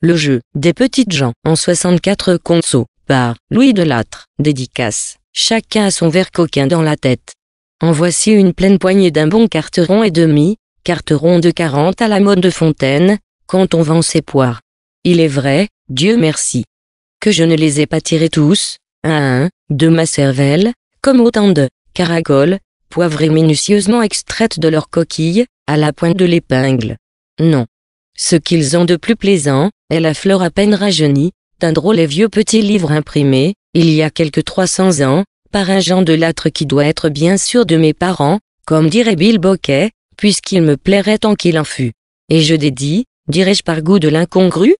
Le jeu des petites gens en 64 conso par Louis Delattre. Dédicace. Chacun a son verre coquin dans la tête. En voici une pleine poignée d'un bon carteron et demi, carteron de 40 à la mode de fontaine, quand on vend ses poires. Il est vrai, Dieu merci. Que je ne les ai pas tirés tous, un à un, de ma cervelle, comme autant de caracoles, poivrées minutieusement extraites de leurs coquilles, à la pointe de l'épingle. Non, ce qu'ils ont de plus plaisant, est la fleur à peine rajeunie, d'un drôle et vieux petit livre imprimé, il y a quelque 300 ans, par un genre de l'âtre qui doit être bien sûr de mes parents, comme dirait Bill Boquet, puisqu'il me plairait tant qu'il en fût. Et je dédie, dirais-je par goût de l'incongru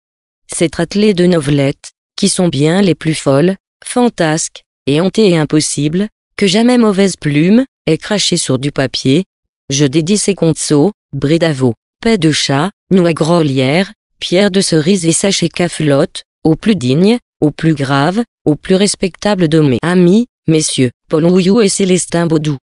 Ces tratelés de novelettes, qui sont bien les plus folles, fantasques, et hantées et impossibles, que jamais mauvaise plume, ait craché sur du papier, je dédie ces consos, bridavaux paix de chat, noix grolière, pierre de cerise et sachet caflotte, au plus digne, au plus grave, au plus respectable de mes amis, messieurs, Paul Houillou et Célestin Baudou.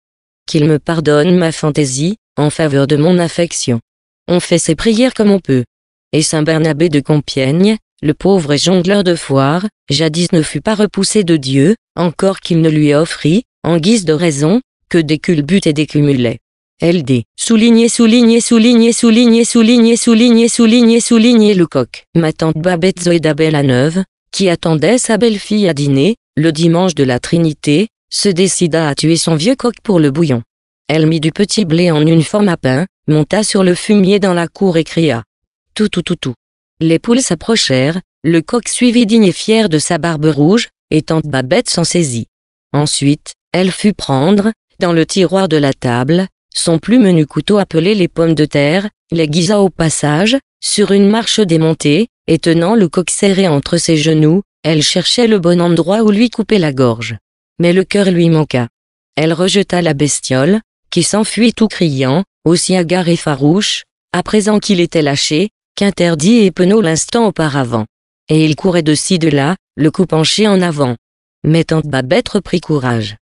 Qu'il me pardonne ma fantaisie, en faveur de mon affection. On fait ses prières comme on peut. Et Saint Bernabé de Compiègne, le pauvre jongleur de foire, jadis ne fut pas repoussé de Dieu, encore qu'il ne lui offrit, en guise de raison, que des culbutes et des cumulets. LD. Souligner, souligner, souligner, souligner, souligner, souligner, souligner, souligner le coq. Ma tante Babette belle à Neuve, qui attendait sa belle-fille à dîner, le dimanche de la Trinité, se décida à tuer son vieux coq pour le bouillon. Elle mit du petit blé en une forme à pain, monta sur le fumier dans la cour et cria. Tout tout tout tout. Les poules s'approchèrent, le coq suivit digne et fier de sa barbe rouge, et tante Babette s'en saisit. Ensuite, elle fut prendre, dans le tiroir de la table, son plus menu couteau appelé les pommes de terre, guisa au passage, sur une marche démontée, et tenant le coq serré entre ses genoux, elle cherchait le bon endroit où lui couper la gorge. Mais le cœur lui manqua. Elle rejeta la bestiole, qui s'enfuit tout criant, aussi agarre et farouche, à présent qu'il était lâché, qu'interdit et penaud l'instant auparavant. Et il courait de ci de là, le cou penché en avant. Mais tante Babette reprit courage.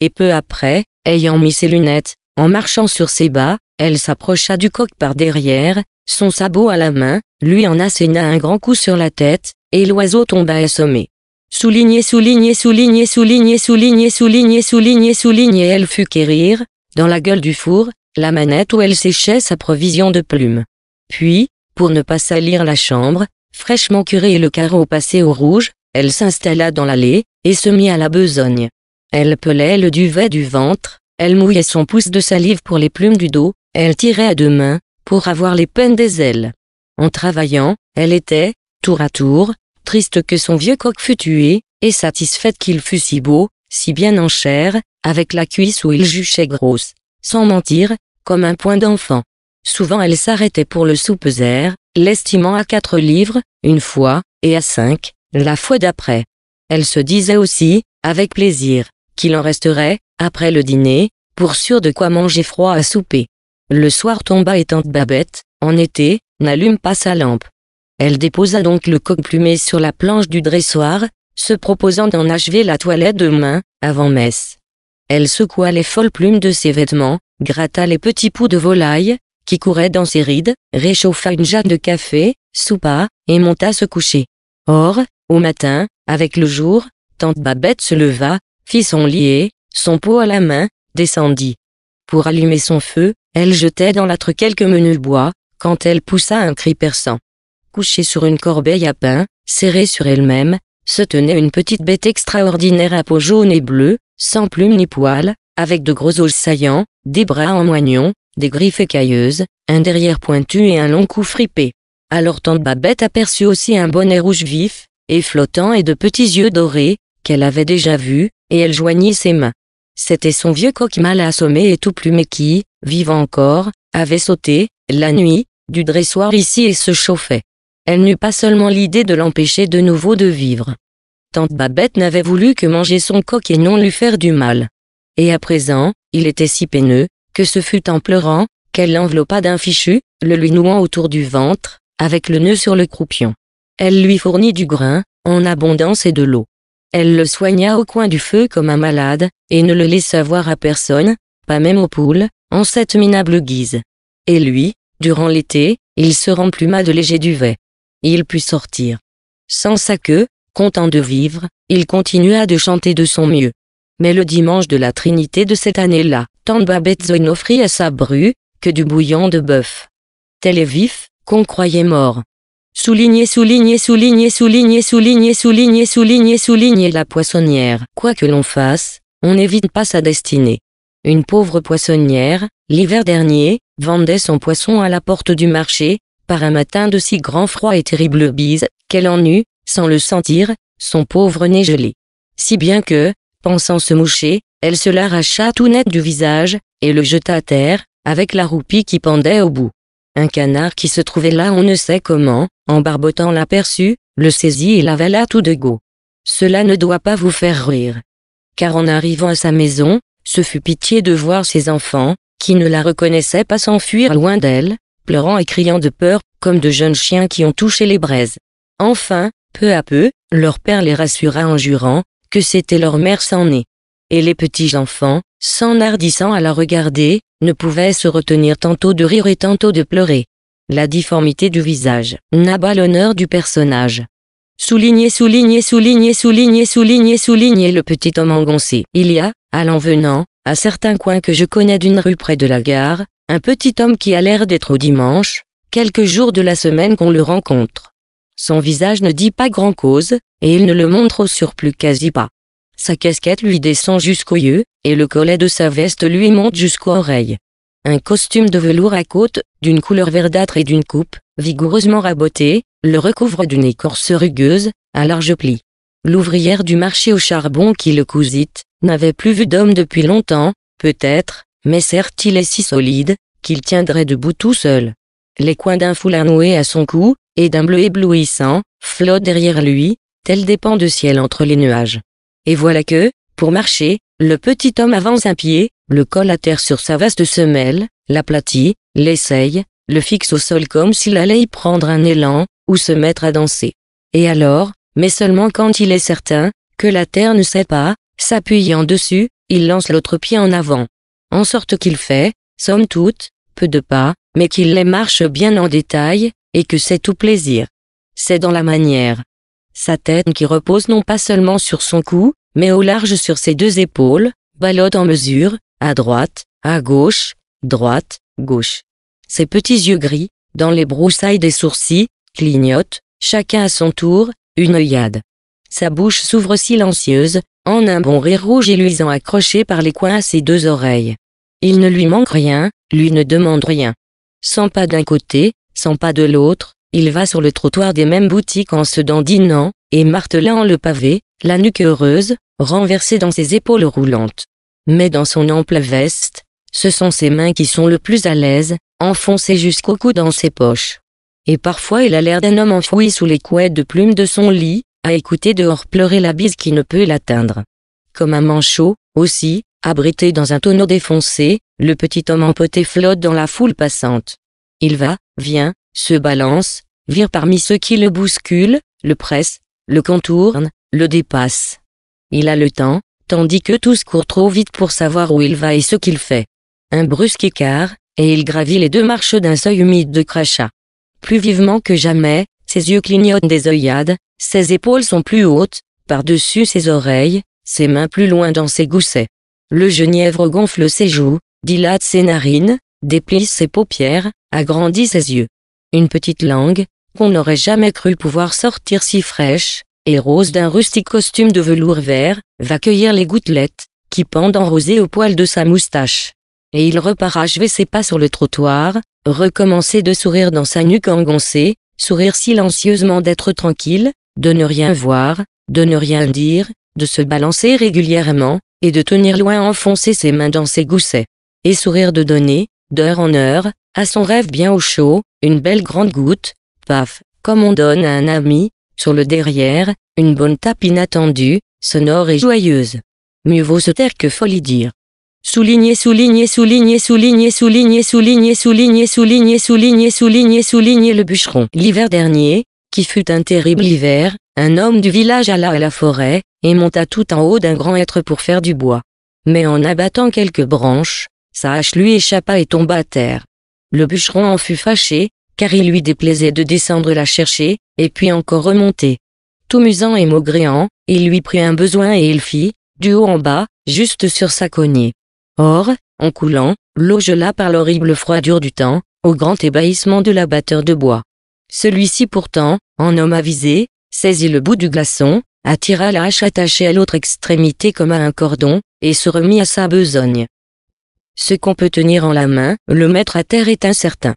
Et peu après, ayant mis ses lunettes, en marchant sur ses bas, elle s'approcha du coq par derrière, son sabot à la main, lui en asséna un grand coup sur la tête, et l'oiseau tomba assommé. Souligné, souligné, souligné, souligné, souligné, souligné, souligné, souligné, elle fut quérir, dans la gueule du four, la manette où elle séchait sa provision de plumes. Puis, pour ne pas salir la chambre, fraîchement curée et le carreau passé au rouge, elle s'installa dans l'allée, et se mit à la besogne. Elle pelait le duvet du ventre, elle mouillait son pouce de salive pour les plumes du dos, elle tirait à deux mains, pour avoir les peines des ailes. En travaillant, elle était, tour à tour, triste que son vieux coq fût tué, et satisfaite qu'il fût si beau, si bien en chair, avec la cuisse où il juchait grosse, sans mentir, comme un point d'enfant. Souvent elle s'arrêtait pour le soupeser, l'estimant à quatre livres, une fois, et à cinq, la fois d'après. Elle se disait aussi, avec plaisir, qu'il en resterait, après le dîner, pour sûr de quoi manger froid à souper. Le soir tomba et tante Babette, en été, n'allume pas sa lampe. Elle déposa donc le coq plumé sur la planche du dressoir, se proposant d'en achever la toilette demain, avant messe. Elle secoua les folles plumes de ses vêtements, gratta les petits poux de volaille, qui couraient dans ses rides, réchauffa une jade de café, soupa, et monta se coucher. Or, au matin, avec le jour, tante Babette se leva, fit son lit et, son pot à la main, descendit. Pour allumer son feu, elle jetait dans l'âtre quelques menus bois, quand elle poussa un cri perçant. Couchée sur une corbeille à pain, serrée sur elle-même, se tenait une petite bête extraordinaire à peau jaune et bleue, sans plumes ni poils, avec de gros os saillants, des bras en moignons, des griffes écailleuses, un derrière pointu et un long cou fripé. Alors tante Babette aperçut aussi un bonnet rouge vif, et flottant et de petits yeux dorés, qu'elle avait déjà vus, et elle joignit ses mains. C'était son vieux coq mal assommé et tout plumé qui, vivant encore, avait sauté, la nuit, du dressoir ici et se chauffait. Elle n'eut pas seulement l'idée de l'empêcher de nouveau de vivre. Tante Babette n'avait voulu que manger son coq et non lui faire du mal. Et à présent, il était si peineux, que ce fut en pleurant, qu'elle l'enveloppa d'un fichu, le lui nouant autour du ventre, avec le nœud sur le croupion. Elle lui fournit du grain, en abondance et de l'eau. Elle le soigna au coin du feu comme un malade, et ne le laissa voir à personne, pas même aux poules, en cette minable guise. Et lui, durant l'été, il se rempluma de léger duvet. Il put sortir. Sans sa queue, content de vivre, il continua de chanter de son mieux. Mais le dimanche de la Trinité de cette année-là, tant Babetzo n'offrit à sa bru, que du bouillon de bœuf. Tel est vif, qu'on croyait mort. Soulignez, soulignez, soulignez, soulignez, soulignez, soulignez, soulignez, soulignez la poissonnière. Quoi que l'on fasse, on n'évite pas sa destinée. Une pauvre poissonnière, l'hiver dernier, vendait son poisson à la porte du marché, par un matin de si grand froid et terrible bise, qu'elle en eut, sans le sentir, son pauvre nez gelé. Si bien que, pensant se moucher, elle se l'arracha tout net du visage, et le jeta à terre, avec la roupie qui pendait au bout. Un canard qui se trouvait là on ne sait comment, en barbotant l'aperçut, le saisit et l'avala tout de go. Cela ne doit pas vous faire rire. Car en arrivant à sa maison, ce fut pitié de voir ses enfants, qui ne la reconnaissaient pas s'enfuir loin d'elle, pleurant et criant de peur, comme de jeunes chiens qui ont touché les braises. Enfin, peu à peu, leur père les rassura en jurant que c'était leur mère sans nez. Et les petits enfants, s'enhardissant à la regarder, ne pouvait se retenir tantôt de rire et tantôt de pleurer. La difformité du visage n'a pas l'honneur du personnage. Souligner, souligner, souligner, souligner, souligner, soulignez le petit homme engoncé. Il y a, à l'en venant, à certains coins que je connais d'une rue près de la gare, un petit homme qui a l'air d'être au dimanche, quelques jours de la semaine qu'on le rencontre. Son visage ne dit pas grand cause, et il ne le montre au surplus quasi pas. Sa casquette lui descend jusqu'aux yeux, et le collet de sa veste lui monte jusqu'aux oreilles. Un costume de velours à côtes, d'une couleur verdâtre et d'une coupe, vigoureusement rabotée, le recouvre d'une écorce rugueuse, à large plis. L'ouvrière du marché au charbon qui le cousite, n'avait plus vu d'homme depuis longtemps, peut-être, mais certes il est si solide, qu'il tiendrait debout tout seul. Les coins d'un foulard noué à son cou, et d'un bleu éblouissant, flottent derrière lui, tel des pans de ciel entre les nuages. Et voilà que, pour marcher, le petit homme avance un pied, le colle à terre sur sa vaste semelle, l'aplatit, l'essaye, le fixe au sol comme s'il allait y prendre un élan, ou se mettre à danser. Et alors, mais seulement quand il est certain, que la terre ne sait pas, s'appuyant dessus, il lance l'autre pied en avant. En sorte qu'il fait, somme toute, peu de pas, mais qu'il les marche bien en détail, et que c'est tout plaisir. C'est dans la manière, sa tête qui repose non pas seulement sur son cou, mais au large sur ses deux épaules, balotte en mesure, à droite, à gauche, droite, gauche. Ses petits yeux gris, dans les broussailles des sourcils, clignotent, chacun à son tour, une œillade. Sa bouche s'ouvre silencieuse, en un bon rire rouge et luisant accroché par les coins à ses deux oreilles. Il ne lui manque rien, lui ne demande rien. Sans pas d'un côté, sans pas de l'autre, il va sur le trottoir des mêmes boutiques en se dandinant, et martelant le pavé, la nuque heureuse, renversée dans ses épaules roulantes. Mais dans son ample veste, ce sont ses mains qui sont le plus à l'aise, enfoncées jusqu'au cou dans ses poches. Et parfois il a l'air d'un homme enfoui sous les couettes de plumes de son lit, à écouter dehors pleurer la bise qui ne peut l'atteindre. Comme un manchot, aussi, abrité dans un tonneau défoncé, le petit homme empoté flotte dans la foule passante. Il va, vient, se balance, vire parmi ceux qui le bousculent, le presse, le contournent, le dépasse. Il a le temps, tandis que tous courent trop vite pour savoir où il va et ce qu'il fait. Un brusque écart, et il gravit les deux marches d'un seuil humide de crachat. Plus vivement que jamais, ses yeux clignotent des œillades, ses épaules sont plus hautes, par-dessus ses oreilles, ses mains plus loin dans ses goussets. Le genièvre gonfle ses joues, dilate ses narines, déplisse ses paupières, agrandit ses yeux une petite langue, qu'on n'aurait jamais cru pouvoir sortir si fraîche, et rose d'un rustique costume de velours vert, va cueillir les gouttelettes, qui pendent rosées au poil de sa moustache. Et il repart achever ses pas sur le trottoir, recommencer de sourire dans sa nuque engoncée, sourire silencieusement d'être tranquille, de ne rien voir, de ne rien dire, de se balancer régulièrement, et de tenir loin enfoncer ses mains dans ses goussets. Et sourire de donner, d'heure en heure, à son rêve bien au chaud, une belle grande goutte, paf, comme on donne à un ami, sur le derrière, une bonne tape inattendue, sonore et joyeuse. Mieux vaut se taire que folie dire. Souligner, souligner, souligner, souligner, souligner, souligner, souligner, souligner, soulignez, souligner, soulignez le bûcheron. L'hiver dernier, qui fut un terrible hiver, un homme du village alla à la forêt, et monta tout en haut d'un grand être pour faire du bois. Mais en abattant quelques branches, sa hache lui échappa et tomba à terre. Le bûcheron en fut fâché, car il lui déplaisait de descendre la chercher, et puis encore remonter. Tout musant et maugréant, il lui prit un besoin et il fit, du haut en bas, juste sur sa cognée. Or, en coulant, l'eau gela par l'horrible froidure du temps, au grand ébahissement de l'abatteur de bois. Celui-ci pourtant, en homme avisé, saisit le bout du glaçon, attira la hache attachée à l'autre extrémité comme à un cordon, et se remit à sa besogne. Ce qu'on peut tenir en la main, le mettre à terre est incertain.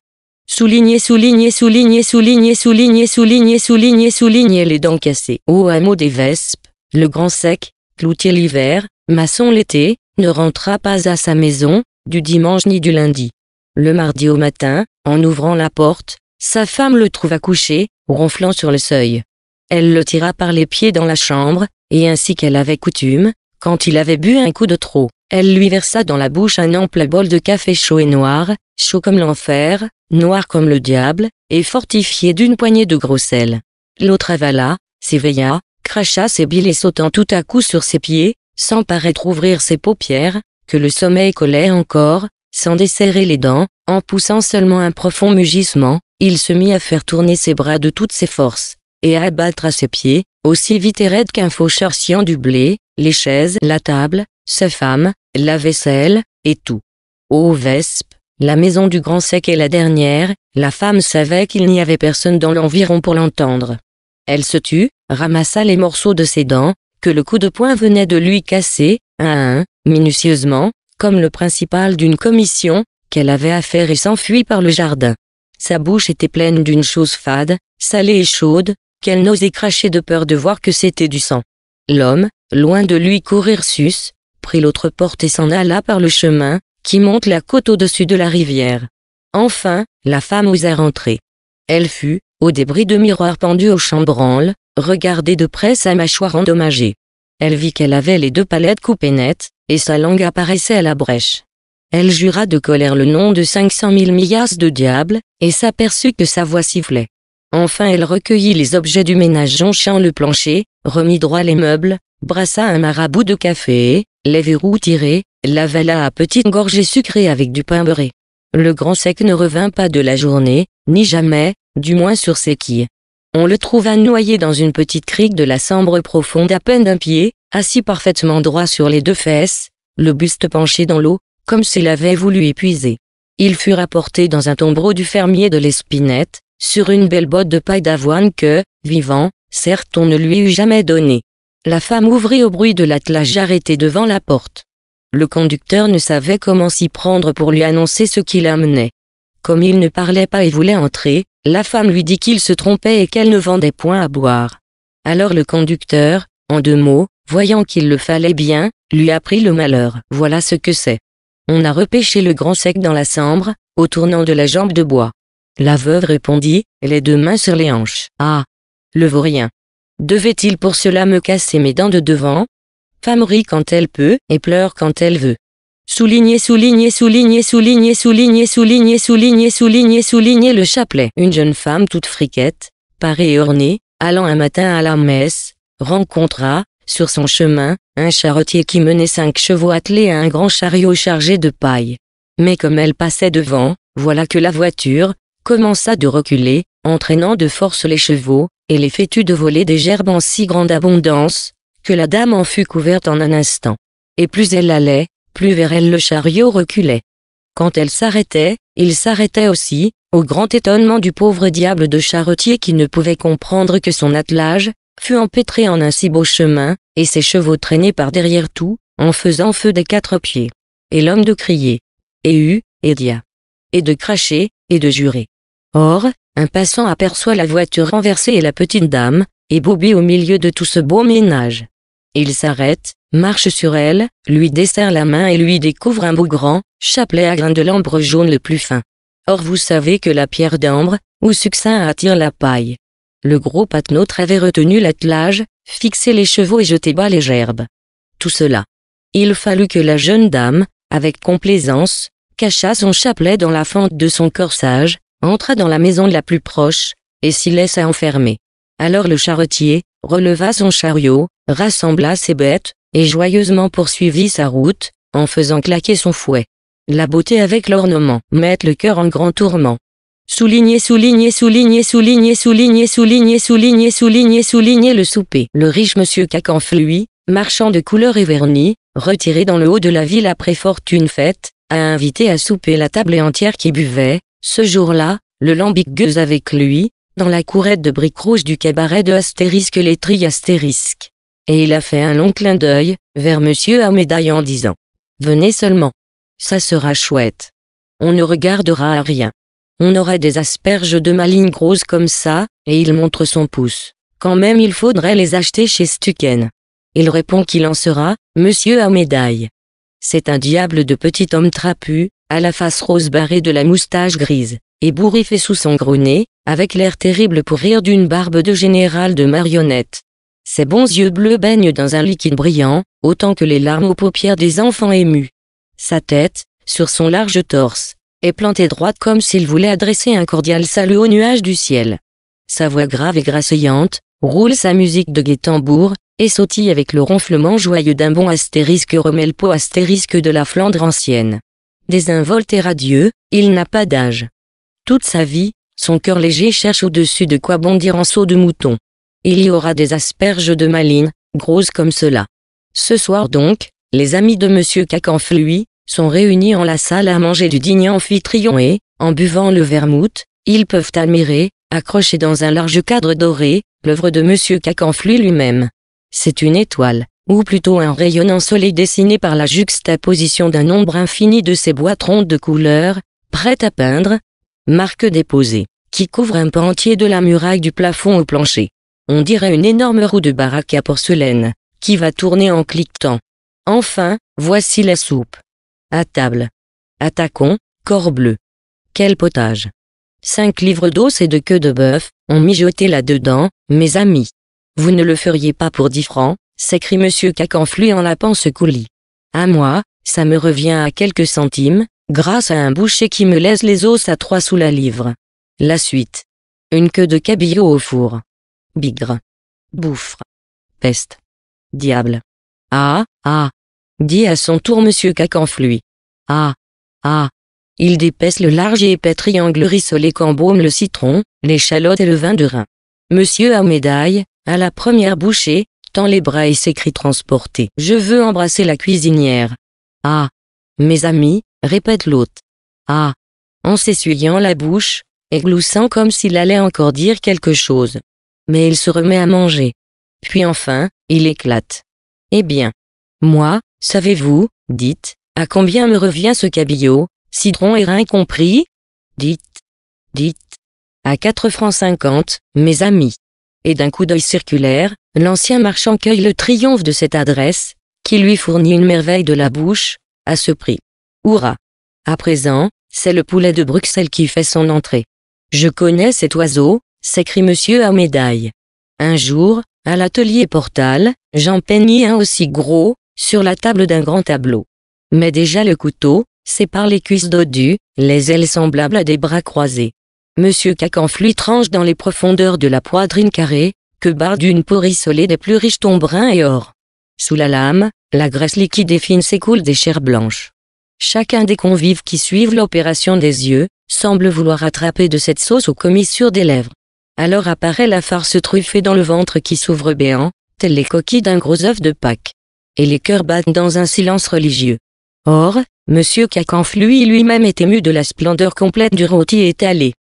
Souligner, souligner, soulignez, souligner, soulignez, soulignez, soulignez, soulignez les dents cassées. Au hameau des Vespes, le grand sec, cloutier l'hiver, maçon l'été, ne rentra pas à sa maison, du dimanche ni du lundi. Le mardi au matin, en ouvrant la porte, sa femme le trouva couché, ronflant sur le seuil. Elle le tira par les pieds dans la chambre, et ainsi qu'elle avait coutume, quand il avait bu un coup de trop, elle lui versa dans la bouche un ample bol de café chaud et noir, chaud comme l'enfer, noir comme le diable, et fortifié d'une poignée de gros sel. L'autre avala, s'éveilla, cracha ses billes et sautant tout à coup sur ses pieds, sans paraître ouvrir ses paupières, que le sommeil collait encore, sans desserrer les dents, en poussant seulement un profond mugissement, il se mit à faire tourner ses bras de toutes ses forces et à abattre à ses pieds, aussi vite et raide qu'un faucheur sciant du blé, les chaises, la table, sa femme, la vaisselle, et tout. Ô Vespe, la maison du grand sec est la dernière, la femme savait qu'il n'y avait personne dans l'environ pour l'entendre. Elle se tut, ramassa les morceaux de ses dents, que le coup de poing venait de lui casser, un à un, minutieusement, comme le principal d'une commission, qu'elle avait à faire et s'enfuit par le jardin. Sa bouche était pleine d'une chose fade, salée et chaude, qu'elle n'osait cracher de peur de voir que c'était du sang. L'homme, loin de lui courir sus, prit l'autre porte et s'en alla par le chemin, qui monte la côte au-dessus de la rivière. Enfin, la femme osa rentrer. Elle fut, au débris de miroir pendus au chambranle, regardée de près sa mâchoire endommagée. Elle vit qu'elle avait les deux palettes coupées nettes, et sa langue apparaissait à la brèche. Elle jura de colère le nom de cinq cent mille milliards de diable, et s'aperçut que sa voix sifflait. Enfin elle recueillit les objets du ménage jonchant le plancher, remit droit les meubles, brassa un marabout de café, les verrous tirés, l'avala à petites gorgées sucrées avec du pain beurré. Le grand sec ne revint pas de la journée, ni jamais, du moins sur ses quilles. On le trouva noyé dans une petite crique de la Sambre profonde à peine d'un pied, assis parfaitement droit sur les deux fesses, le buste penché dans l'eau, comme s'il avait voulu épuiser. Il fut rapporté dans un tombereau du fermier de l'Espinette, sur une belle botte de paille d'avoine que, vivant, certes on ne lui eût jamais donné. La femme ouvrit au bruit de l'attelage arrêté devant la porte. Le conducteur ne savait comment s'y prendre pour lui annoncer ce qu'il amenait. Comme il ne parlait pas et voulait entrer, la femme lui dit qu'il se trompait et qu'elle ne vendait point à boire. Alors le conducteur, en deux mots, voyant qu'il le fallait bien, lui apprit le malheur. Voilà ce que c'est. On a repêché le grand sec dans la Sambre, au tournant de la jambe de bois. La veuve répondit, les deux mains sur les hanches. Ah Le vaurien Devait-il pour cela me casser mes dents de devant Femme rit quand elle peut, et pleure quand elle veut. Souligner, souligner, souligner, souligner, souligner, souligner, souligner, souligner, souligner le chapelet. Une jeune femme toute friquette, parée et ornée, allant un matin à la messe, rencontra, sur son chemin, un charretier qui menait cinq chevaux attelés à un grand chariot chargé de paille. Mais comme elle passait devant, voilà que la voiture, commença de reculer, entraînant de force les chevaux, et les fétus de voler des gerbes en si grande abondance, que la dame en fut couverte en un instant. Et plus elle allait, plus vers elle le chariot reculait. Quand elle s'arrêtait, il s'arrêtait aussi, au grand étonnement du pauvre diable de charretier qui ne pouvait comprendre que son attelage, fût empêtré en un si beau chemin, et ses chevaux traînés par derrière tout, en faisant feu des quatre pieds. Et l'homme de crier. Et eut, et dia. Et de cracher, et de jurer. Or, un passant aperçoit la voiture renversée et la petite dame, et au milieu de tout ce beau ménage. Il s'arrête, marche sur elle, lui desserre la main et lui découvre un beau grand, chapelet à grains de l'ambre jaune le plus fin. Or vous savez que la pierre d'ambre, ou succinct attire la paille. Le gros patenotre avait retenu l'attelage, fixé les chevaux et jeté bas les gerbes. Tout cela. Il fallut que la jeune dame, avec complaisance, cachât son chapelet dans la fente de son corsage, entra dans la maison la plus proche, et s'y laissa enfermer. Alors le charretier, releva son chariot, rassembla ses bêtes, et joyeusement poursuivit sa route, en faisant claquer son fouet. La beauté avec l'ornement, met le cœur en grand tourment. Souligner, soulignez, soulignez, soulignez, souligner, soulignez, souligner, soulignez, soulignez le souper. Le riche monsieur Cacanf, lui, marchand de couleurs et vernis, retiré dans le haut de la ville après fortune faite, a invité à souper la table entière qui buvait, ce jour-là, le lambic gueuse avec lui, dans la courette de briques rouges du cabaret de Astérisque les tri Et il a fait un long clin d'œil, vers Monsieur Amédaille en disant « Venez seulement. Ça sera chouette. On ne regardera à rien. On aurait des asperges de maligne grosse comme ça, et il montre son pouce. Quand même il faudrait les acheter chez Stuken. Il répond qu'il en sera, Monsieur Amédaille. C'est un diable de petit homme trapu, à la face rose barrée de la moustache grise, et bourrifée sous son gros nez, avec l'air terrible pour rire d'une barbe de général de marionnette. Ses bons yeux bleus baignent dans un liquide brillant, autant que les larmes aux paupières des enfants émus. Sa tête, sur son large torse, est plantée droite comme s'il voulait adresser un cordial salut aux nuages du ciel. Sa voix grave et grasseillante, roule sa musique de gai tambour, et sautille avec le ronflement joyeux d'un bon astérisque remet pot astérisque de la Flandre ancienne désinvolte et radieux, il n'a pas d'âge. Toute sa vie, son cœur léger cherche au-dessus de quoi bondir en saut de mouton. Il y aura des asperges de malines, grosses comme cela. Ce soir donc, les amis de Monsieur Cacanflui sont réunis en la salle à manger du digne amphitryon et, en buvant le vermouth, ils peuvent admirer, accroché dans un large cadre doré, l'œuvre de Monsieur Cacanflui lui-même. C'est une étoile ou plutôt un rayonnant soleil dessiné par la juxtaposition d'un nombre infini de ces boîtes rondes de couleurs, prêtes à peindre, marque déposée, qui couvre un pan entier de la muraille du plafond au plancher. On dirait une énorme roue de baraque à porcelaine, qui va tourner en cliquetant. Enfin, voici la soupe. À table. Attaquons, corps bleu. Quel potage. Cinq livres d'os et de queue de bœuf, ont mijoté là-dedans, mes amis. Vous ne le feriez pas pour dix francs, s'écrie Monsieur Cacanfluit en lapant ce coulis. À moi, ça me revient à quelques centimes, grâce à un boucher qui me laisse les os à trois sous la livre. La suite. Une queue de cabillaud au four. Bigre. Bouffre. Peste. Diable. Ah, ah. Dit à son tour monsieur Cacanfluit. Ah, ah. Il dépaisse le large et épais triangle rissolé qu'embaume le citron, l'échalote et le vin de Rhin. Monsieur à médaille, à la première bouchée, les bras et s'écrie transporté. Je veux embrasser la cuisinière. Ah. Mes amis, répète l'hôte. Ah. En s'essuyant la bouche, et gloussant comme s'il allait encore dire quelque chose. Mais il se remet à manger. Puis enfin, il éclate. Eh bien. Moi, savez-vous, dites, à combien me revient ce cabillaud, cidron et rein compris? Dites. Dites. À quatre francs cinquante, mes amis et d'un coup d'œil circulaire, l'ancien marchand cueille le triomphe de cette adresse, qui lui fournit une merveille de la bouche, à ce prix. Hourra À présent, c'est le poulet de Bruxelles qui fait son entrée. Je connais cet oiseau, s'écrie monsieur à médaille. Un jour, à l'atelier Portal, j'en peignis un aussi gros, sur la table d'un grand tableau. Mais déjà le couteau, sépare les cuisses dodues, les ailes semblables à des bras croisés. Monsieur Cacanfluit tranche dans les profondeurs de la poitrine carrée, que barre d'une porie des plus riches tons brun et or. Sous la lame, la graisse liquide et fine s'écoule des chairs blanches. Chacun des convives qui suivent l'opération des yeux, semble vouloir attraper de cette sauce aux commissures des lèvres. Alors apparaît la farce truffée dans le ventre qui s'ouvre béant, telle les coquilles d'un gros œuf de Pâques. Et les cœurs battent dans un silence religieux. Or, Monsieur Cacanfluit lui-même est ému de la splendeur complète du rôti étalé.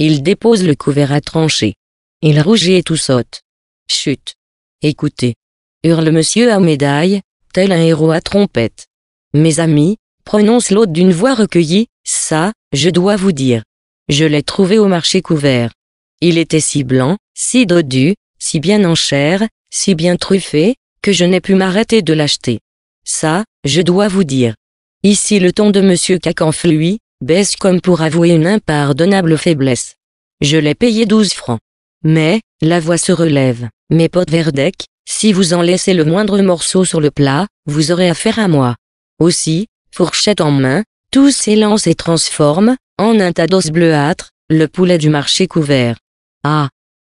Il dépose le couvert à trancher. Il rougit et tout saute. Chut. Écoutez. Hurle monsieur à médaille, tel un héros à trompette. Mes amis, prononce l'autre d'une voix recueillie, ça, je dois vous dire. Je l'ai trouvé au marché couvert. Il était si blanc, si dodu, si bien en chair, si bien truffé, que je n'ai pu m'arrêter de l'acheter. Ça, je dois vous dire. Ici le ton de monsieur Cacanfluit baisse comme pour avouer une impardonnable faiblesse. Je l'ai payé 12 francs. Mais, la voix se relève. Mes potes Verdec, si vous en laissez le moindre morceau sur le plat, vous aurez affaire à moi. Aussi, fourchette en main, tout s'élance et transforme, en un tas d'os bleuâtre, le poulet du marché couvert. Ah!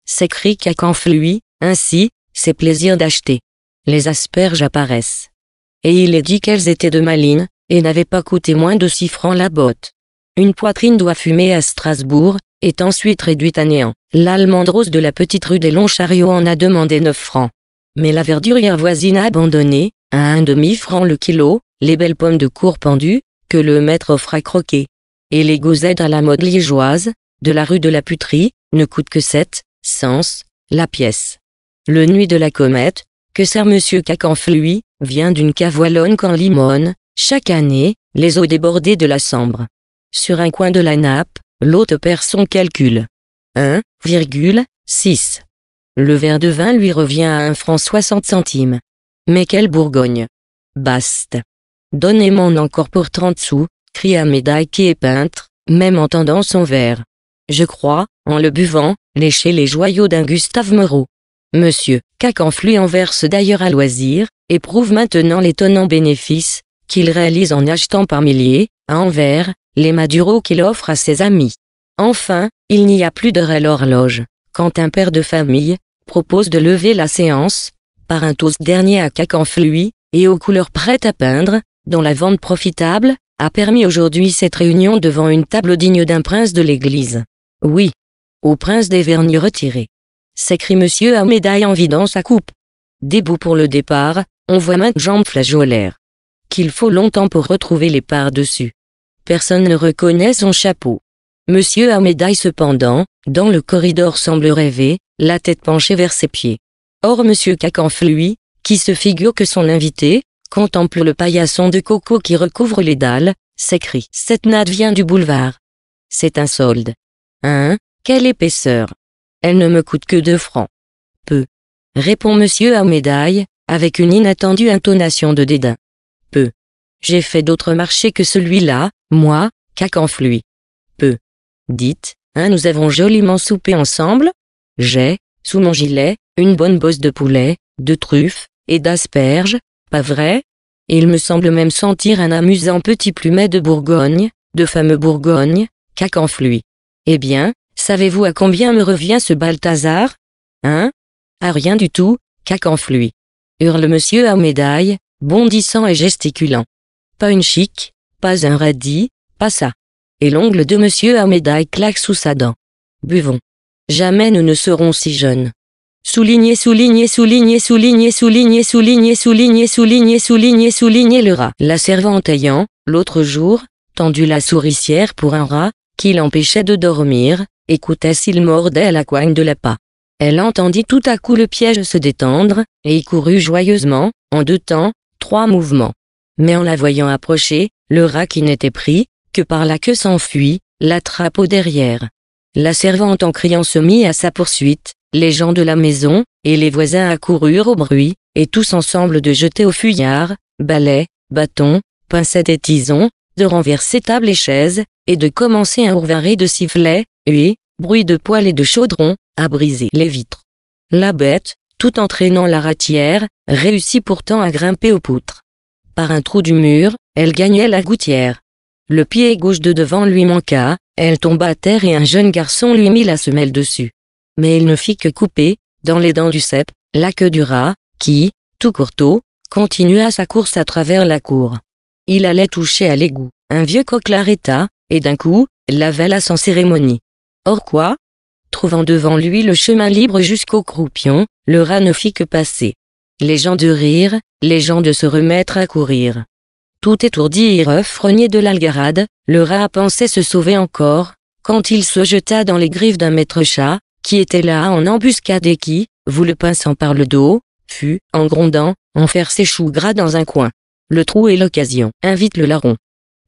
s'écrie quand ainsi, c'est plaisir d'acheter. Les asperges apparaissent. Et il est dit qu'elles étaient de Malines, et n'avait pas coûté moins de 6 francs la botte. Une poitrine doit fumer à Strasbourg, est ensuite réduite à néant. L'allemande rose de la petite rue des Longs Chariots en a demandé 9 francs. Mais la verdurière voisine a abandonné, à un demi-franc le kilo, les belles pommes de cour pendues, que le maître offre à croquer. Et les gauzettes à la mode liégeoise, de la rue de la puterie, ne coûtent que 7, sens, la pièce. Le nuit de la comète, que sert Monsieur Cacanf vient d'une cavoilonne qu'en limone, chaque année, les eaux débordaient de la Sambre. Sur un coin de la nappe, l'hôte perd son calcul. 1,6. Le verre de vin lui revient à un franc 60 centimes. Mais quelle bourgogne Baste. Donnez-m'en encore pour 30 sous, cria Médaille qui est peintre, même en tendant son verre. Je crois, en le buvant, lécher les joyaux d'un Gustave Moreau. Monsieur, Cacanflu en verse d'ailleurs à loisir, éprouve maintenant l'étonnant bénéfice, qu'il réalise en achetant par milliers, à Anvers, les maduros qu'il offre à ses amis. Enfin, il n'y a plus de réel horloge. Quand un père de famille propose de lever la séance, par un toast dernier à cacan et aux couleurs prêtes à peindre, dont la vente profitable, a permis aujourd'hui cette réunion devant une table digne d'un prince de l'Église. Oui. Au prince des vernis retirés. S'écrit monsieur à médaille en vidant sa coupe. Debout pour le départ, on voit maintes jambes flageolaires qu'il faut longtemps pour retrouver les parts dessus. Personne ne reconnaît son chapeau. Monsieur Amédaille cependant, dans le corridor semble rêver, la tête penchée vers ses pieds. Or Monsieur Cacanf qui se figure que son invité, contemple le paillasson de coco qui recouvre les dalles, s'écrie. Cette natte vient du boulevard. C'est un solde. Hein, quelle épaisseur. Elle ne me coûte que deux francs. Peu. Répond Monsieur Amédaille, avec une inattendue intonation de dédain. J'ai fait d'autres marchés que celui-là, moi, cacanflui. Peu. Dites, hein, nous avons joliment soupé ensemble. J'ai, sous mon gilet, une bonne bosse de poulet, de truffes, et d'asperges, pas vrai? Il me semble même sentir un amusant petit plumet de Bourgogne, de fameux Bourgogne, cacanflui. Eh bien, savez-vous à combien me revient ce Balthazar? Hein? À ah, rien du tout, cacanflui. Hurle monsieur à médaille, bondissant et gesticulant pas une chic, pas un radis, pas ça. Et l'ongle de monsieur Armédaille claque sous sa dent. Buvons. Jamais nous ne serons si jeunes. souligné soulignez, souligné soulignez, souligné soulignez, souligné soulignez, souligné soulignez le rat. La servante ayant, l'autre jour, tendu la souricière pour un rat, qui l'empêchait de dormir, écoutait s'il mordait à la coigne de la pas. Elle entendit tout à coup le piège se détendre, et y courut joyeusement, en deux temps, trois mouvements mais en la voyant approcher, le rat qui n'était pris que par la queue s'enfuit, l'attrape au derrière. La servante en criant se mit à sa poursuite, les gens de la maison, et les voisins accoururent au bruit, et tous ensemble de jeter au fuyard, balais, bâtons, pincettes et tisons, de renverser tables et chaises, et de commencer un ourvaré de sifflets, huées, bruit de poils et de chaudrons, à briser les vitres. La bête, tout entraînant la ratière, réussit pourtant à grimper aux poutres. Par un trou du mur, elle gagnait la gouttière. Le pied gauche de devant lui manqua, elle tomba à terre et un jeune garçon lui mit la semelle dessus. Mais il ne fit que couper, dans les dents du cep, la queue du rat, qui, tout courteau, continua sa course à travers la cour. Il allait toucher à l'égout. Un vieux coq l'arrêta, et d'un coup, l'avala sans cérémonie. Or quoi Trouvant devant lui le chemin libre jusqu'au croupion, le rat ne fit que passer les gens de rire, les gens de se remettre à courir. Tout étourdi et refrogné de l'algarade, le rat pensait se sauver encore, quand il se jeta dans les griffes d'un maître-chat, qui était là en embuscade et qui, vous le pinçant par le dos, fut, en grondant, en faire ses choux gras dans un coin. Le trou est l'occasion, invite le larron.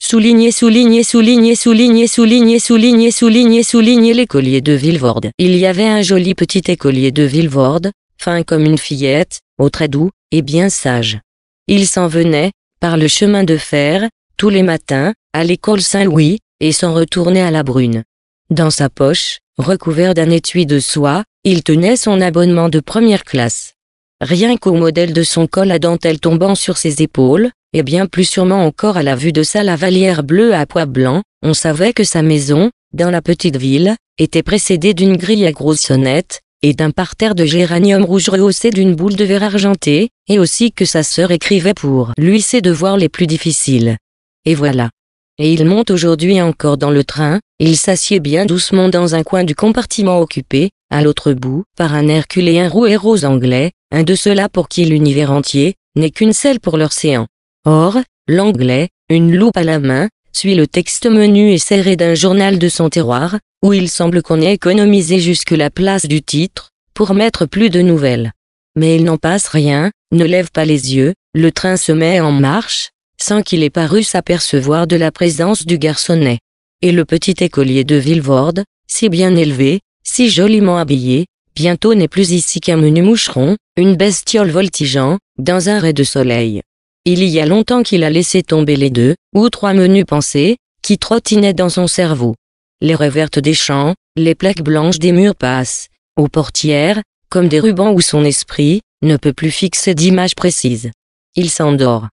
Souligner, souligner, souligner, souligner, soulignez, soulignez, soulignez, souligner l'écolier de Villevorde. Il y avait un joli petit écolier de Villevorde, fin comme une fillette, au très doux, et bien sage. Il s'en venait, par le chemin de fer, tous les matins, à l'école Saint-Louis, et s'en retournait à la brune. Dans sa poche, recouvert d'un étui de soie, il tenait son abonnement de première classe. Rien qu'au modèle de son col à dentelle tombant sur ses épaules, et bien plus sûrement encore à la vue de sa lavalière bleue à pois blanc, on savait que sa maison, dans la petite ville, était précédée d'une grille à grosse sonnette et d'un parterre de géranium rouge rehaussé d'une boule de verre argenté, et aussi que sa sœur écrivait pour lui ses devoirs les plus difficiles. Et voilà. Et il monte aujourd'hui encore dans le train, il s'assied bien doucement dans un coin du compartiment occupé, à l'autre bout, par un herculéen un et rose anglais, un de ceux-là pour qui l'univers entier n'est qu'une selle pour l'océan. Or, l'anglais, une loupe à la main, suit le texte menu et serré d'un journal de son terroir, où il semble qu'on ait économisé jusque la place du titre, pour mettre plus de nouvelles. Mais il n'en passe rien, ne lève pas les yeux, le train se met en marche, sans qu'il ait paru s'apercevoir de la présence du garçonnet. Et le petit écolier de Villevorde, si bien élevé, si joliment habillé, bientôt n'est plus ici qu'un menu moucheron, une bestiole voltigeant, dans un ray de soleil. Il y a longtemps qu'il a laissé tomber les deux, ou trois menus pensées, qui trottinaient dans son cerveau les revertes des champs, les plaques blanches des murs passent, aux portières, comme des rubans où son esprit, ne peut plus fixer d'image précise. Il s'endort.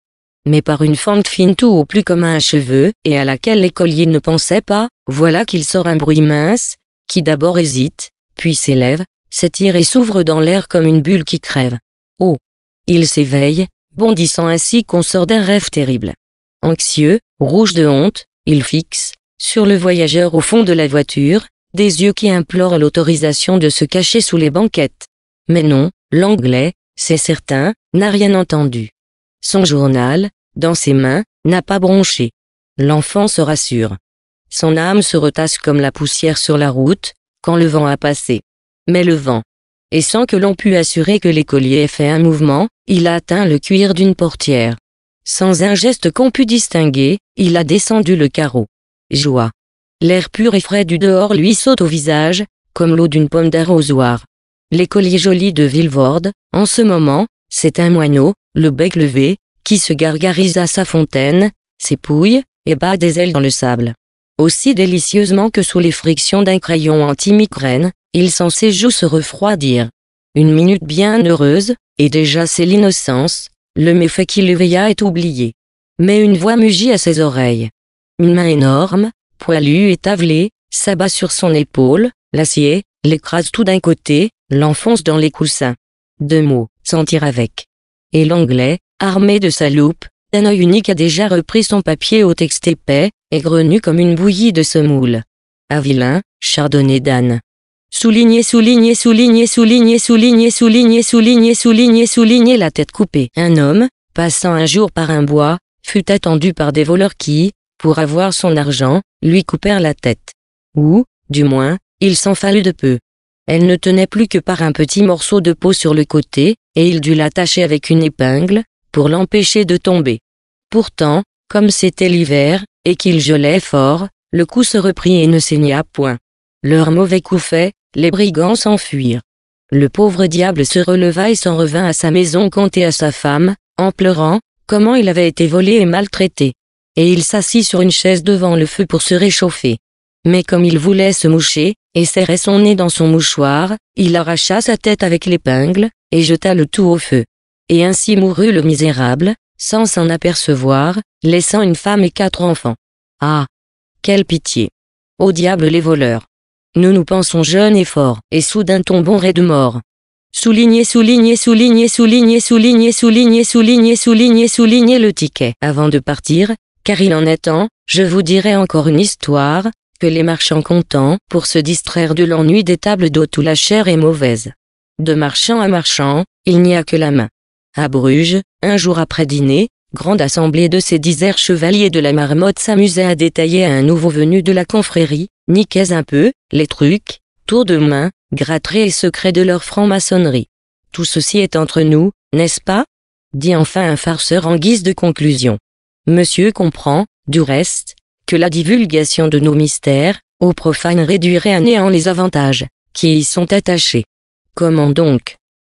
Mais par une fente fine tout au plus comme un cheveu, et à laquelle l'écolier ne pensait pas, voilà qu'il sort un bruit mince, qui d'abord hésite, puis s'élève, s'étire et s'ouvre dans l'air comme une bulle qui crève. Oh Il s'éveille, bondissant ainsi qu'on sort d'un rêve terrible. Anxieux, rouge de honte, il fixe, sur le voyageur au fond de la voiture, des yeux qui implorent l'autorisation de se cacher sous les banquettes. Mais non, l'anglais, c'est certain, n'a rien entendu. Son journal, dans ses mains, n'a pas bronché. L'enfant se rassure. Son âme se retasse comme la poussière sur la route, quand le vent a passé. Mais le vent. Et sans que l'on pût assurer que l'écolier ait fait un mouvement, il a atteint le cuir d'une portière. Sans un geste qu'on pût distinguer, il a descendu le carreau joie. L'air pur et frais du dehors lui saute au visage, comme l'eau d'une pomme d'arrosoir. L'écolier joli de Villevorde, en ce moment, c'est un moineau, le bec levé, qui se gargarise à sa fontaine, s'épouille, et bat des ailes dans le sable. Aussi délicieusement que sous les frictions d'un crayon anti-migraine, il sent ses joues se refroidir. Une minute bien heureuse, et déjà c'est l'innocence, le méfait qui l'éveilla est oublié. Mais une voix mugit à ses oreilles. Une main énorme, poilue et tavelée, s'abat sur son épaule, l'acier, l'écrase tout d'un côté, l'enfonce dans les coussins. Deux mots, sentir avec. Et l'anglais, armé de sa loupe, d'un œil unique a déjà repris son papier au texte épais, et grenu comme une bouillie de semoule. Avilain, chardonnay d'âne. Souligné, souligné, souligné, souligné, souligné, souligné, souligné, souligné, souligné la tête coupée. Un homme, passant un jour par un bois, fut attendu par des voleurs qui, pour avoir son argent, lui coupèrent la tête. Ou, du moins, il s'en fallut de peu. Elle ne tenait plus que par un petit morceau de peau sur le côté, et il dut l'attacher avec une épingle, pour l'empêcher de tomber. Pourtant, comme c'était l'hiver, et qu'il gelait fort, le coup se reprit et ne saigna point. Leur mauvais coup fait, les brigands s'enfuirent. Le pauvre diable se releva et s'en revint à sa maison compter à sa femme, en pleurant, comment il avait été volé et maltraité et il s'assit sur une chaise devant le feu pour se réchauffer. Mais comme il voulait se moucher, et serrait son nez dans son mouchoir, il arracha sa tête avec l'épingle, et jeta le tout au feu. Et ainsi mourut le misérable, sans s'en apercevoir, laissant une femme et quatre enfants. Ah Quelle pitié Au diable les voleurs Nous nous pensons jeunes et forts, et soudain tombons raides de mort. Soulignez, soulignez, soulignez, soulignez, soulignez, soulignez, soulignez, soulignez, soulignez le ticket avant de partir, car il en est temps, je vous dirai encore une histoire, que les marchands contents pour se distraire de l'ennui des tables d'hôtes où la chair est mauvaise. De marchand à marchand, il n'y a que la main. À Bruges, un jour après dîner, grande assemblée de ces disers chevaliers de la marmotte s'amusait à détailler à un nouveau venu de la confrérie, niquaise un peu, les trucs, tours de main, gratteries et secrets de leur franc-maçonnerie. Tout ceci est entre nous, n'est-ce pas dit enfin un farceur en guise de conclusion. Monsieur comprend, du reste, que la divulgation de nos mystères, aux profanes réduirait à néant les avantages, qui y sont attachés. Comment donc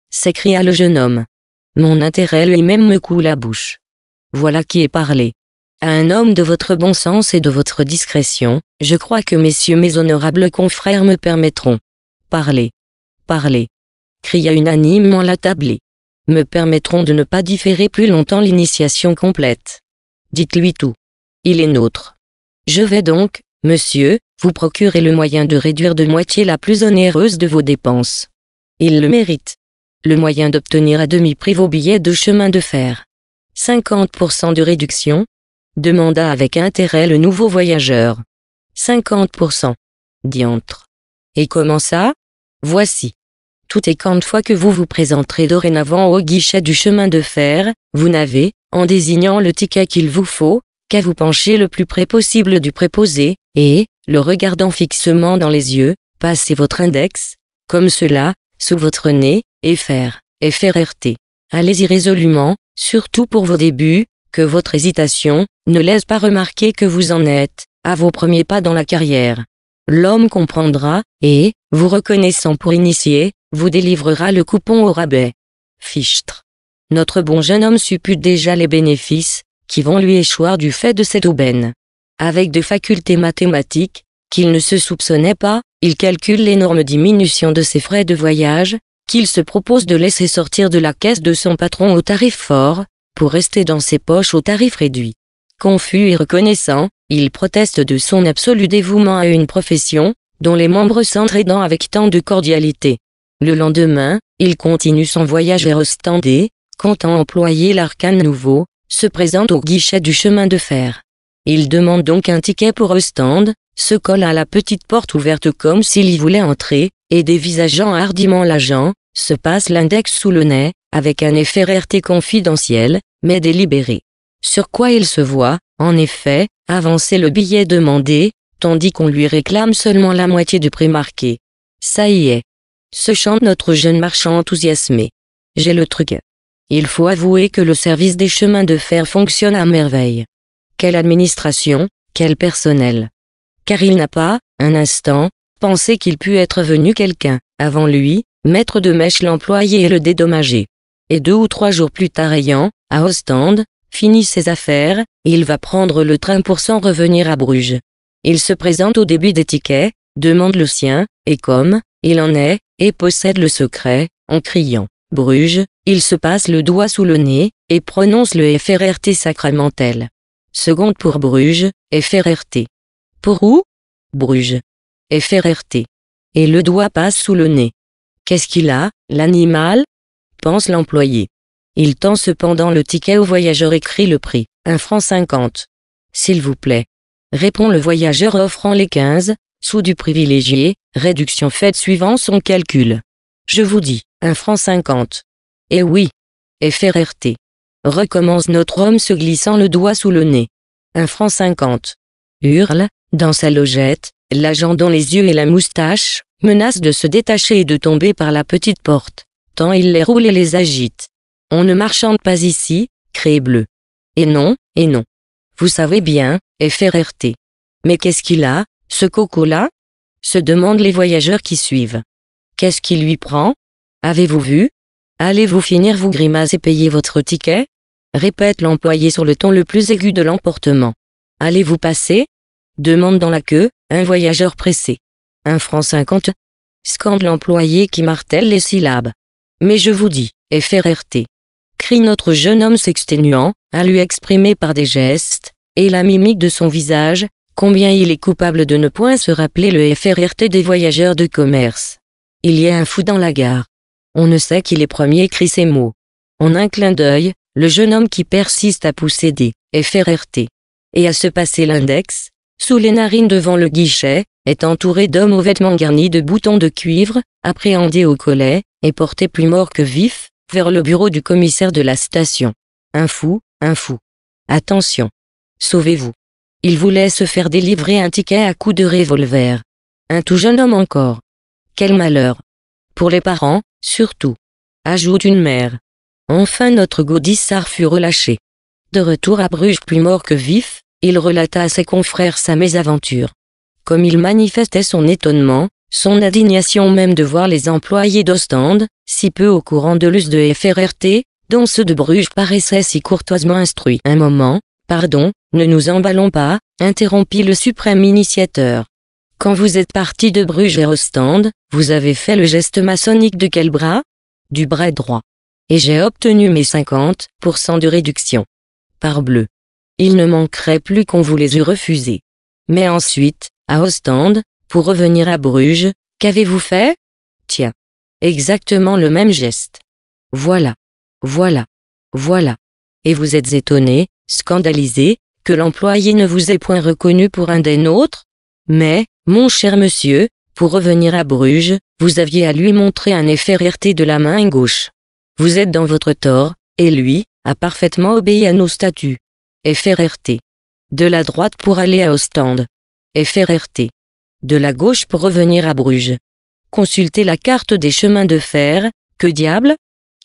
s'écria le jeune homme. Mon intérêt lui-même me coule la bouche. Voilà qui est parlé. À un homme de votre bon sens et de votre discrétion, je crois que messieurs mes honorables confrères me permettront. Parlez. Parlez. Cria unanimement la tablée. « Me permettront de ne pas différer plus longtemps l'initiation complète. Dites-lui tout. Il est nôtre. Je vais donc, monsieur, vous procurer le moyen de réduire de moitié la plus onéreuse de vos dépenses. Il le mérite. Le moyen d'obtenir à demi-prix vos billets de chemin de fer. 50% de réduction demanda avec intérêt le nouveau voyageur. 50%. Diantre. Et comment ça Voici. Tout et quand fois que vous vous présenterez dorénavant au guichet du chemin de fer, vous n'avez, en désignant le ticket qu'il vous faut, qu'à vous pencher le plus près possible du préposé, et, le regardant fixement dans les yeux, passez votre index, comme cela, sous votre nez, et faire, et faire RT. Allez-y résolument, surtout pour vos débuts, que votre hésitation ne laisse pas remarquer que vous en êtes, à vos premiers pas dans la carrière. L'homme comprendra, et, vous reconnaissant pour initié, vous délivrera le coupon au rabais. Fichtre notre bon jeune homme suppute déjà les bénéfices qui vont lui échoir du fait de cette aubaine. Avec des facultés mathématiques, qu'il ne se soupçonnait pas, il calcule l'énorme diminution de ses frais de voyage, qu'il se propose de laisser sortir de la caisse de son patron au tarif fort, pour rester dans ses poches au tarif réduit. Confus et reconnaissant, il proteste de son absolu dévouement à une profession, dont les membres s'entraident avec tant de cordialité. Le lendemain, il continue son voyage vers Ostendé, comptant employer l'arcane nouveau, se présente au guichet du chemin de fer. Il demande donc un ticket pour Ostende, se colle à la petite porte ouverte comme s'il y voulait entrer, et dévisageant hardiment l'agent, se passe l'index sous le nez, avec un effet rareté confidentiel, mais délibéré. Sur quoi il se voit, en effet, avancer le billet demandé, tandis qu'on lui réclame seulement la moitié du prix marqué. Ça y est. Se chante notre jeune marchand enthousiasmé. J'ai le truc. Il faut avouer que le service des chemins de fer fonctionne à merveille. Quelle administration, quel personnel. Car il n'a pas, un instant, pensé qu'il pût être venu quelqu'un, avant lui, maître de mèche l'employé et le dédommager. Et deux ou trois jours plus tard ayant, à Ostende, fini ses affaires, il va prendre le train pour s'en revenir à Bruges. Il se présente au début des tickets, demande le sien, et comme, il en est, et possède le secret, en criant. Bruges, il se passe le doigt sous le nez, et prononce le FRRT sacramentel. Seconde pour Bruges, FRRT. Pour où Bruges. FRRT. Et le doigt passe sous le nez. Qu'est-ce qu'il a, l'animal pense l'employé. Il tend cependant le ticket au voyageur et crie le prix, un franc 50. S'il vous plaît. Répond le voyageur offrant les 15, sous du privilégié, réduction faite suivant son calcul. Je vous dis, un franc cinquante. Eh oui. Et Recommence notre homme se glissant le doigt sous le nez. Un franc cinquante. Hurle, dans sa logette, l'agent dont les yeux et la moustache, menace de se détacher et de tomber par la petite porte, tant il les roule et les agite. On ne marchande pas ici, créé bleu. Et non, et non. Vous savez bien, et Mais qu'est-ce qu'il a, ce coco-là se demandent les voyageurs qui suivent. Qu'est-ce qui lui prend Avez-vous vu Allez-vous finir vous grimaces et payer votre ticket répète l'employé sur le ton le plus aigu de l'emportement. Allez-vous passer demande dans la queue un voyageur pressé. Un franc cinquante scande l'employé qui martèle les syllabes. Mais je vous dis, FRRT crie notre jeune homme s'exténuant, à lui exprimer par des gestes, et la mimique de son visage, combien il est coupable de ne point se rappeler le FRRT des voyageurs de commerce. Il y a un fou dans la gare. On ne sait qui les premiers écrit ces mots. En un clin d'œil, le jeune homme qui persiste à pousser des FRRT et à se passer l'index, sous les narines devant le guichet, est entouré d'hommes aux vêtements garnis de boutons de cuivre, appréhendés au collet, et portés plus morts que vifs, vers le bureau du commissaire de la station. Un fou, un fou. Attention. Sauvez-vous. Il voulait se faire délivrer un ticket à coups de revolver. Un tout jeune homme encore. Quel malheur. Pour les parents, surtout. Ajoute une mère. Enfin notre gaudissard fut relâché. De retour à Bruges plus mort que vif, il relata à ses confrères sa mésaventure. Comme il manifestait son étonnement, son indignation même de voir les employés d'Ostende, si peu au courant de l'us de FRRT, dont ceux de Bruges paraissaient si courtoisement instruits. Un moment, pardon, ne nous emballons pas, interrompit le suprême initiateur. Quand vous êtes parti de Bruges vers Ostende, vous avez fait le geste maçonnique de quel bras Du bras droit. Et j'ai obtenu mes 50% de réduction. Parbleu. Il ne manquerait plus qu'on vous les eût refusés. Mais ensuite, à Ostende, pour revenir à Bruges, qu'avez-vous fait Tiens. Exactement le même geste. Voilà. Voilà. Voilà. Et vous êtes étonné, scandalisé, que l'employé ne vous ait point reconnu pour un des nôtres Mais, mon cher monsieur, pour revenir à Bruges, vous aviez à lui montrer un effet de la main gauche. Vous êtes dans votre tort, et lui, a parfaitement obéi à nos statuts. FRRT. De la droite pour aller à Ostende. FRRT. De la gauche pour revenir à Bruges. Consultez la carte des chemins de fer, que diable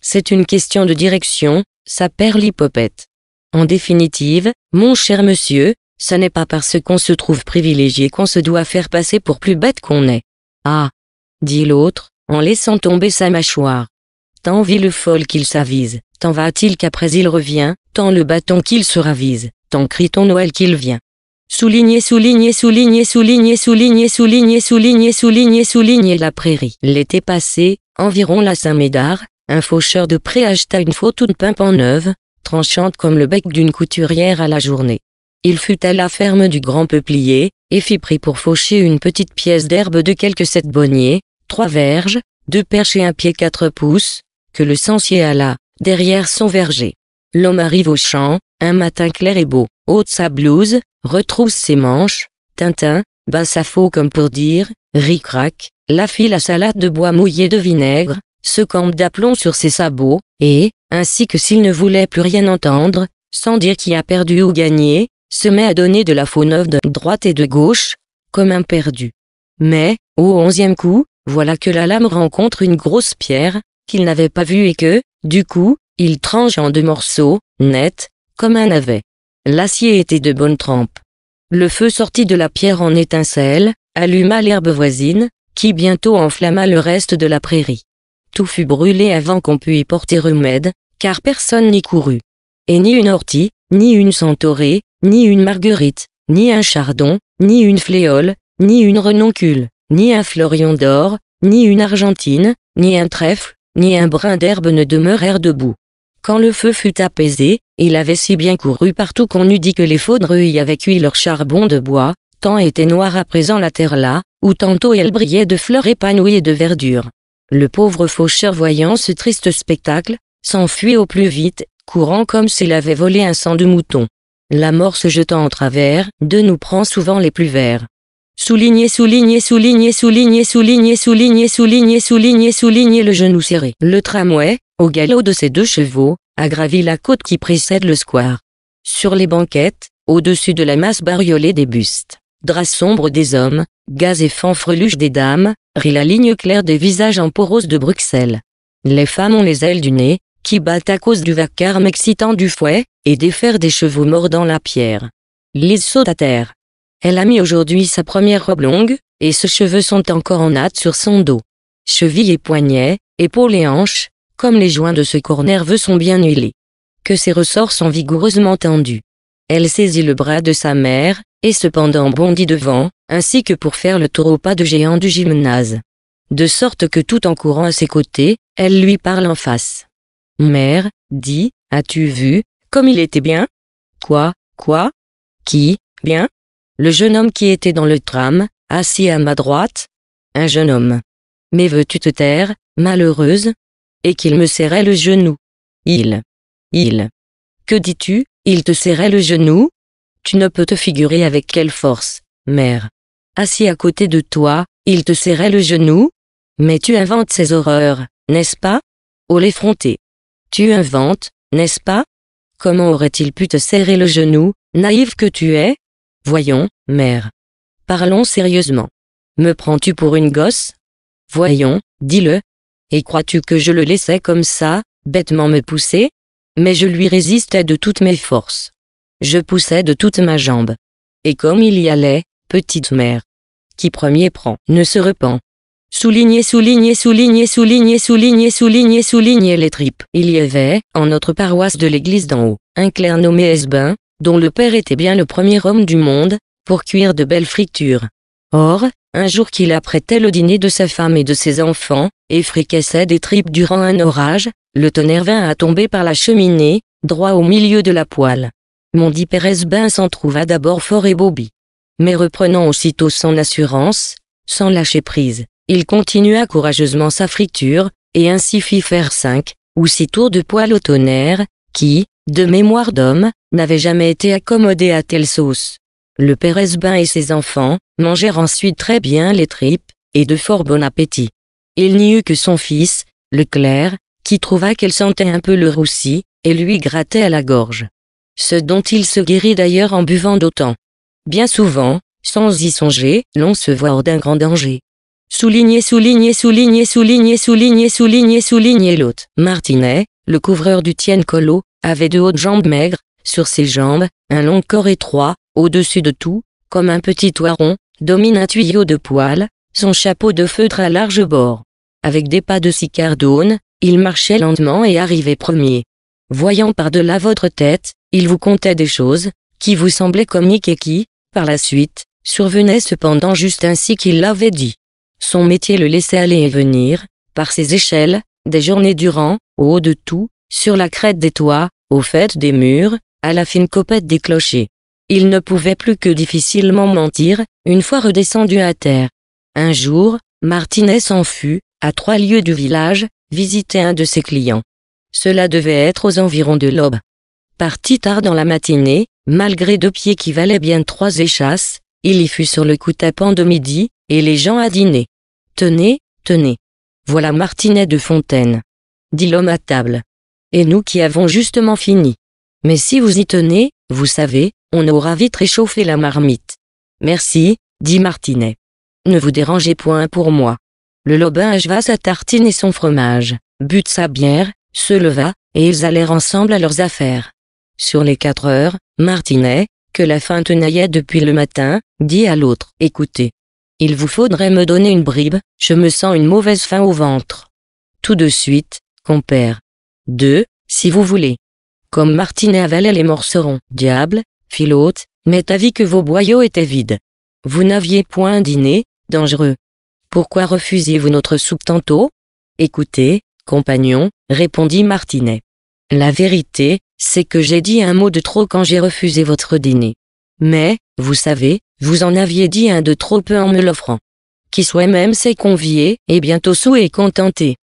C'est une question de direction, ça perd l'hypopète. En définitive, mon cher monsieur, ce n'est pas parce qu'on se trouve privilégié qu'on se doit faire passer pour plus bête qu'on est. Ah dit l'autre, en laissant tomber sa mâchoire. Tant vit le fol qu'il s'avise, tant va-t-il qu'après il revient, tant le bâton qu'il se ravise, tant crie ton Noël qu'il vient. Souligner, souligner, souligner, souligner, souligner, souligner, souligner, souligner, souligner la prairie. L'été passé, environ la Saint-Médard, un faucheur de pré acheta une faute toute en neuve, tranchante comme le bec d'une couturière à la journée. Il fut à la ferme du Grand Peuplier, et fit prix pour faucher une petite pièce d'herbe de quelques sept bonniers, trois verges, deux perches et un pied quatre pouces, que le sentier alla, derrière son verger. L'homme arrive au champ, un matin clair et beau, ôte sa blouse, retrousse ses manches, tintin, bat sa faux comme pour dire, ricrac, file à salade de bois mouillé de vinaigre, se campe d'aplomb sur ses sabots, et, ainsi que s'il ne voulait plus rien entendre, sans dire qui a perdu ou gagné, se met à donner de la faux neuve de droite et de gauche, comme un perdu. Mais, au onzième coup, voilà que la lame rencontre une grosse pierre, qu'il n'avait pas vue et que, du coup, il tranche en deux morceaux, net, comme un navet. L'acier était de bonne trempe. Le feu sortit de la pierre en étincelle, alluma l'herbe voisine, qui bientôt enflamma le reste de la prairie. Tout fut brûlé avant qu'on pût y porter remède, car personne n'y courut et ni une ortie, ni une centaurée, ni une marguerite, ni un chardon, ni une fléole, ni une renoncule, ni un florion d'or, ni une argentine, ni un trèfle, ni un brin d'herbe ne demeurèrent debout. Quand le feu fut apaisé, il avait si bien couru partout qu'on eût dit que les faudreux y avaient cuit leur charbon de bois, tant était noire à présent la terre là, où tantôt elle brillait de fleurs épanouies et de verdure. Le pauvre faucheur voyant ce triste spectacle, s'enfuit au plus vite, courant comme s'il avait volé un sang de mouton. La mort se jetant en travers, de nous prend souvent les plus verts. souligné souligné souligné souligné souligné souligné souligné souligné soulignez le genou serré. Le tramway, au galop de ses deux chevaux, a gravi la côte qui précède le square. Sur les banquettes, au-dessus de la masse bariolée des bustes, draps sombres des hommes, gaz et fanfreluche des dames, rit la ligne claire des visages en porose de Bruxelles. Les femmes ont les ailes du nez, qui battent à cause du vacarme excitant du fouet, et défaire des chevaux mordant la pierre. Lise saute à terre. Elle a mis aujourd'hui sa première robe longue, et ses cheveux sont encore en hâte sur son dos. Chevilles et poignets, épaules et hanches, comme les joints de ce corps nerveux sont bien huilés. Que ses ressorts sont vigoureusement tendus. Elle saisit le bras de sa mère, et cependant bondit devant, ainsi que pour faire le tour au pas de géant du gymnase. De sorte que tout en courant à ses côtés, elle lui parle en face. Mère, dis, as-tu vu, comme il était bien? Quoi, quoi? Qui, bien? Le jeune homme qui était dans le tram, assis à ma droite? Un jeune homme. Mais veux-tu te taire, malheureuse? Et qu'il me serrait le genou. Il. Il. Que dis-tu, il te serrait le genou? Tu ne peux te figurer avec quelle force, mère. Assis à côté de toi, il te serrait le genou? Mais tu inventes ces horreurs, n'est-ce pas? Oh l'effronter. Tu inventes, n'est-ce pas Comment aurait-il pu te serrer le genou, naïve que tu es Voyons, mère. Parlons sérieusement. Me prends-tu pour une gosse Voyons, dis-le. Et crois-tu que je le laissais comme ça, bêtement me pousser Mais je lui résistais de toutes mes forces. Je poussais de toute ma jambe. Et comme il y allait, petite mère, qui premier prend ne se repent. Souligner, souligner, souligner, souligner, souligner, souligner, soulignez les tripes. Il y avait, en notre paroisse de l'église d'en haut, un clerc nommé Esbin, dont le père était bien le premier homme du monde, pour cuire de belles fritures. Or, un jour qu'il apprêtait le dîner de sa femme et de ses enfants, et fricassait des tripes durant un orage, le tonnerre vint à tomber par la cheminée, droit au milieu de la poêle. Mon dit père Esbin s'en trouva d'abord fort et Mais reprenant aussitôt son assurance, sans lâcher prise, il continua courageusement sa friture, et ainsi fit faire cinq ou six tours de poêle au tonnerre, qui, de mémoire d'homme, n'avait jamais été accommodé à telle sauce. Le père Esbin et ses enfants mangèrent ensuite très bien les tripes, et de fort bon appétit. Il n'y eut que son fils, le clerc, qui trouva qu'elle sentait un peu le roussi, et lui grattait à la gorge. Ce dont il se guérit d'ailleurs en buvant d'autant. Bien souvent, sans y songer, l'on se voit hors d'un grand danger. Soulignez, souligner, soulignez, souligner, soulignez, soulignez, soulignez l'autre. Martinet, le couvreur du tien Colo, avait de hautes jambes maigres, sur ses jambes, un long corps étroit, au-dessus de tout, comme un petit toiron, domine un tuyau de poils, son chapeau de feutre à large bord. Avec des pas de sicard il marchait lentement et arrivait premier. Voyant par-delà votre tête, il vous contait des choses, qui vous semblaient comiques et qui, par la suite, survenaient cependant juste ainsi qu'il l'avait dit. Son métier le laissait aller et venir, par ses échelles, des journées durant, au haut de tout, sur la crête des toits, au fait des murs, à la fine copette des clochers. Il ne pouvait plus que difficilement mentir, une fois redescendu à terre. Un jour, Martinez s'en fut, à trois lieues du village, visiter un de ses clients. Cela devait être aux environs de l'aube. Parti tard dans la matinée, malgré deux pieds qui valaient bien trois échasses, il y fut sur le coup tapant de midi, et les gens à dîner. Tenez, tenez. Voilà Martinet de Fontaine. Dit l'homme à table. Et nous qui avons justement fini. Mais si vous y tenez, vous savez, on aura vite réchauffé la marmite. Merci, dit Martinet. Ne vous dérangez point pour moi. Le lobin acheva sa tartine et son fromage, but sa bière, se leva, et ils allèrent ensemble à leurs affaires. Sur les quatre heures, Martinet, que la faim tenaillait depuis le matin, dit à l'autre. Écoutez. Il vous faudrait me donner une bribe, je me sens une mauvaise faim au ventre. Tout de suite, compère. Deux, si vous voulez. Comme Martinet avalait les morcerons. Diable, fit l'hôte, m'est avis que vos boyaux étaient vides. Vous n'aviez point dîné, dangereux. Pourquoi refusiez-vous notre soupe tantôt Écoutez, compagnon, répondit Martinet. La vérité, c'est que j'ai dit un mot de trop quand j'ai refusé votre dîner. Mais, vous savez, vous en aviez dit un de trop peu en me l'offrant. Qui soit même s'est convié, et bientôt sous et contenté.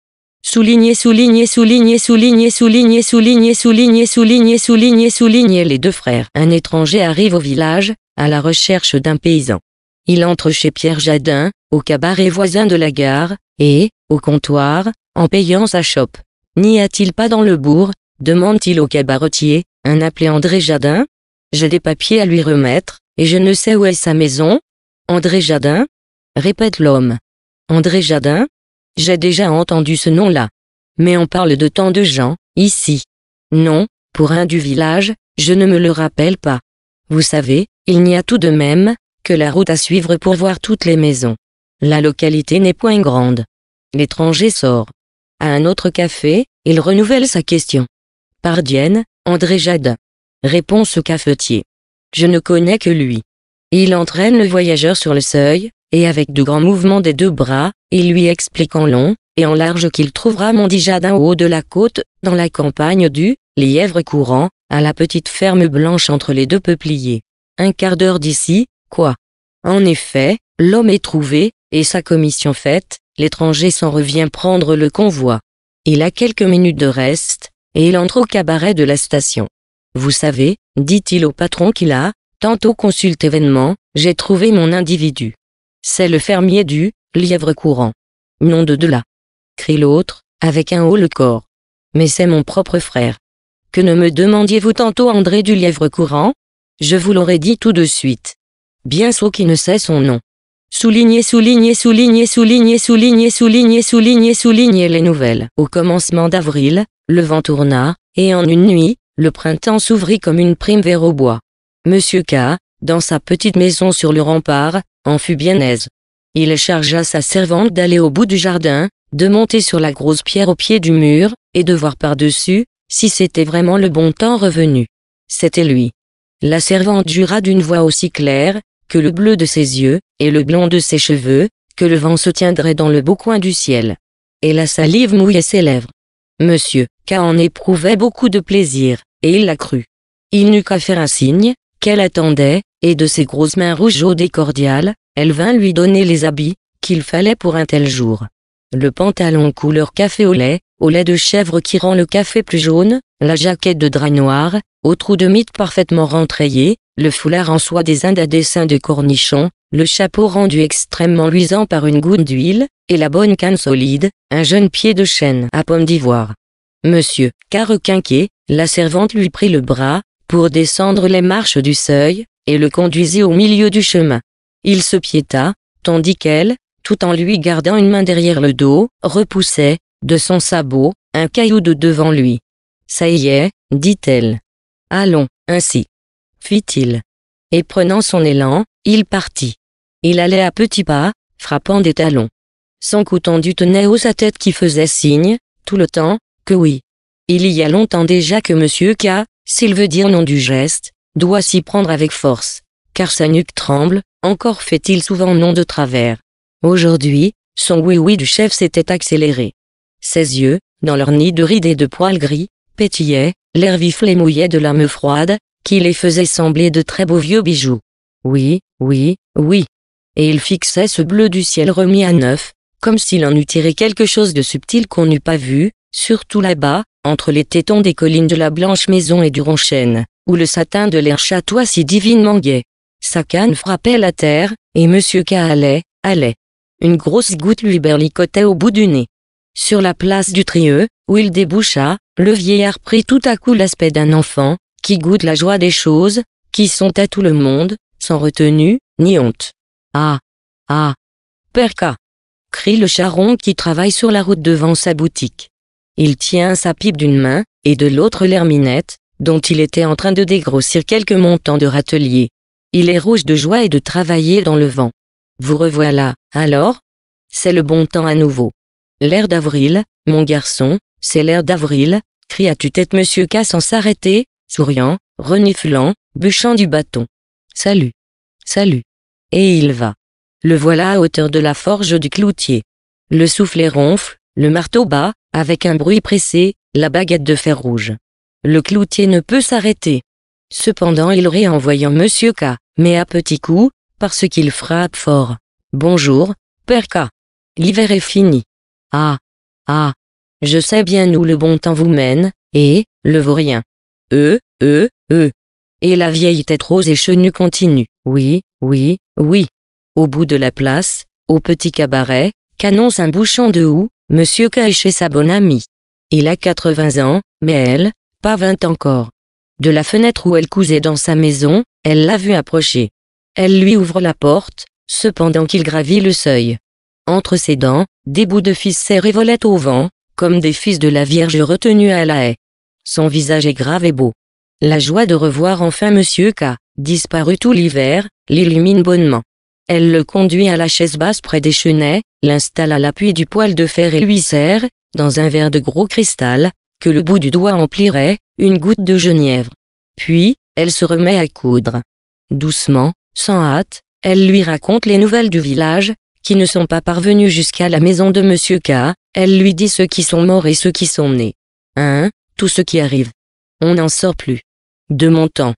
Souligné, souligné, souligné, souligné, souligné, souligné, souligné, souligné, souligné, souligné les deux frères. Un étranger arrive au village, à la recherche d'un paysan. Il entre chez Pierre Jadin, au cabaret voisin de la gare, et, au comptoir, en payant sa chope. N'y a-t-il pas dans le bourg, demande-t-il au cabaretier, un appelé André Jadin. J'ai des papiers à lui remettre, et je ne sais où est sa maison. André Jadin répète l'homme. André Jadin J'ai déjà entendu ce nom-là. Mais on parle de tant de gens, ici. Non, pour un du village, je ne me le rappelle pas. Vous savez, il n'y a tout de même que la route à suivre pour voir toutes les maisons. La localité n'est point grande. L'étranger sort. À un autre café, il renouvelle sa question gardienne André Jadin. Réponse cafetier. Je ne connais que lui. Il entraîne le voyageur sur le seuil, et avec de grands mouvements des deux bras, il lui explique en long et en large qu'il trouvera Jadin au haut de la côte, dans la campagne du Lièvre courant, à la petite ferme blanche entre les deux peupliers. Un quart d'heure d'ici, quoi. En effet, l'homme est trouvé, et sa commission faite, l'étranger s'en revient prendre le convoi. Il a quelques minutes de reste, et il entre au cabaret de la station. Vous savez, dit-il au patron qu'il a, tantôt consulte événement, j'ai trouvé mon individu. C'est le fermier du lièvre courant. Nom de de là. Crie l'autre, avec un haut le corps. Mais c'est mon propre frère. Que ne me demandiez-vous tantôt André du lièvre courant Je vous l'aurais dit tout de suite. Bien sûr qui ne sait son nom. Souligner, soulignez, soulignez, soulignez, soulignez, soulignez, soulignez, souligner les nouvelles. Au commencement d'avril, le vent tourna, et en une nuit, le printemps s'ouvrit comme une prime vers au bois. Monsieur K, dans sa petite maison sur le rempart, en fut bien aise. Il chargea sa servante d'aller au bout du jardin, de monter sur la grosse pierre au pied du mur, et de voir par-dessus, si c'était vraiment le bon temps revenu. C'était lui. La servante jura d'une voix aussi claire, que le bleu de ses yeux, et le blond de ses cheveux, que le vent se tiendrait dans le beau coin du ciel. Et la salive mouillait ses lèvres. Monsieur, K en éprouvait beaucoup de plaisir, et il l'a cru. Il n'eut qu'à faire un signe, qu'elle attendait, et de ses grosses mains rouges et cordiales, elle vint lui donner les habits, qu'il fallait pour un tel jour le pantalon couleur café au lait, au lait de chèvre qui rend le café plus jaune, la jaquette de drap noir, au trou de mythe parfaitement rentrayé, le foulard en soie des Indes à dessin de cornichon, le chapeau rendu extrêmement luisant par une goutte d'huile, et la bonne canne solide, un jeune pied de chêne à pomme d'ivoire. Monsieur, car la servante lui prit le bras, pour descendre les marches du seuil, et le conduisit au milieu du chemin. Il se piéta, tandis qu'elle, tout en lui gardant une main derrière le dos, repoussait, de son sabot, un caillou de devant lui. Ça y est, dit-elle. Allons, ainsi. Fit-il. Et prenant son élan, il partit. Il allait à petits pas, frappant des talons. Son cou tendu tenait haut sa tête qui faisait signe, tout le temps, que oui. Il y a longtemps déjà que Monsieur K, s'il veut dire non du geste, doit s'y prendre avec force, car sa nuque tremble, encore fait-il souvent non de travers. Aujourd'hui, son oui-oui du chef s'était accéléré. Ses yeux, dans leur nid de rides et de poils gris, pétillaient, l'air vif et mouillait de larmes froides, qui les faisait sembler de très beaux vieux bijoux. Oui, oui, oui. Et il fixait ce bleu du ciel remis à neuf, comme s'il en eût tiré quelque chose de subtil qu'on n'eût pas vu, surtout là-bas, entre les tétons des collines de la blanche maison et du ronchêne, où le satin de l'air chatois si divinement gai. Sa canne frappait la terre, et Monsieur K allait, allait. Une grosse goutte lui berlicotait au bout du nez. Sur la place du Trieux, où il déboucha, le vieillard prit tout à coup l'aspect d'un enfant, qui goûte la joie des choses, qui sont à tout le monde, sans retenue, ni honte. Ah! Ah! Perca! crie le charron qui travaille sur la route devant sa boutique. Il tient sa pipe d'une main, et de l'autre l'herminette, dont il était en train de dégrossir quelques montants de râtelier. Il est rouge de joie et de travailler dans le vent. Vous revoilà, alors C'est le bon temps à nouveau. L'air d'avril, mon garçon, c'est l'air d'avril, cria tu tête Monsieur K sans s'arrêter, souriant, reniflant, bûchant du bâton. Salut. Salut. Et il va. Le voilà à hauteur de la forge du cloutier. Le soufflet ronfle, le marteau bat, avec un bruit pressé, la baguette de fer rouge. Le cloutier ne peut s'arrêter. Cependant il rit en voyant Monsieur K, mais à petits coups, parce qu'il frappe fort. Bonjour, Perka. L'hiver est fini. Ah, ah, je sais bien où le bon temps vous mène, et, le vaurien. Euh, euh, euh. Et la vieille tête rose et chenue continue. Oui, oui, oui. Au bout de la place, au petit cabaret, qu'annonce un bouchon de houx, Monsieur K est chez sa bonne amie. Il a 80 ans, mais elle, pas 20 encore. De la fenêtre où elle cousait dans sa maison, elle l'a vu approcher. Elle lui ouvre la porte, cependant qu'il gravit le seuil. Entre ses dents, des bouts de fils et volaient au vent, comme des fils de la Vierge retenus à la haie. Son visage est grave et beau. La joie de revoir enfin Monsieur K, disparu tout l'hiver, l'illumine bonnement. Elle le conduit à la chaise basse près des chenets, l'installe à l'appui du poêle de fer et lui sert, dans un verre de gros cristal, que le bout du doigt emplirait, une goutte de genièvre. Puis, elle se remet à coudre. Doucement, sans hâte, elle lui raconte les nouvelles du village, qui ne sont pas parvenues jusqu'à la maison de Monsieur K, elle lui dit ceux qui sont morts et ceux qui sont nés. Hein, Tout ce qui arrive. On n'en sort plus. De mon temps.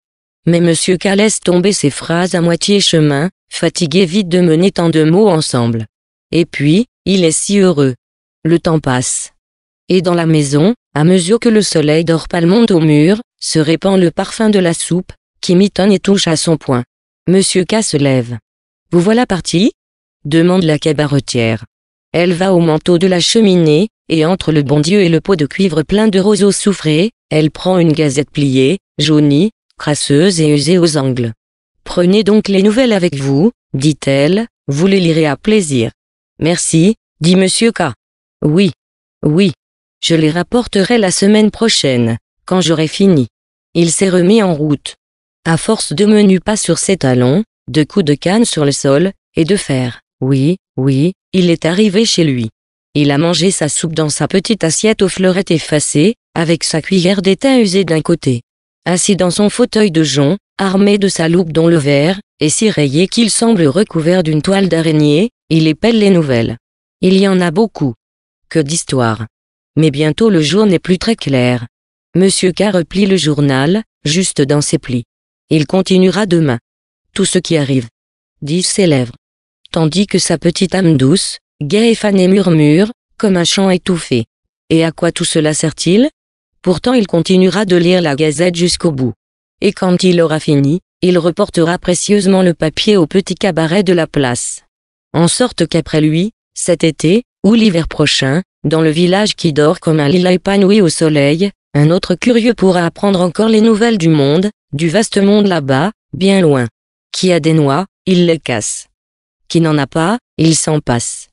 Mais Monsieur K laisse tomber ses phrases à moitié chemin, fatigué vite de mener tant de mots ensemble. Et puis, il est si heureux. Le temps passe. Et dans la maison, à mesure que le soleil dort monte au mur, se répand le parfum de la soupe, qui mitonne et touche à son point. Monsieur K se lève. Vous voilà parti demande la cabaretière. Elle va au manteau de la cheminée, et entre le bon Dieu et le pot de cuivre plein de roseaux souffrés, elle prend une gazette pliée, jaunie, crasseuse et usée aux angles. Prenez donc les nouvelles avec vous, dit-elle, vous les lirez à plaisir. Merci, dit Monsieur K. Oui, oui, je les rapporterai la semaine prochaine, quand j'aurai fini. Il s'est remis en route à force de menus pas sur ses talons, de coups de canne sur le sol, et de faire oui, oui, il est arrivé chez lui. Il a mangé sa soupe dans sa petite assiette aux fleurettes effacées, avec sa cuillère d'étain usée d'un côté. Assis dans son fauteuil de jonc, armé de sa loupe dont le verre est si rayé qu'il semble recouvert d'une toile d'araignée, il épelle les nouvelles. Il y en a beaucoup. Que d'histoire Mais bientôt le jour n'est plus très clair. Monsieur K replie le journal, juste dans ses plis. Il continuera demain. Tout ce qui arrive. Disent ses lèvres. Tandis que sa petite âme douce, gaie et fanée murmure, comme un chant étouffé. Et à quoi tout cela sert-il Pourtant il continuera de lire la gazette jusqu'au bout. Et quand il aura fini, il reportera précieusement le papier au petit cabaret de la place. En sorte qu'après lui, cet été, ou l'hiver prochain, dans le village qui dort comme un lilas épanoui au soleil, un autre curieux pourra apprendre encore les nouvelles du monde, du vaste monde là-bas, bien loin. Qui a des noix, il les casse. Qui n'en a pas, il s'en passe.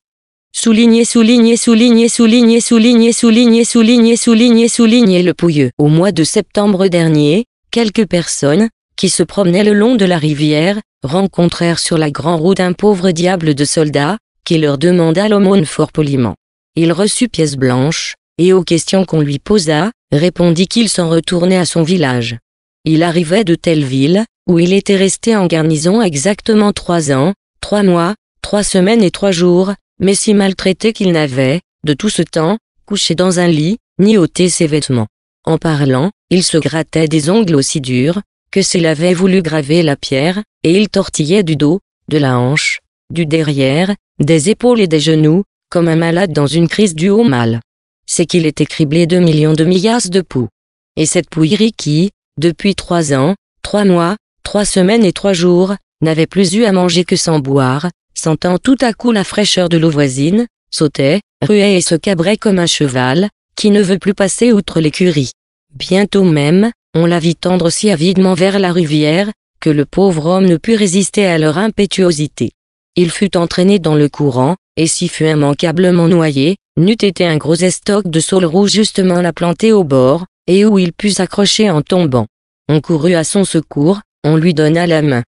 Souligné, souligné, soulignez, souligné, souligné, souligné, soulignez, souligné, soulignez le pouilleux. Au mois de septembre dernier, quelques personnes, qui se promenaient le long de la rivière, rencontrèrent sur la grand route un pauvre diable de soldat, qui leur demanda l'aumône fort poliment. Il reçut pièce blanche, et aux questions qu'on lui posa, répondit qu'il s'en retournait à son village. Il arrivait de telle ville où il était resté en garnison exactement trois ans, trois mois, trois semaines et trois jours, mais si maltraité qu'il n'avait, de tout ce temps, couché dans un lit, ni ôté ses vêtements. En parlant, il se grattait des ongles aussi durs, que s'il avait voulu graver la pierre, et il tortillait du dos, de la hanche, du derrière, des épaules et des genoux, comme un malade dans une crise du haut mal. C'est qu'il était criblé de millions de millasses de poux. Et cette pouillerie qui, depuis trois ans, trois mois, trois semaines et trois jours, n'avait plus eu à manger que sans boire, sentant tout à coup la fraîcheur de l'eau voisine, sautait, ruait et se cabrait comme un cheval, qui ne veut plus passer outre l'écurie. Bientôt même, on la vit tendre si avidement vers la rivière, que le pauvre homme ne put résister à leur impétuosité. Il fut entraîné dans le courant, et s'y fut immanquablement noyé, n'eût été un gros estoc de saules rouge justement la planter au bord, et où il put s'accrocher en tombant. On courut à son secours, on lui donna la main.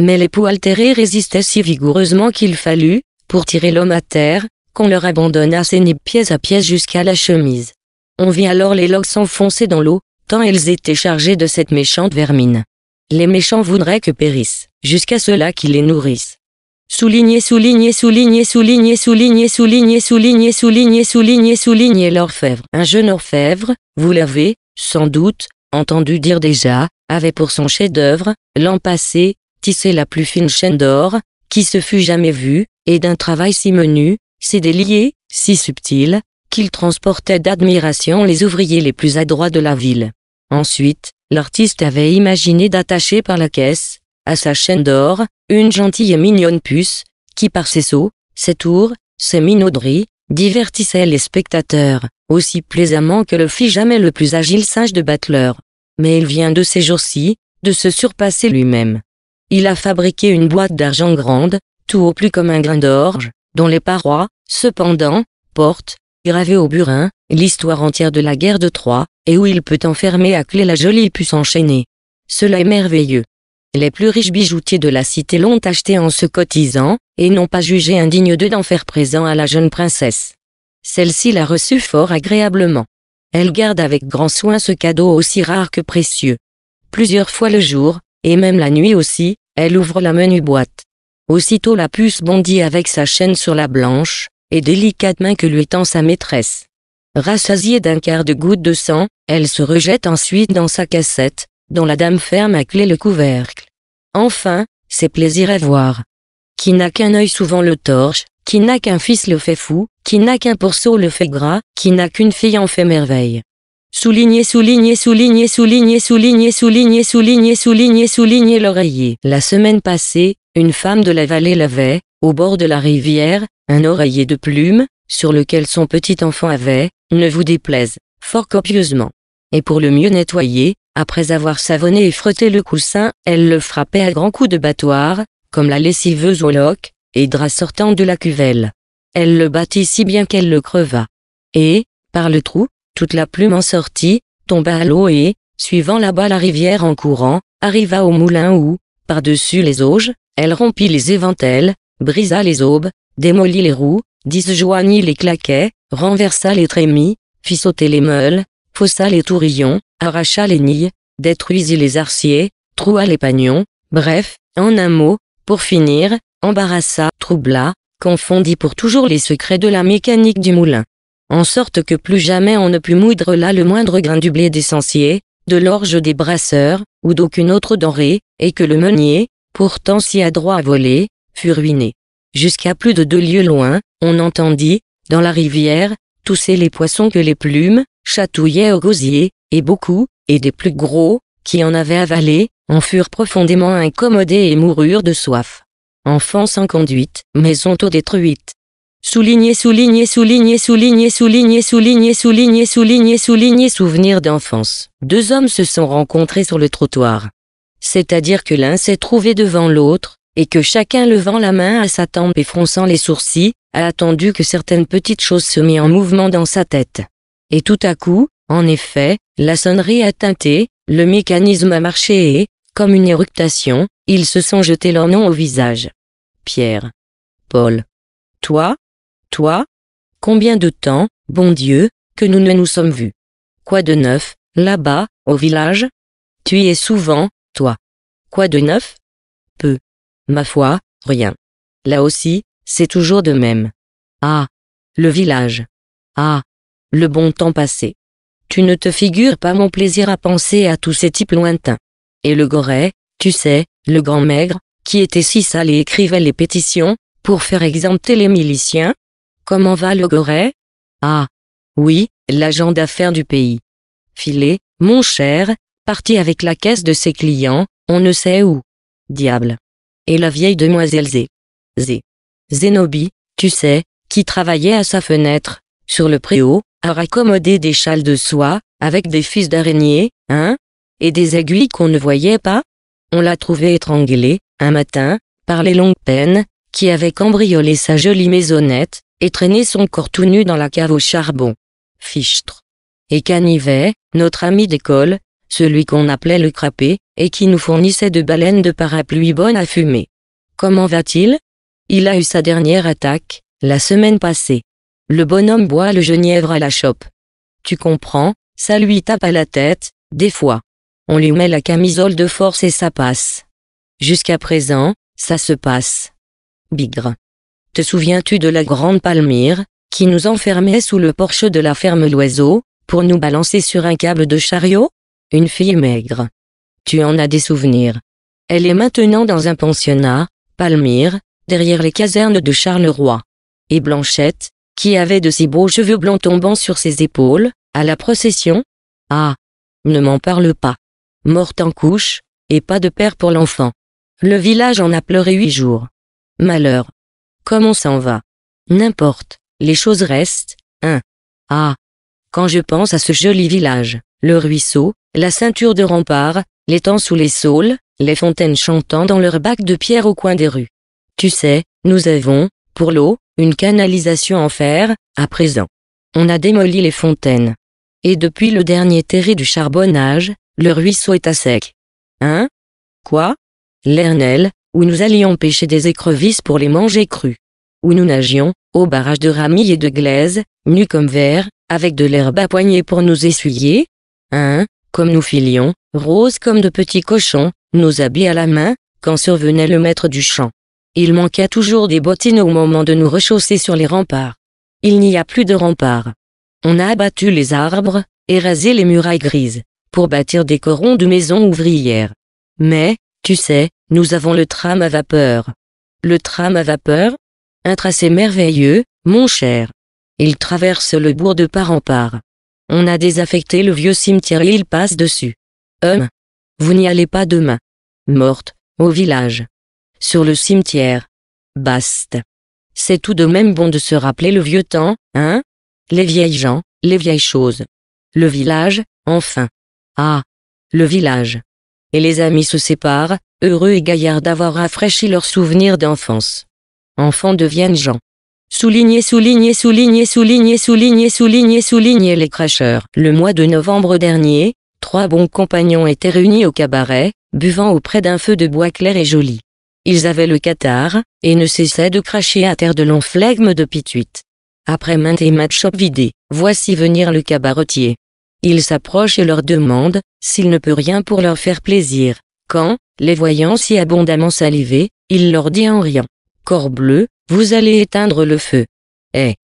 Mais les poux altérés résistaient si vigoureusement qu'il fallut, pour tirer l'homme à terre, qu'on leur abandonna ses nippes pièce à pièce jusqu'à la chemise. On vit alors les logs s'enfoncer dans l'eau, tant elles étaient chargées de cette méchante vermine. Les méchants voudraient que périssent, jusqu'à ceux-là qui les nourrissent. soulignez, soulignez, soulignez, soulignez, soulignez, soulignez, soulignez, soulignez, soulignez soulignez l'orfèvre. Un jeune orfèvre, vous l'avez, sans doute, entendu dire déjà, avait pour son chef-d'œuvre, l'an passé, tissé la plus fine chaîne d'or, qui se fût jamais vue, et d'un travail si menu, si délié, si subtil, qu'il transportait d'admiration les ouvriers les plus adroits de la ville. Ensuite, l'artiste avait imaginé d'attacher par la caisse, à sa chaîne d'or, une gentille et mignonne puce, qui par ses sauts, ses tours, ses minauderies, divertissait les spectateurs, aussi plaisamment que le fit jamais le plus agile singe de Butler. Mais il vient de ces jours-ci, de se surpasser lui-même. Il a fabriqué une boîte d'argent grande, tout au plus comme un grain d'orge, dont les parois, cependant, portent, gravées au burin, l'histoire entière de la guerre de Troie, et où il peut enfermer à clé la jolie puce enchaînée. Cela est merveilleux. Les plus riches bijoutiers de la cité l'ont acheté en se cotisant, et n'ont pas jugé indigne d'eux d'en faire présent à la jeune princesse. Celle-ci l'a reçu fort agréablement. Elle garde avec grand soin ce cadeau aussi rare que précieux. Plusieurs fois le jour, et même la nuit aussi, elle ouvre la menue boîte. Aussitôt la puce bondit avec sa chaîne sur la blanche, et délicate main que lui tend sa maîtresse. Rassasiée d'un quart de goutte de sang, elle se rejette ensuite dans sa cassette, dont la dame ferme à clé le couvercle. Enfin, c'est plaisir à voir. Qui n'a qu'un œil souvent le torche, qui n'a qu'un fils le fait fou, qui n'a qu'un pourceau le fait gras, qui n'a qu'une fille en fait merveille. Soulignez, soulignez, soulignez, soulignez, soulignez, soulignez, soulignez, soulignez, soulignez l'oreiller. La semaine passée, une femme de la vallée l'avait, au bord de la rivière, un oreiller de plumes, sur lequel son petit enfant avait, ne vous déplaise, fort copieusement. Et pour le mieux nettoyer, après avoir savonné et frotté le coussin, elle le frappait à grands coups de battoir, comme la lessiveuse au et drap sortant de la cuvelle. Elle le battit si bien qu'elle le creva. Et, par le trou, toute la plume en sortit, tomba à l'eau et, suivant là-bas la rivière en courant, arriva au moulin où, par-dessus les auges, elle rompit les éventails, brisa les aubes, démolit les roues, disjoignit les claquets, renversa les trémies, fit sauter les meules, faussa les tourillons, arracha les nids, détruisit les arciers, troua les pagnons, bref, en un mot, pour finir, embarrassa, troubla, confondit pour toujours les secrets de la mécanique du moulin. En sorte que plus jamais on ne put moudre là le moindre grain du blé d'essentier, de l'orge des brasseurs, ou d'aucune autre denrée, et que le meunier, pourtant si adroit à voler, fut ruiné. Jusqu'à plus de deux lieues loin, on entendit, dans la rivière, tousser les poissons que les plumes, chatouillaient au gosier, et beaucoup, et des plus gros, qui en avaient avalé, en furent profondément incommodés et moururent de soif. Enfance sans conduite, mais tôt détruites Souligner, souligné, souligné, souligné, souligné, souligné, souligné, souligné, souvenir d'enfance. Deux hommes se sont rencontrés sur le trottoir. C'est-à-dire que l'un s'est trouvé devant l'autre, et que chacun levant la main à sa tempe et fronçant les sourcils, a attendu que certaines petites choses se mettent en mouvement dans sa tête. Et tout à coup, en effet, la sonnerie a teinté, le mécanisme a marché et, comme une éruptation, ils se sont jetés leur nom au visage. Pierre. Paul. Toi Toi Combien de temps, bon Dieu, que nous ne nous sommes vus Quoi de neuf, là-bas, au village Tu y es souvent, toi. Quoi de neuf Peu. Ma foi, rien. Là aussi, c'est toujours de même. Ah. Le village. Ah le bon temps passé. Tu ne te figures pas mon plaisir à penser à tous ces types lointains. Et le goret, tu sais, le grand maigre, qui était si sale et écrivait les pétitions, pour faire exempter les miliciens Comment va le goret Ah Oui, l'agent d'affaires du pays. Filé, mon cher, parti avec la caisse de ses clients, on ne sait où. Diable. Et la vieille demoiselle Zé... Zé... Zénobie, tu sais, qui travaillait à sa fenêtre, sur le préau, à raccommoder des châles de soie, avec des fils d'araignée, hein, et des aiguilles qu'on ne voyait pas. On l'a trouvé étranglée, un matin, par les longues peines, qui avaient cambriolé sa jolie maisonnette, et traîné son corps tout nu dans la cave au charbon. Fichtre. Et Canivet, notre ami d'école, celui qu'on appelait le crapé, et qui nous fournissait de baleines de parapluie bonnes à fumer. Comment va-t-il Il a eu sa dernière attaque, la semaine passée. Le bonhomme boit le genièvre à la chope. Tu comprends, ça lui tape à la tête, des fois. On lui met la camisole de force et ça passe. Jusqu'à présent, ça se passe. Bigre. Te souviens-tu de la grande Palmyre, qui nous enfermait sous le porche de la ferme L'Oiseau, pour nous balancer sur un câble de chariot Une fille maigre. Tu en as des souvenirs. Elle est maintenant dans un pensionnat, Palmyre, derrière les casernes de Charleroi. Et Blanchette, qui avait de si beaux cheveux blancs tombant sur ses épaules, à la procession Ah Ne m'en parle pas. Morte en couche, et pas de père pour l'enfant. Le village en a pleuré huit jours. Malheur. Comme on s'en va. N'importe, les choses restent, hein. Ah Quand je pense à ce joli village, le ruisseau, la ceinture de remparts, l'étang sous les saules, les fontaines chantant dans leurs bacs de pierre au coin des rues. Tu sais, nous avons, pour l'eau, une canalisation en fer, à présent. On a démoli les fontaines. Et depuis le dernier terré du charbonnage, le ruisseau est à sec. Hein Quoi L'Ernel, où nous allions pêcher des écrevisses pour les manger crus. Où nous nagions, au barrage de Ramilles et de Glaise, nus comme verre, avec de l'herbe à poignée pour nous essuyer. Hein Comme nous filions, roses comme de petits cochons, nos habits à la main, quand survenait le maître du champ. Il manquait toujours des bottines au moment de nous rechausser sur les remparts. Il n'y a plus de remparts. On a abattu les arbres, et rasé les murailles grises, pour bâtir des corons de maisons ouvrières. Mais, tu sais, nous avons le tram à vapeur. Le tram à vapeur Un tracé merveilleux, mon cher. Il traverse le bourg de part en part. On a désaffecté le vieux cimetière et il passe dessus. Hum. Vous n'y allez pas demain. Morte, au village sur le cimetière. Baste. C'est tout de même bon de se rappeler le vieux temps, hein Les vieilles gens, les vieilles choses. Le village, enfin. Ah, le village. Et les amis se séparent, heureux et gaillards d'avoir rafraîchi leurs souvenirs d'enfance. Enfants deviennent gens. Soulignez, soulignez, soulignez, souligner, soulignez, soulignez, soulignez les cracheurs. Le mois de novembre dernier, trois bons compagnons étaient réunis au cabaret, buvant auprès d'un feu de bois clair et joli. Ils avaient le cathare et ne cessaient de cracher à terre de longs flegmes de pituite. Après maintes et maintes chopes vidées, voici venir le cabaretier. Il s'approche et leur demande, s'il ne peut rien pour leur faire plaisir. Quand, les voyant si abondamment salivés, il leur dit en riant. Corps bleu, vous allez éteindre le feu. Eh.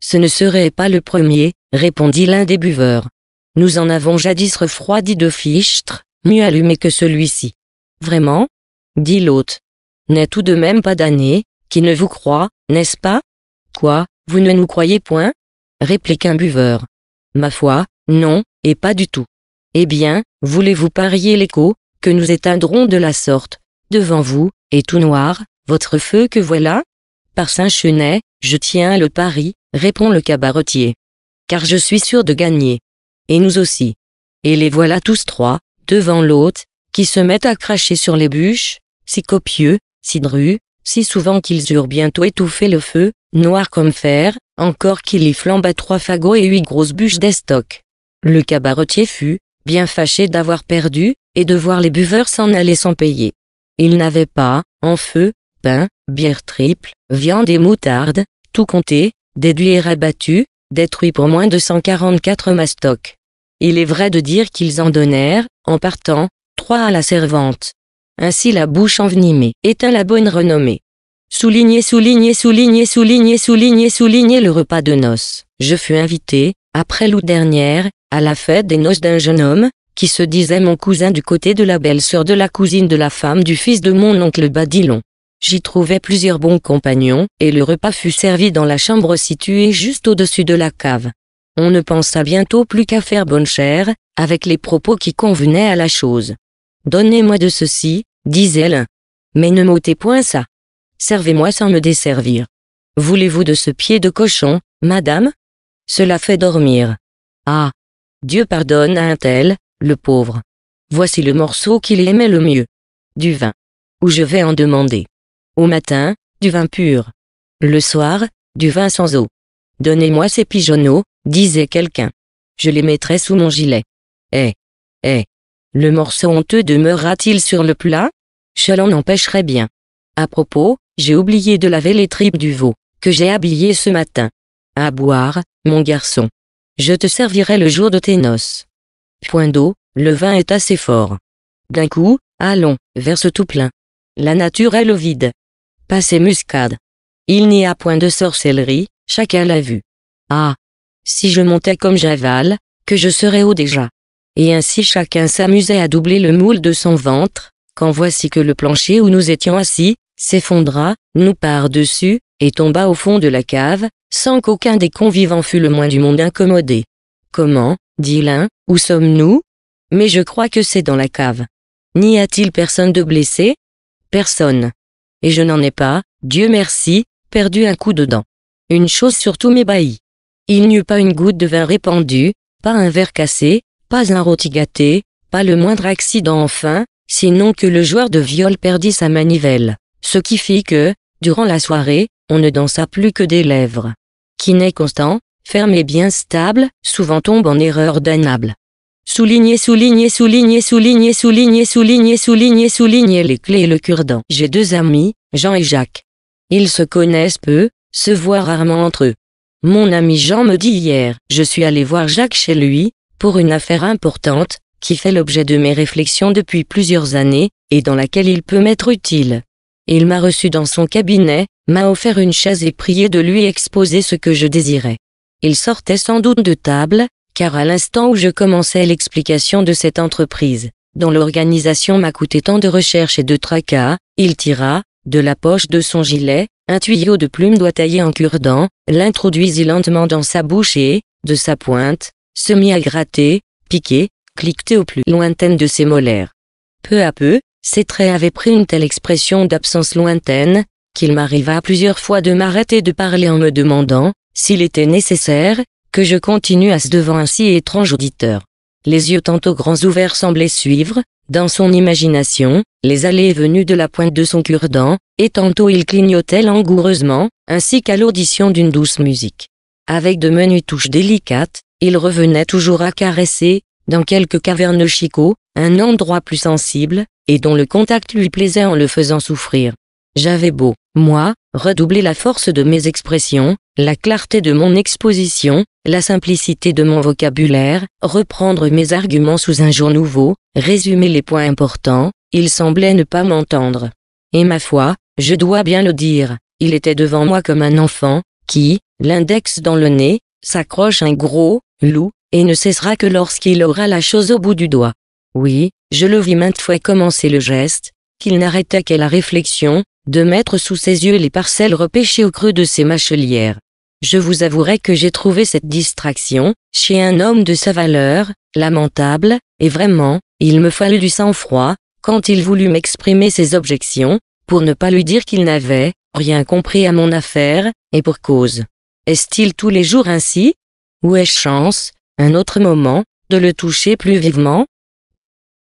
Ce ne serait pas le premier, répondit l'un des buveurs. Nous en avons jadis refroidi de fichtre, mieux allumé que celui-ci. Vraiment? dit l'autre n'est tout de même pas damné, qui ne vous croit, n'est-ce pas Quoi, vous ne nous croyez point réplique un buveur. Ma foi, non, et pas du tout. Eh bien, voulez-vous parier l'écho, que nous éteindrons de la sorte, devant vous, et tout noir, votre feu que voilà Par Saint-Chenet, je tiens le pari, répond le cabaretier. Car je suis sûr de gagner. Et nous aussi. Et les voilà tous trois, devant l'hôte, qui se mettent à cracher sur les bûches, si copieux, Sidru, si souvent qu'ils eurent bientôt étouffé le feu, noir comme fer, encore qu'il y flamba trois fagots et huit grosses bûches d'estoc. Le cabaretier fut, bien fâché d'avoir perdu, et de voir les buveurs s'en aller sans payer. Il n'avait pas, en feu, pain, bière triple, viande et moutarde, tout compté, déduit et rabattu, détruit pour moins de 144 mastocs. Il est vrai de dire qu'ils en donnèrent, en partant, trois à la servante. Ainsi la bouche envenimée éteint la bonne renommée. Soulignez, soulignez, soulignez, soulignez, soulignez, soulignez le repas de noces. Je fus invité, après l'août dernière, à la fête des noces d'un jeune homme, qui se disait mon cousin du côté de la belle-sœur de la cousine de la femme du fils de mon oncle Badilon. J'y trouvais plusieurs bons compagnons, et le repas fut servi dans la chambre située juste au-dessus de la cave. On ne pensa bientôt plus qu'à faire bonne chère, avec les propos qui convenaient à la chose. Donnez-moi de ceci, disait-elle. Mais ne m'ôtez point ça. Servez-moi sans me desservir. Voulez-vous de ce pied de cochon, madame Cela fait dormir. Ah Dieu pardonne à un tel, le pauvre. Voici le morceau qu'il aimait le mieux. Du vin. Où je vais en demander. Au matin, du vin pur. Le soir, du vin sans eau. Donnez-moi ces pigeonneaux, disait quelqu'un. Je les mettrai sous mon gilet. Eh. Eh. Le morceau honteux demeurera-t-il sur le plat chalon n'empêcherait bien. À propos, j'ai oublié de laver les tripes du veau, que j'ai habillé ce matin. À boire, mon garçon. Je te servirai le jour de tes noces. Point d'eau, le vin est assez fort. D'un coup, allons, verse tout plein. La nature est le vide. Passez muscade. Il n'y a point de sorcellerie, chacun l'a vu. Ah! Si je montais comme Javal, que je serais haut déjà et ainsi chacun s'amusait à doubler le moule de son ventre, quand voici que le plancher où nous étions assis, s'effondra, nous par-dessus, et tomba au fond de la cave, sans qu'aucun des convivants fût le moins du monde incommodé. Comment, dit l'un, où sommes-nous Mais je crois que c'est dans la cave. N'y a-t-il personne de blessé Personne. Et je n'en ai pas, Dieu merci, perdu un coup de dent. Une chose surtout m'ébahit. Il n'y eut pas une goutte de vin répandue, pas un verre cassé, pas un rôti gâté, pas le moindre accident enfin, sinon que le joueur de viol perdit sa manivelle. Ce qui fit que, durant la soirée, on ne dansa plus que des lèvres. Qui n'est constant, ferme et bien stable, souvent tombe en erreur damnable. Souligner, souligner, souligner, souligner, souligner, souligner, souligner, souligner les clés et le cure-dent. J'ai deux amis, Jean et Jacques. Ils se connaissent peu, se voient rarement entre eux. Mon ami Jean me dit hier, je suis allé voir Jacques chez lui, pour une affaire importante, qui fait l'objet de mes réflexions depuis plusieurs années, et dans laquelle il peut m'être utile. Il m'a reçu dans son cabinet, m'a offert une chaise et prié de lui exposer ce que je désirais. Il sortait sans doute de table, car à l'instant où je commençais l'explication de cette entreprise, dont l'organisation m'a coûté tant de recherches et de tracas, il tira, de la poche de son gilet, un tuyau de plume doit taillé en cure-dent, l'introduisit lentement dans sa bouche et, de sa pointe, se mit à gratter, piquer, cliqueter au plus lointaine de ses molaires. Peu à peu, ses traits avaient pris une telle expression d'absence lointaine, qu'il m'arriva plusieurs fois de m'arrêter de parler en me demandant, s'il était nécessaire, que je continue à se devant un si étrange auditeur. Les yeux tantôt grands ouverts semblaient suivre, dans son imagination, les allées et venues de la pointe de son cure-dent, et tantôt il clignotait langoureusement, ainsi qu'à l'audition d'une douce musique. Avec de menues touches délicates, il revenait toujours à caresser, dans quelques cavernes chicot, un endroit plus sensible, et dont le contact lui plaisait en le faisant souffrir. J'avais beau, moi, redoubler la force de mes expressions, la clarté de mon exposition, la simplicité de mon vocabulaire, reprendre mes arguments sous un jour nouveau, résumer les points importants, il semblait ne pas m'entendre. Et ma foi, je dois bien le dire, il était devant moi comme un enfant, qui, l'index dans le nez, s'accroche un gros loup, et ne cessera que lorsqu'il aura la chose au bout du doigt. Oui, je le vis maintes fois commencer le geste, qu'il n'arrêta qu'à la réflexion, de mettre sous ses yeux les parcelles repêchées au creux de ses mâchelières. Je vous avouerai que j'ai trouvé cette distraction, chez un homme de sa valeur, lamentable, et vraiment, il me fallut du sang-froid, quand il voulut m'exprimer ses objections, pour ne pas lui dire qu'il n'avait rien compris à mon affaire, et pour cause. Est-il tous les jours ainsi Ou ai-je chance, un autre moment, de le toucher plus vivement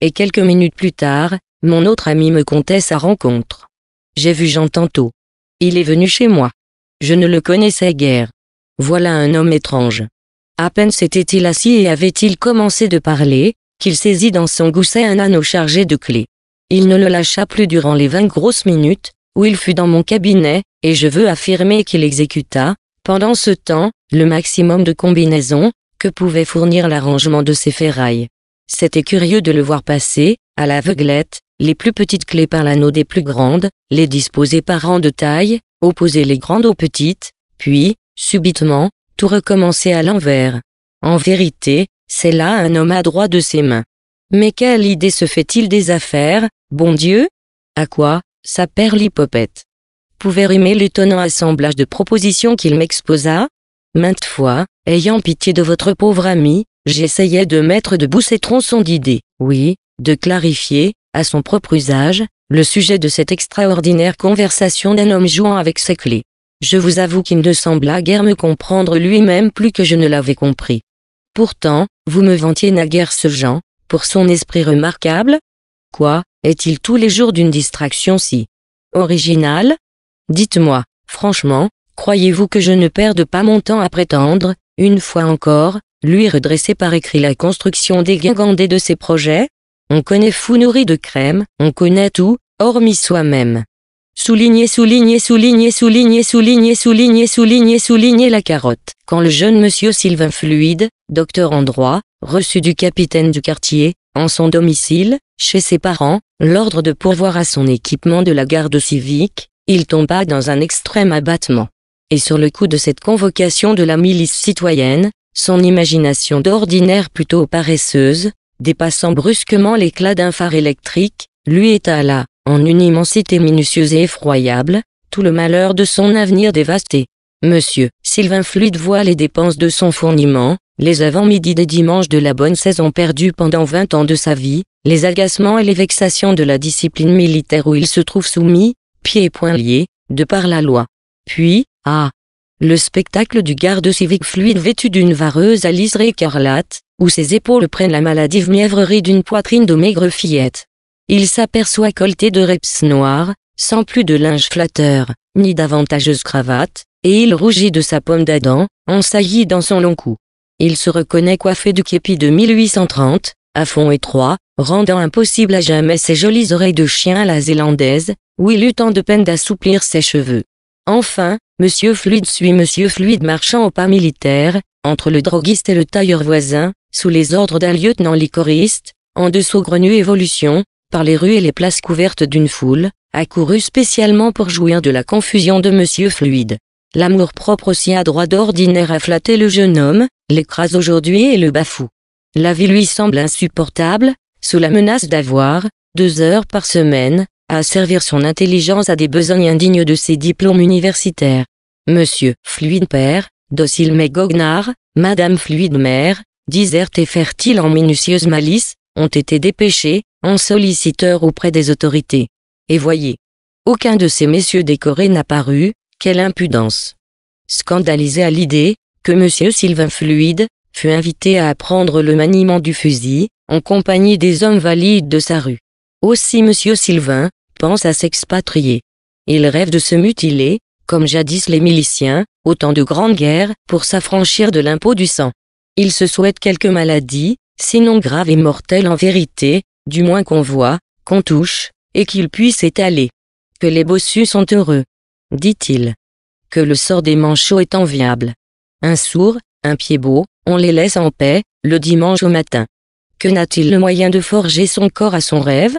Et quelques minutes plus tard, mon autre ami me contait sa rencontre. J'ai vu Jean tantôt. Il est venu chez moi. Je ne le connaissais guère. Voilà un homme étrange. À peine s'était-il assis et avait-il commencé de parler, qu'il saisit dans son gousset un anneau chargé de clés. Il ne le lâcha plus durant les vingt grosses minutes, où il fut dans mon cabinet, et je veux affirmer qu'il exécuta, pendant ce temps, le maximum de combinaisons que pouvait fournir l'arrangement de ces ferrailles. C'était curieux de le voir passer, à l'aveuglette, les plus petites clés par l'anneau des plus grandes, les disposer par rang de taille, opposer les grandes aux petites, puis, subitement, tout recommencer à l'envers. En vérité, c'est là un homme droit de ses mains. Mais quelle idée se fait-il des affaires, bon Dieu À quoi sa perle l'hypopète pouvait rimer l'étonnant assemblage de propositions qu'il m'exposa. Maintes fois, ayant pitié de votre pauvre ami, j'essayais de mettre debout ses tronçons d'idées, oui, de clarifier, à son propre usage, le sujet de cette extraordinaire conversation d'un homme jouant avec ses clés. Je vous avoue qu'il ne sembla guère me comprendre lui-même plus que je ne l'avais compris. Pourtant, vous me vantiez naguère ce Jean, pour son esprit remarquable Quoi, est-il tous les jours d'une distraction si originale Dites-moi, franchement, croyez-vous que je ne perde pas mon temps à prétendre, une fois encore, lui redresser par écrit la construction dégingandée de ses projets On connaît fou nourri de crème, on connaît tout, hormis soi-même. Souligner, soulignez, soulignez, soulignez, soulignez, soulignez, soulignez, soulignez la carotte. Quand le jeune monsieur Sylvain Fluide, docteur en droit, reçu du capitaine du quartier, en son domicile, chez ses parents, l'ordre de pourvoir à son équipement de la garde civique, il tomba dans un extrême abattement. Et sur le coup de cette convocation de la milice citoyenne, son imagination d'ordinaire plutôt paresseuse, dépassant brusquement l'éclat d'un phare électrique, lui étala, en une immensité minutieuse et effroyable, tout le malheur de son avenir dévasté. Monsieur, Sylvain Fluide voit les dépenses de son fourniment, les avant-midi des dimanches de la bonne saison perdus pendant vingt ans de sa vie, les agacements et les vexations de la discipline militaire où il se trouve soumis, pieds et poings liés, de par la loi. Puis, ah Le spectacle du garde civique fluide vêtu d'une vareuse à liseré écarlate, où ses épaules prennent la maladive mièvrerie d'une poitrine de maigre fillette. Il s'aperçoit colté de reps noirs, sans plus de linge flatteur, ni d'avantageuse cravate, et il rougit de sa pomme d'Adam, en saillie dans son long cou. Il se reconnaît coiffé du képi de 1830, à fond étroit, rendant impossible à jamais ses jolies oreilles de chien à la zélandaise, où il eut tant de peine d'assouplir ses cheveux. Enfin, Monsieur Fluide suit Monsieur Fluide marchant au pas militaire, entre le droguiste et le tailleur voisin, sous les ordres d'un lieutenant licoriste, en de grenu évolution, par les rues et les places couvertes d'une foule, accouru spécialement pour jouir de la confusion de Monsieur Fluide. L'amour propre aussi droit d'ordinaire a flatté le jeune homme, l'écrase aujourd'hui et le bafoue. La vie lui semble insupportable, sous la menace d'avoir, deux heures par semaine, à servir son intelligence à des besognes indignes de ses diplômes universitaires. Monsieur Fluide Père, docile mais goguenard, Madame Fluide Mère, diserte et fertile en minutieuse malice, ont été dépêchés, en solliciteurs auprès des autorités. Et voyez. Aucun de ces messieurs décorés n'a paru, quelle impudence. Scandalisé à l'idée, que monsieur Sylvain Fluide, fut invité à apprendre le maniement du fusil, en compagnie des hommes valides de sa rue. Aussi monsieur Sylvain, pense à s'expatrier. Il rêve de se mutiler, comme jadis les miliciens, au temps de grandes guerres, pour s'affranchir de l'impôt du sang. Il se souhaite quelques maladies, sinon graves et mortelles en vérité, du moins qu'on voit, qu'on touche, et qu'il puisse étaler. Que les bossus sont heureux, dit-il. Que le sort des manchots est enviable. Un sourd, un pied beau, on les laisse en paix, le dimanche au matin. Que n'a-t-il le moyen de forger son corps à son rêve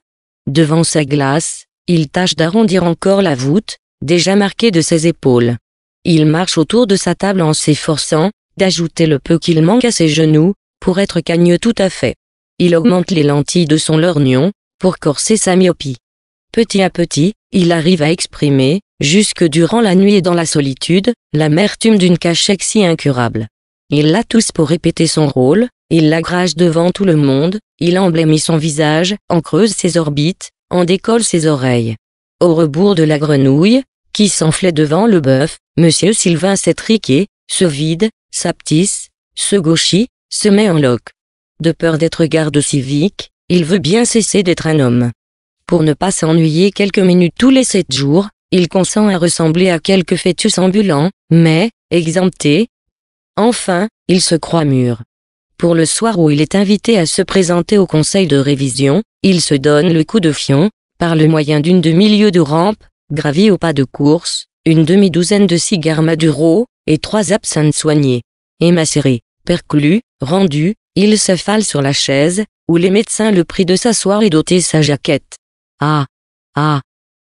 Devant sa glace, il tâche d'arrondir encore la voûte, déjà marquée de ses épaules. Il marche autour de sa table en s'efforçant d'ajouter le peu qu'il manque à ses genoux, pour être cagneux tout à fait. Il augmente les lentilles de son lorgnon, pour corser sa myopie. Petit à petit, il arrive à exprimer, jusque durant la nuit et dans la solitude, l'amertume d'une cachette si incurable. Il la tousse pour répéter son rôle, il l'agrage devant tout le monde, il emblémit son visage, en creuse ses orbites, on décolle ses oreilles. Au rebours de la grenouille, qui s'enflait devant le bœuf, Monsieur Sylvain triqué, se vide, s'aptisse, se gauchit, se met en loque. De peur d'être garde civique, il veut bien cesser d'être un homme. Pour ne pas s'ennuyer quelques minutes tous les sept jours, il consent à ressembler à quelque fœtus ambulant, mais, exempté. Enfin, il se croit mûr. Pour le soir où il est invité à se présenter au conseil de révision, il se donne le coup de fion, par le moyen d'une demi-lieue de rampe, gravie au pas de course, une demi-douzaine de cigares Maduro, et trois absinthes soignées. Et macéré, perclus, rendu, il s'affale sur la chaise, où les médecins le prient de s'asseoir et d'ôter sa jaquette. Ah! Ah!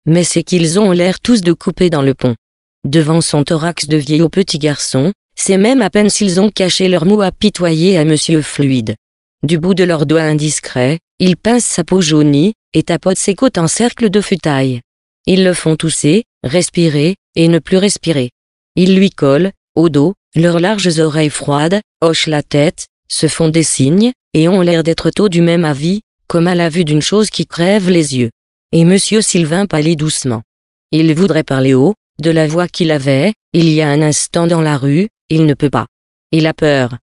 Mais c'est qu'ils ont l'air tous de couper dans le pont. Devant son thorax de vieil au petit garçon, c'est même à peine s'ils ont caché leur mot à pitoyer à Monsieur Fluide. Du bout de leurs doigts indiscrets, ils pincent sa peau jaunie, et tapotent ses côtes en cercle de futaille. Ils le font tousser, respirer, et ne plus respirer. Ils lui collent, au dos, leurs larges oreilles froides, hochent la tête, se font des signes, et ont l'air d'être tôt du même avis, comme à la vue d'une chose qui crève les yeux. Et monsieur Sylvain pâlit doucement. Il voudrait parler haut, de la voix qu'il avait, il y a un instant dans la rue, il ne peut pas. Il a peur.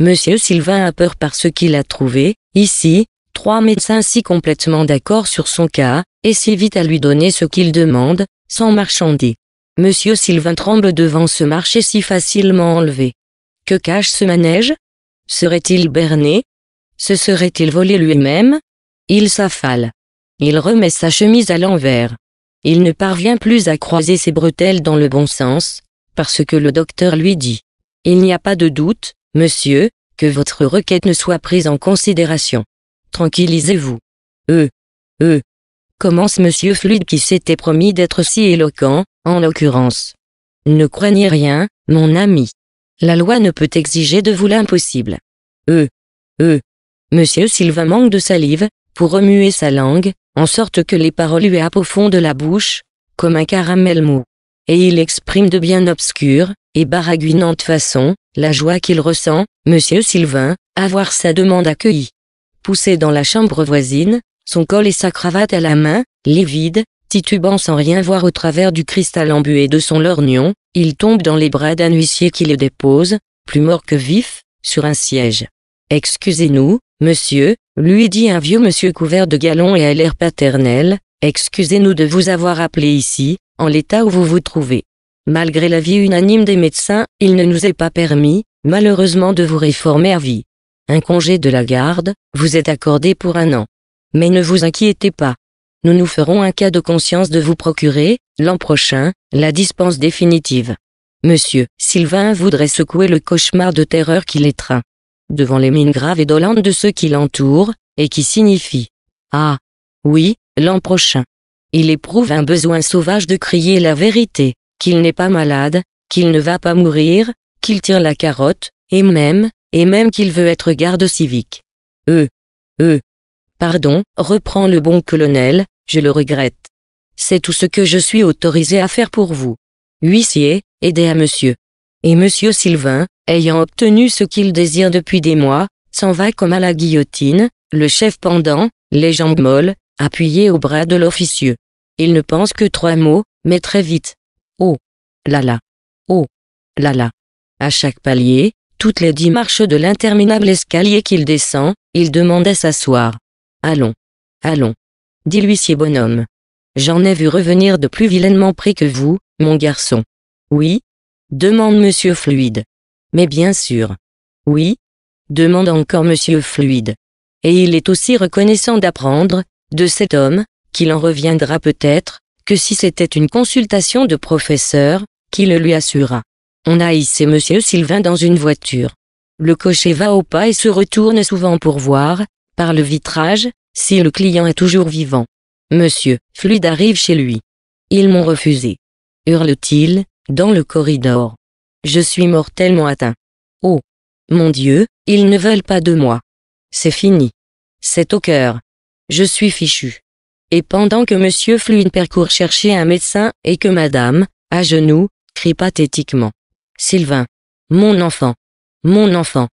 Monsieur Sylvain a peur parce qu'il a trouvé, ici, trois médecins si complètement d'accord sur son cas, et si vite à lui donner ce qu'il demande, sans marchandis. Monsieur Sylvain tremble devant ce marché si facilement enlevé. Que cache ce manège Serait-il berné Se serait-il volé lui-même Il s'affale. Il remet sa chemise à l'envers. Il ne parvient plus à croiser ses bretelles dans le bon sens, parce que le docteur lui dit. Il n'y a pas de doute, monsieur, que votre requête ne soit prise en considération. Tranquillisez-vous. Euh. Euh. Commence monsieur Fluide qui s'était promis d'être si éloquent, en l'occurrence. Ne craignez rien, mon ami. La loi ne peut exiger de vous l'impossible. Euh. Euh. Monsieur Sylvain manque de salive, pour remuer sa langue, en sorte que les paroles lui happent au fond de la bouche, comme un caramel mou et il exprime de bien obscure et baragouinante façon la joie qu'il ressent, monsieur Sylvain, à voir sa demande accueillie. Poussé dans la chambre voisine, son col et sa cravate à la main, livide, titubant sans rien voir au travers du cristal embué de son lorgnon, il tombe dans les bras d'un huissier qui le dépose, plus mort que vif, sur un siège. Excusez-nous, monsieur, lui dit un vieux monsieur couvert de galons et à l'air paternel, excusez-nous de vous avoir appelé ici, en l'état où vous vous trouvez. Malgré l'avis unanime des médecins, il ne nous est pas permis, malheureusement de vous réformer à vie. Un congé de la garde, vous est accordé pour un an. Mais ne vous inquiétez pas. Nous nous ferons un cas de conscience de vous procurer, l'an prochain, la dispense définitive. Monsieur, Sylvain voudrait secouer le cauchemar de terreur qui l'étreint. Devant les mines graves et dolentes de ceux qui l'entourent, et qui signifient. Ah. Oui, l'an prochain il éprouve un besoin sauvage de crier la vérité, qu'il n'est pas malade, qu'il ne va pas mourir, qu'il tire la carotte, et même, et même qu'il veut être garde civique. Euh. Eux Pardon, reprend le bon colonel, je le regrette. C'est tout ce que je suis autorisé à faire pour vous. Huissier, aidez à monsieur. Et monsieur Sylvain, ayant obtenu ce qu'il désire depuis des mois, s'en va comme à la guillotine, le chef pendant, les jambes molles, appuyé au bras de l'officieux. Il ne pense que trois mots, mais très vite. Oh lala. Oh là là. À chaque palier, toutes les dix marches de l'interminable escalier qu'il descend, il demande à s'asseoir. Allons. Allons. Dit l'huissier bonhomme. J'en ai vu revenir de plus vilainement près que vous, mon garçon. Oui demande Monsieur Fluide. Mais bien sûr. Oui demande encore Monsieur Fluide. Et il est aussi reconnaissant d'apprendre, de cet homme, qu'il en reviendra peut-être, que si c'était une consultation de professeur, qui le lui assura. On a hissé monsieur Sylvain dans une voiture. Le cocher va au pas et se retourne souvent pour voir, par le vitrage, si le client est toujours vivant. Monsieur, Fluide arrive chez lui. Ils m'ont refusé. Hurle-t-il, dans le corridor. Je suis mortellement atteint. Oh. Mon Dieu, ils ne veulent pas de moi. C'est fini. C'est au cœur. Je suis fichu. Et pendant que Monsieur Fluide parcourt chercher un médecin et que Madame, à genoux, crie pathétiquement. Sylvain. Mon enfant. Mon enfant.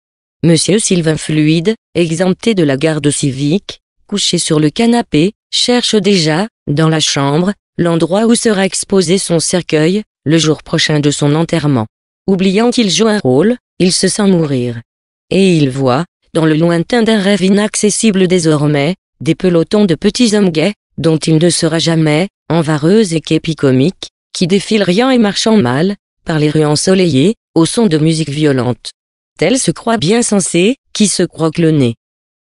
Monsieur Sylvain Fluide, exempté de la garde civique, couché sur le canapé, cherche déjà, dans la chambre, l'endroit où sera exposé son cercueil, le jour prochain de son enterrement. Oubliant qu'il joue un rôle, il se sent mourir. Et il voit, dans le lointain d'un rêve inaccessible désormais, des pelotons de petits hommes gais, dont il ne sera jamais, envareuse et képicomique, qui défile riant et marchant mal, par les rues ensoleillées, au son de musique violente. Tel se croit bien sensée, qui se croque le nez.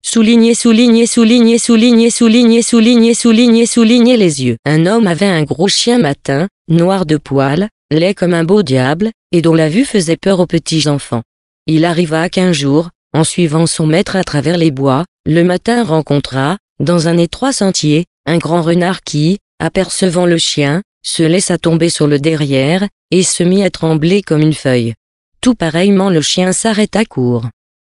Soulignez, soulignez, soulignez, soulignez, soulignez, soulignez, soulignez, souligner les yeux. Un homme avait un gros chien matin, noir de poil, laid comme un beau diable, et dont la vue faisait peur aux petits enfants. Il arriva qu'un jour, en suivant son maître à travers les bois, le matin rencontra, dans un étroit sentier, un grand renard qui, apercevant le chien, se laissa tomber sur le derrière, et se mit à trembler comme une feuille. Tout pareillement le chien s'arrêta court.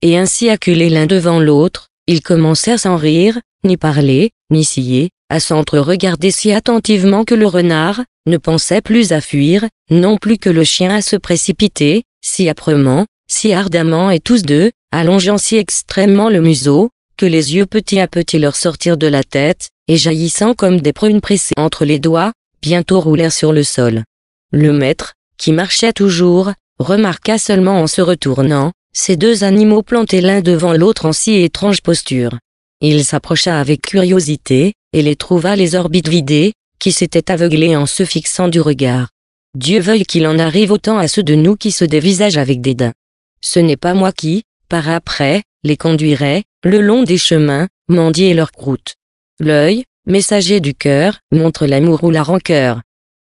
Et ainsi acculés l'un devant l'autre, ils commencèrent sans rire, ni parler, ni scier, à s'entre-regarder si attentivement que le renard ne pensait plus à fuir, non plus que le chien à se précipiter, si âprement, si ardemment et tous deux, allongeant si extrêmement le museau, que les yeux petit à petit leur sortirent de la tête, et jaillissant comme des prunes pressées entre les doigts, bientôt roulèrent sur le sol. Le maître, qui marchait toujours, remarqua seulement en se retournant, ces deux animaux plantés l'un devant l'autre en si étrange posture. Il s'approcha avec curiosité, et les trouva les orbites vidées, qui s'étaient aveuglées en se fixant du regard. Dieu veuille qu'il en arrive autant à ceux de nous qui se dévisagent avec dédain. Ce n'est pas moi qui, par après, les conduirait, le long des chemins, mendier leur croûte. L'œil, messager du cœur, montre l'amour ou la rancœur.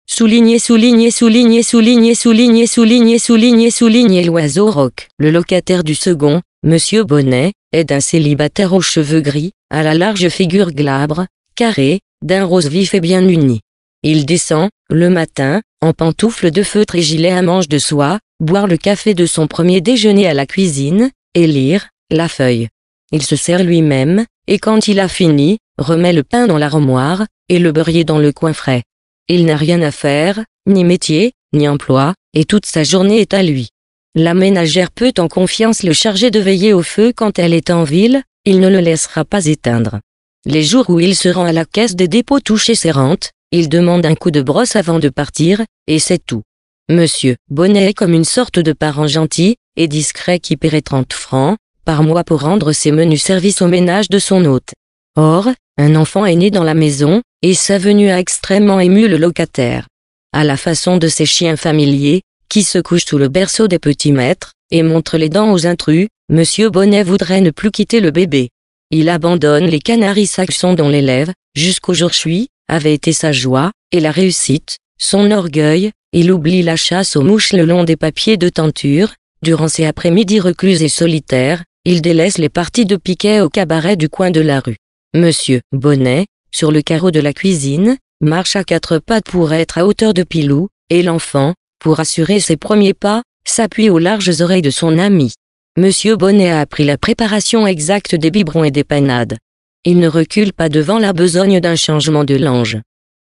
Souligner, souligner, souligner, souligner, souligner, souligner, souligner, souligner l'oiseau roc. Le locataire du second, Monsieur Bonnet, est d'un célibataire aux cheveux gris, à la large figure glabre, carrée, d'un rose vif et bien uni. Il descend, le matin, en pantoufles de feutre et gilet à manches de soie, boire le café de son premier déjeuner à la cuisine, et lire, la feuille. Il se sert lui-même, et quand il a fini, remet le pain dans l'armoire, et le beurrier dans le coin frais. Il n'a rien à faire, ni métier, ni emploi, et toute sa journée est à lui. La ménagère peut en confiance le charger de veiller au feu quand elle est en ville, il ne le laissera pas éteindre. Les jours où il se rend à la caisse des dépôts toucher ses rentes, il demande un coup de brosse avant de partir, et c'est tout. Monsieur Bonnet est comme une sorte de parent gentil et discret qui paierait 30 francs, par mois pour rendre ses menus services au ménage de son hôte. Or, un enfant est né dans la maison, et sa venue a extrêmement ému le locataire. À la façon de ses chiens familiers, qui se couchent sous le berceau des petits maîtres, et montrent les dents aux intrus, Monsieur Bonnet voudrait ne plus quitter le bébé. Il abandonne les canaris saxons dont l'élève, jusqu'au jour jusqu'aujourd'hui, avait été sa joie, et la réussite, son orgueil, il oublie la chasse aux mouches le long des papiers de tenture, durant ses après-midi reclus et solitaires, il délaisse les parties de piquet au cabaret du coin de la rue. Monsieur Bonnet, sur le carreau de la cuisine, marche à quatre pattes pour être à hauteur de Pilou, et l'enfant, pour assurer ses premiers pas, s'appuie aux larges oreilles de son ami. Monsieur Bonnet a appris la préparation exacte des biberons et des panades. Il ne recule pas devant la besogne d'un changement de linge.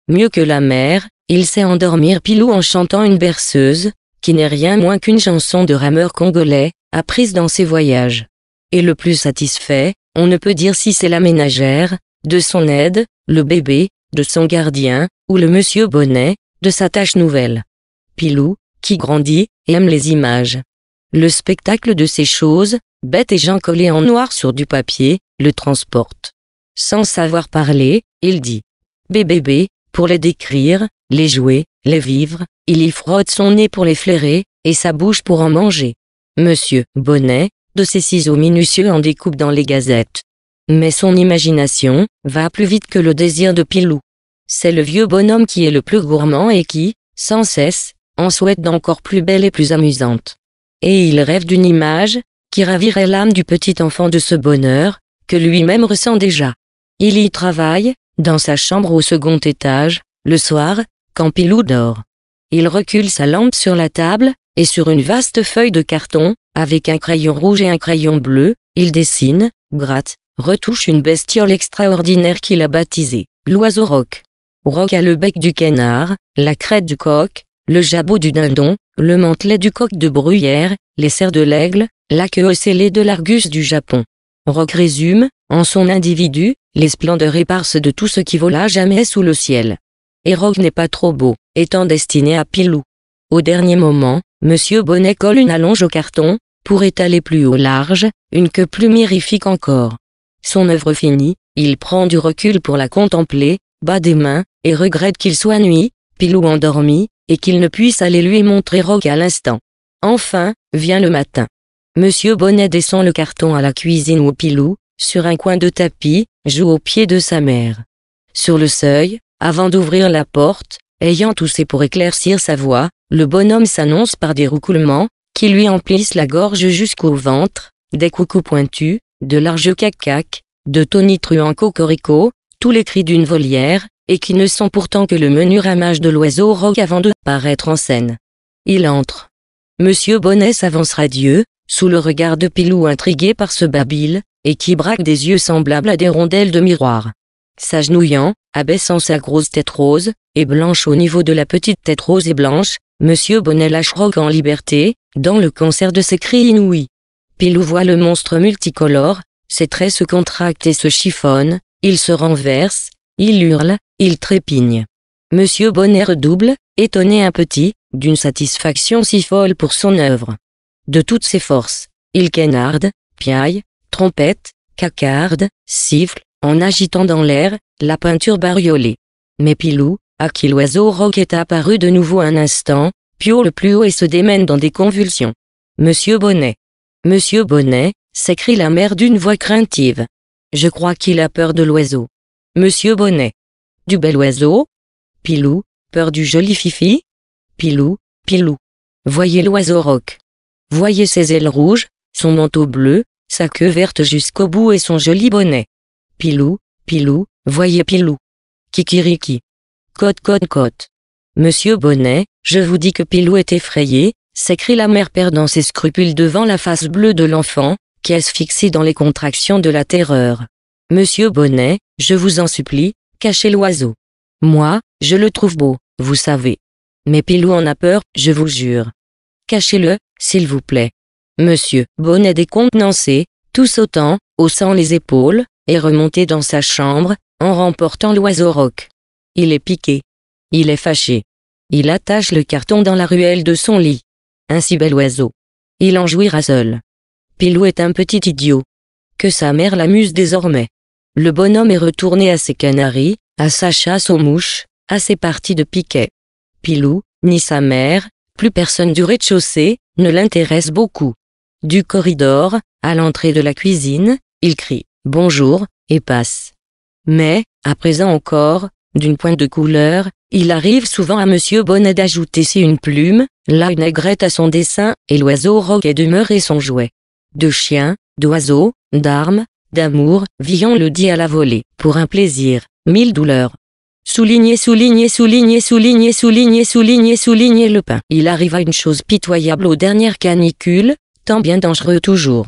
Mieux que la mère, il sait endormir Pilou en chantant une berceuse, qui n'est rien moins qu'une chanson de rameur congolais, apprise dans ses voyages et le plus satisfait, on ne peut dire si c'est la ménagère, de son aide, le bébé, de son gardien, ou le monsieur Bonnet, de sa tâche nouvelle. Pilou, qui grandit, aime les images. Le spectacle de ces choses, bêtes et gens collés en noir sur du papier, le transporte. Sans savoir parler, il dit bébé pour les décrire, les jouer, les vivre, il y frotte son nez pour les flairer, et sa bouche pour en manger. Monsieur Bonnet, de ses ciseaux minutieux en découpe dans les gazettes. Mais son imagination va plus vite que le désir de Pilou. C'est le vieux bonhomme qui est le plus gourmand et qui, sans cesse, en souhaite d'encore plus belle et plus amusante. Et il rêve d'une image, qui ravirait l'âme du petit enfant de ce bonheur, que lui-même ressent déjà. Il y travaille, dans sa chambre au second étage, le soir, quand Pilou dort. Il recule sa lampe sur la table, et sur une vaste feuille de carton, avec un crayon rouge et un crayon bleu, il dessine, gratte, retouche une bestiole extraordinaire qu'il a baptisée l'oiseau roc. Roc a le bec du canard, la crête du coq, le jabot du dindon, le mantelet du coq de bruyère, les serres de l'aigle, la queue ocellée de l'argus du Japon. Roc résume, en son individu, les splendeurs éparses de tout ce qui vola jamais sous le ciel. Et Roc n'est pas trop beau, étant destiné à Pilou. Au dernier moment, Monsieur Bonnet colle une allonge au carton, pour étaler plus au large, une queue plus mirifique encore. Son œuvre finie, il prend du recul pour la contempler, bat des mains, et regrette qu'il soit nuit, Pilou endormi, et qu'il ne puisse aller lui montrer Rock à l'instant. Enfin, vient le matin. Monsieur Bonnet descend le carton à la cuisine où Pilou, sur un coin de tapis, joue au pied de sa mère. Sur le seuil, avant d'ouvrir la porte, ayant toussé pour éclaircir sa voix, le bonhomme s'annonce par des roucoulements, qui lui emplissent la gorge jusqu'au ventre, des coucous pointus, de larges cacaques, de tonitruants cocorico, tous les cris d'une volière, et qui ne sont pourtant que le menu ramage de l'oiseau roc avant de paraître en scène. Il entre. Monsieur Bonnet s'avance radieux, sous le regard de Pilou intrigué par ce babil, et qui braque des yeux semblables à des rondelles de miroir. S'agenouillant, abaissant sa grosse tête rose, et blanche au niveau de la petite tête rose et blanche, Monsieur Bonnet lâche Rogue en liberté, dans le concert de ses cris inouïs. Pilou voit le monstre multicolore, ses traits se contractent et se chiffonnent, il se renverse, il hurle, il trépigne. Monsieur Bonnet redouble, étonné un petit, d'une satisfaction si folle pour son œuvre. De toutes ses forces, il canarde, piaille, trompette, cacarde, siffle, en agitant dans l'air, la peinture bariolée. Mais Pilou, à qui l'oiseau rock est apparu de nouveau un instant, piaule plus haut et se démène dans des convulsions. Monsieur Bonnet. Monsieur Bonnet, s'écrie la mère d'une voix craintive. Je crois qu'il a peur de l'oiseau. Monsieur Bonnet. Du bel oiseau? Pilou, peur du joli fifi? Pilou, pilou. Voyez l'oiseau roc. Voyez ses ailes rouges, son manteau bleu, sa queue verte jusqu'au bout et son joli bonnet. Pilou, pilou, voyez pilou. Kikiriki. Côte, côte, côte. Monsieur Bonnet, je vous dis que Pilou est effrayé, s'écrit la mère perdant ses scrupules devant la face bleue de l'enfant, qui asphyxie dans les contractions de la terreur. Monsieur Bonnet, je vous en supplie, cachez l'oiseau. Moi, je le trouve beau, vous savez. Mais Pilou en a peur, je vous jure. Cachez-le, s'il vous plaît. Monsieur Bonnet décontenancé, tout sautant, haussant les épaules, est remonté dans sa chambre, en remportant l'oiseau roc. Il est piqué. Il est fâché. Il attache le carton dans la ruelle de son lit. Un si bel oiseau. Il en jouira seul. Pilou est un petit idiot. Que sa mère l'amuse désormais. Le bonhomme est retourné à ses canaries, à sa chasse aux mouches, à ses parties de piquet. Pilou, ni sa mère, plus personne du rez-de-chaussée, ne l'intéresse beaucoup. Du corridor, à l'entrée de la cuisine, il crie ⁇ Bonjour !⁇ et passe. Mais, à présent encore, d'une pointe de couleur, il arrive souvent à Monsieur Bonnet d'ajouter si une plume, là une aigrette à son dessin, et l'oiseau roquet demeure et son jouet. De chiens, d'oiseaux, d'armes, d'amour, Villon le dit à la volée, pour un plaisir, mille douleurs. Souligner, souligner, souligner, souligner, souligner, souligner, souligner le pain. Il arriva une chose pitoyable aux dernières canicules, tant bien dangereux toujours.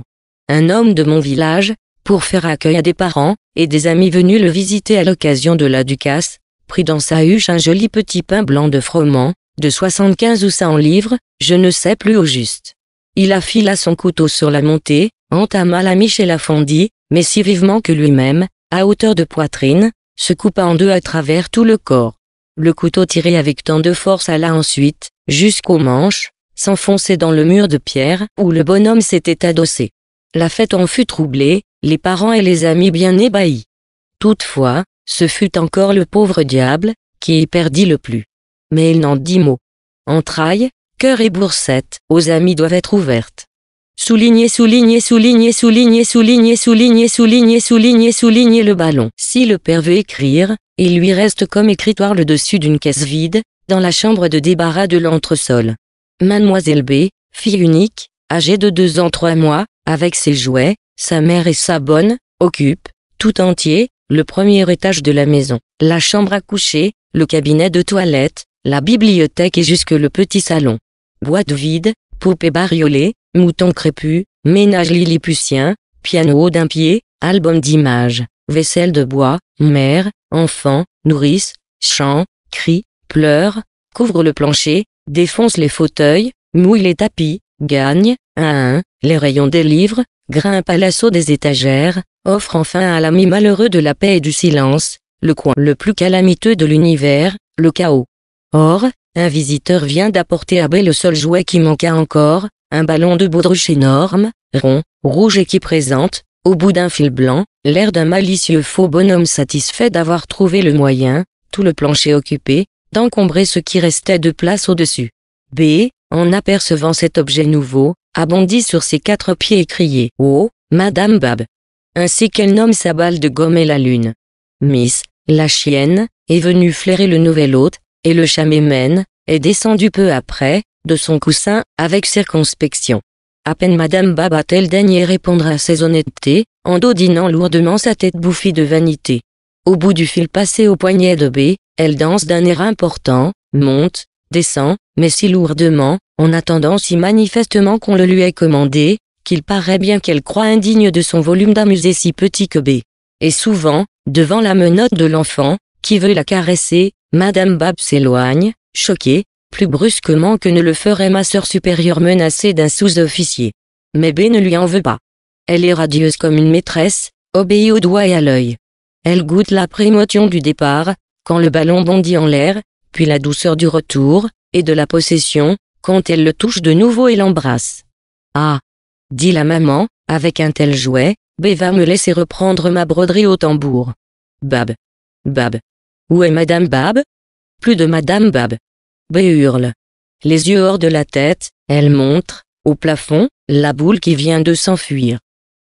Un homme de mon village, pour faire accueil à des parents et des amis venus le visiter à l'occasion de la Ducasse, prit dans sa huche un joli petit pain blanc de froment, de 75 ou 100 livres, je ne sais plus au juste. Il affila son couteau sur la montée, entama la miche et la fondit, mais si vivement que lui-même, à hauteur de poitrine, se coupa en deux à travers tout le corps. Le couteau tiré avec tant de force alla ensuite, jusqu'au manche, s'enfoncer dans le mur de pierre où le bonhomme s'était adossé. La fête en fut troublée, les parents et les amis bien ébahis. Toutefois, ce fut encore le pauvre diable, qui y perdit le plus. Mais il n'en dit mot. Entrailles, cœur et boursette, aux amis doivent être ouvertes. Soulignez, souligner, souligner, souligner, souligner, souligner, souligner, souligner, souligner le ballon. Si le père veut écrire, il lui reste comme écritoire le dessus d'une caisse vide, dans la chambre de débarras de l'entresol. Mademoiselle B, fille unique, âgée de deux ans trois mois, avec ses jouets, sa mère et sa bonne, occupe, tout entier, le premier étage de la maison, la chambre à coucher, le cabinet de toilette, la bibliothèque et jusque le petit salon. Boîte vide, poupée bariolée, mouton crépus, ménage lilliputien, piano d'un pied, album d'images, vaisselle de bois, mère, enfant, nourrice, chant, cri, pleure, couvre le plancher, défonce les fauteuils, mouille les tapis, gagne, à un, les rayons des livres, grimpent à l'assaut des étagères, offrent enfin à l'ami malheureux de la paix et du silence, le coin le plus calamiteux de l'univers, le chaos. Or, un visiteur vient d'apporter à B le seul jouet qui manqua encore, un ballon de baudruche énorme, rond, rouge et qui présente, au bout d'un fil blanc, l'air d'un malicieux faux bonhomme satisfait d'avoir trouvé le moyen, tout le plancher occupé, d'encombrer ce qui restait de place au-dessus. B, en apercevant cet objet nouveau, abondit sur ses quatre pieds et criait « Oh, Madame Bab !» ainsi qu'elle nomme sa balle de gomme et la lune. Miss, la chienne, est venue flairer le nouvel hôte, et le chamais-mène est descendu peu après, de son coussin, avec circonspection. À peine Madame Bab a-t-elle daigné répondre à ses honnêtetés, en dodinant lourdement sa tête bouffie de vanité. Au bout du fil passé au poignet de B, elle danse d'un air important, monte, descend, mais si lourdement, en attendant si manifestement qu'on le lui ait commandé, qu'il paraît bien qu'elle croit indigne de son volume d'amuser si petit que B. Et souvent, devant la menotte de l'enfant, qui veut la caresser, Madame Bab s'éloigne, choquée, plus brusquement que ne le ferait ma sœur supérieure menacée d'un sous-officier. Mais B ne lui en veut pas. Elle est radieuse comme une maîtresse, obéit au doigt et à l'œil. Elle goûte la prémotion du départ, quand le ballon bondit en l'air, puis la douceur du retour, et de la possession, quand elle le touche de nouveau et l'embrasse. Ah dit la maman, avec un tel jouet, B va me laisser reprendre ma broderie au tambour. Bab. Bab. Où est Madame Bab Plus de Madame Bab. B hurle. Les yeux hors de la tête, elle montre, au plafond, la boule qui vient de s'enfuir.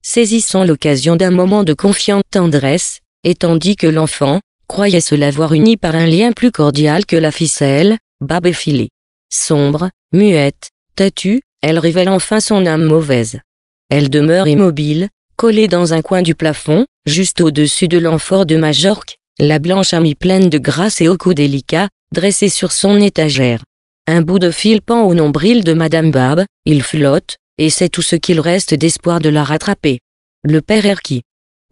Saisissant l'occasion d'un moment de confiante tendresse, et tandis que l'enfant, croyait se l'avoir unie par un lien plus cordial que la ficelle, Bab filée. Sombre, muette, têtue, elle révèle enfin son âme mauvaise. Elle demeure immobile, collée dans un coin du plafond, juste au-dessus de l'amphore de Majorque, la blanche amie pleine de grâce et au cou délicat, dressée sur son étagère. Un bout de fil pend au nombril de Madame Bab, il flotte, et c'est tout ce qu'il reste d'espoir de la rattraper. Le père Erki.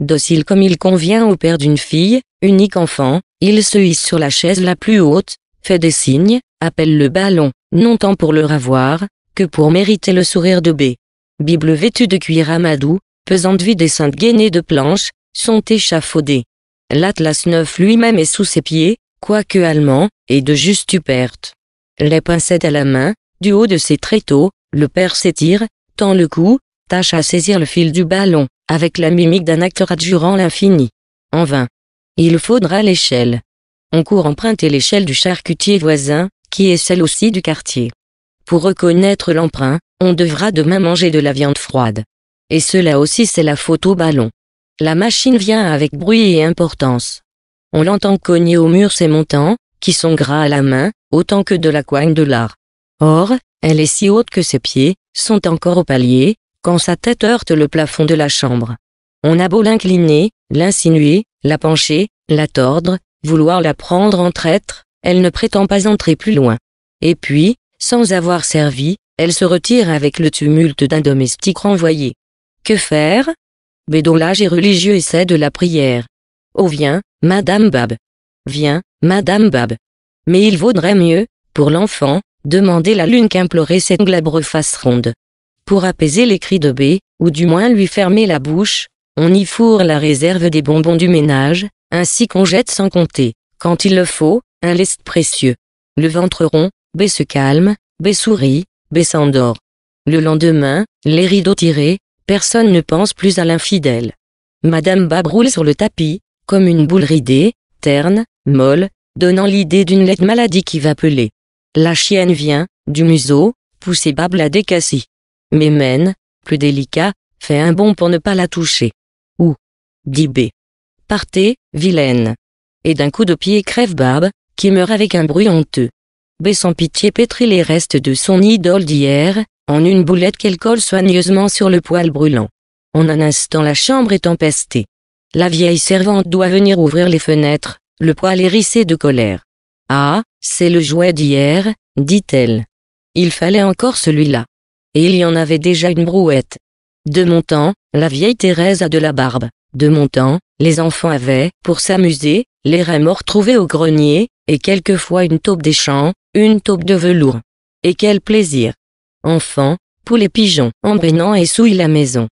Docile comme il convient au père d'une fille, unique enfant, il se hisse sur la chaise la plus haute, fait des signes, appelle le ballon, non tant pour le ravoir, que pour mériter le sourire de B. Bible vêtue de cuir amadou, pesante vie des saintes gainées de planches, sont échafaudées. L'Atlas neuf lui-même est sous ses pieds, quoique allemand, et de juste perte. Les pincettes à la main, du haut de ses tréteaux, le père s'étire, tend le cou, tâche à saisir le fil du ballon, avec la mimique d'un acteur adjurant l'infini. En vain. Il faudra l'échelle. On court emprunter l'échelle du charcutier voisin, qui est celle aussi du quartier. Pour reconnaître l'emprunt, on devra demain manger de la viande froide. Et cela aussi c'est la faute au ballon. La machine vient avec bruit et importance. On l'entend cogner au mur ses montants, qui sont gras à la main, autant que de la coigne de l'art. Or, elle est si haute que ses pieds sont encore au palier, quand sa tête heurte le plafond de la chambre. On a beau l'incliner, l'insinuer, la pencher, la tordre, vouloir la prendre en traître, elle ne prétend pas entrer plus loin. Et puis, sans avoir servi, elle se retire avec le tumulte d'un domestique renvoyé. Que faire Bédolage et religieux essaie de la prière. Oh viens, Madame Bab. Viens, Madame Bab. Mais il vaudrait mieux, pour l'enfant, demander la lune qu'implorer cette glabre face ronde. Pour apaiser les cris de B, ou du moins lui fermer la bouche, on y fourre la réserve des bonbons du ménage, ainsi qu'on jette sans compter, quand il le faut, un lest précieux. Le ventre rond, B se calme, B sourit, B s'endort. Le lendemain, les rideaux tirés, personne ne pense plus à l'infidèle. Madame Bab roule sur le tapis, comme une boule ridée, terne, molle, donnant l'idée d'une lettre maladie qui va peler. La chienne vient, du museau, pousser Bab la décassie mais plus délicat, fait un bond pour ne pas la toucher. Où dit B. Partez, vilaine. Et d'un coup de pied crève Barbe, qui meurt avec un bruit honteux. B sans pitié pétrit les restes de son idole d'hier, en une boulette qu'elle colle soigneusement sur le poêle brûlant. En un instant la chambre est empestée. La vieille servante doit venir ouvrir les fenêtres, le poêle hérissé de colère. Ah, c'est le jouet d'hier, dit-elle. Il fallait encore celui-là et il y en avait déjà une brouette. De mon temps, la vieille Thérèse a de la barbe. De mon temps, les enfants avaient, pour s'amuser, les raies morts trouvés au grenier, et quelquefois une taupe des champs, une taupe de velours. Et quel plaisir Enfants, poules et pigeons, bénant et souillent la maison.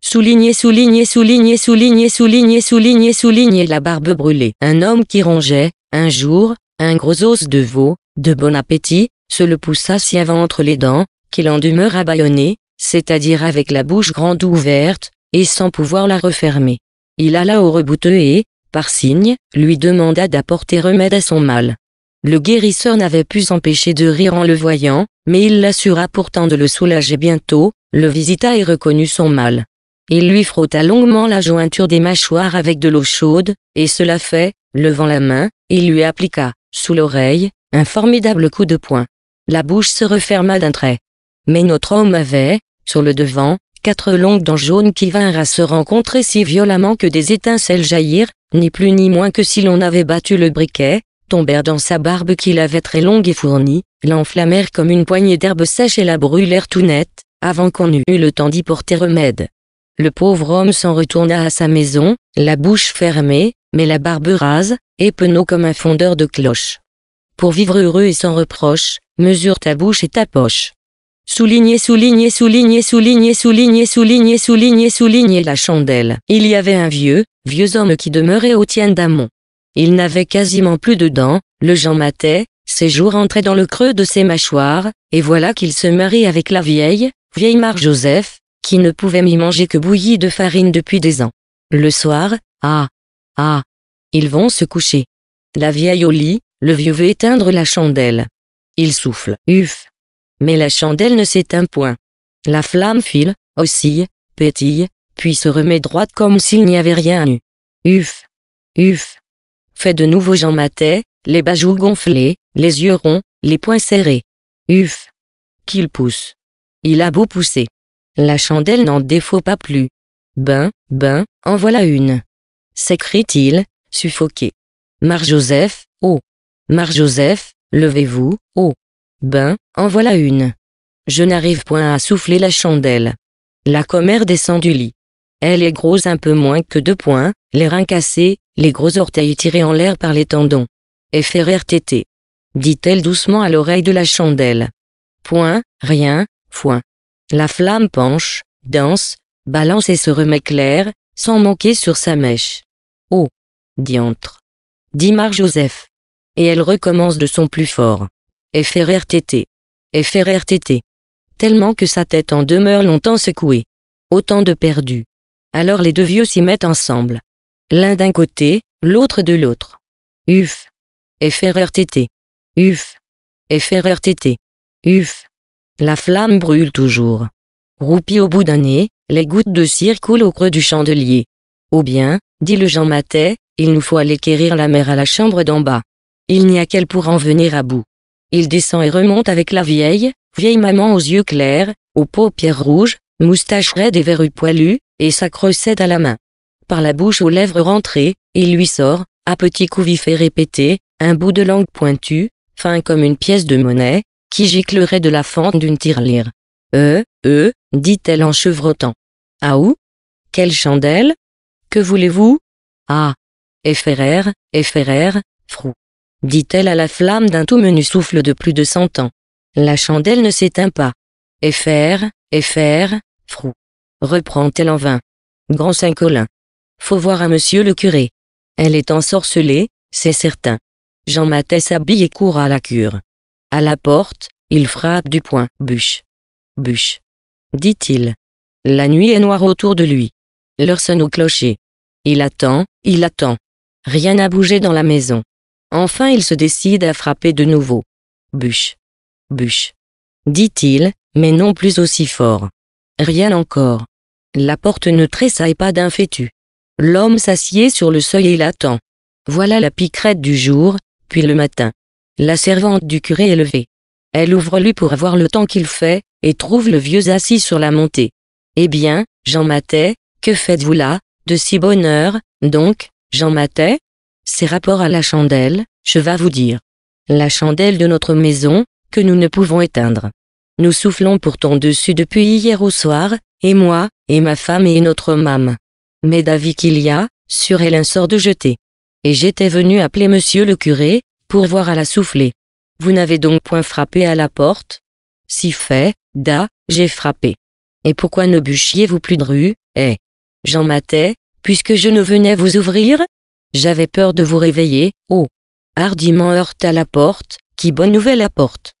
Souligner, souligner, souligner, souligner, souligner, souligner, souligner la barbe brûlée. Un homme qui rongeait, un jour, un gros os de veau, de bon appétit, se le poussa si avant entre les dents, qu'il en demeure abayonné, c'est-à-dire avec la bouche grande ouverte, et sans pouvoir la refermer. Il alla au rebouteux et, par signe, lui demanda d'apporter remède à son mal. Le guérisseur n'avait pu s'empêcher de rire en le voyant, mais il l'assura pourtant de le soulager bientôt, le visita et reconnut son mal. Il lui frotta longuement la jointure des mâchoires avec de l'eau chaude, et cela fait, levant la main, il lui appliqua, sous l'oreille, un formidable coup de poing. La bouche se referma d'un trait. Mais notre homme avait, sur le devant, quatre longues dents jaunes qui vinrent à se rencontrer si violemment que des étincelles jaillirent, ni plus ni moins que si l'on avait battu le briquet, tombèrent dans sa barbe qu'il avait très longue et fournie, l'enflammèrent comme une poignée d'herbe sèche et la brûlèrent tout net, avant qu'on eût eu le temps d'y porter remède. Le pauvre homme s'en retourna à sa maison, la bouche fermée, mais la barbe rase, et penaud comme un fondeur de cloche. Pour vivre heureux et sans reproche, mesure ta bouche et ta poche. Souligner, souligner, souligner, souligner, souligner, souligner, souligner, soulignez la chandelle. Il y avait un vieux, vieux homme qui demeurait au tien d'Amont. Il n'avait quasiment plus de dents, le Jean matait, ses jours rentraient dans le creux de ses mâchoires, et voilà qu'il se marie avec la vieille, vieille Mar Joseph, qui ne pouvait m'y manger que bouillie de farine depuis des ans. Le soir, ah, ah, ils vont se coucher. La vieille au lit, le vieux veut éteindre la chandelle. Il souffle. Uff mais la chandelle ne s'éteint point. La flamme file, oscille, pétille, puis se remet droite comme s'il n'y avait rien eu. Uf. Uf. Fait de nouveau Jean Matet, les bajoux gonflés, les yeux ronds, les poings serrés. Uf. Qu'il pousse. Il a beau pousser. La chandelle n'en défaut pas plus. Ben, ben, en voilà une. S'écrie-t-il, suffoqué. Joseph, oh. Mar Joseph, levez-vous, oh. Ben, en voilà une. Je n'arrive point à souffler la chandelle. La commère descend du lit. Elle est grosse un peu moins que deux points, les reins cassés, les gros orteils tirés en l'air par les tendons. Et ferrer Dit-elle doucement à l'oreille de la chandelle. Point, rien, foin. La flamme penche, danse, balance et se remet clair, sans manquer sur sa mèche. Oh! Diantre. Dit Mar Joseph. Et elle recommence de son plus fort. FRRTT. FRRTT. Tellement que sa tête en demeure longtemps secouée. Autant de perdus. Alors les deux vieux s'y mettent ensemble. L'un d'un côté, l'autre de l'autre. Uf. FRRTT. Uf. FRRTT. Uf. La flamme brûle toujours. Roupie au bout d'un nez, les gouttes de cire coulent au creux du chandelier. Ou bien, dit le Jean Matet, il nous faut aller quérir la mère à la chambre d'en bas. Il n'y a qu'elle pour en venir à bout. Il descend et remonte avec la vieille, vieille maman aux yeux clairs, aux paupières rouges, moustache raide et verrues poilues, et sa crocette à la main. Par la bouche aux lèvres rentrées, il lui sort, à petits coups vifs et répétés, un bout de langue pointue, fin comme une pièce de monnaie, qui giclerait de la fente d'une tirelire. Euh, euh, dit-elle en chevrotant. Ah où Quelle chandelle Que voulez-vous Ah Frr, frr, Frou dit-elle à la flamme d'un tout menu souffle de plus de cent ans. La chandelle ne s'éteint pas. Et faire, frou. Reprend-elle en vain. Grand Saint-Colin. Faut voir à monsieur le curé. Elle est ensorcelée, c'est certain. Jean Mathès s'habille et court à la cure. À la porte, il frappe du poing. Bûche. Bûche. Dit-il. La nuit est noire autour de lui. L'heure sonne au clocher. Il attend, il attend. Rien n'a bougé dans la maison. Enfin, il se décide à frapper de nouveau. Bûche, bûche, dit-il, mais non plus aussi fort. Rien encore. La porte ne tressaille pas d'un fétu. L'homme s'assied sur le seuil et l'attend. Voilà la piquerette du jour, puis le matin. La servante du curé est levée. Elle ouvre lui pour avoir le temps qu'il fait, et trouve le vieux assis sur la montée. Eh bien, Jean Matet, que faites-vous là, de si bonne heure, donc, Jean Matet c'est rapports à la chandelle, je vas vous dire. La chandelle de notre maison, que nous ne pouvons éteindre. Nous soufflons pourtant dessus depuis hier au soir, et moi, et ma femme et notre mame. Mais d'avis qu'il y a, sur elle un sort de jeté. Et j'étais venu appeler monsieur le curé, pour voir à la souffler. Vous n'avez donc point frappé à la porte Si fait, da, j'ai frappé. Et pourquoi ne bûchiez-vous plus de rue, eh J'en matais, puisque je ne venais vous ouvrir, j'avais peur de vous réveiller, oh. Hardiment heurte à la porte, qui bonne nouvelle apporte.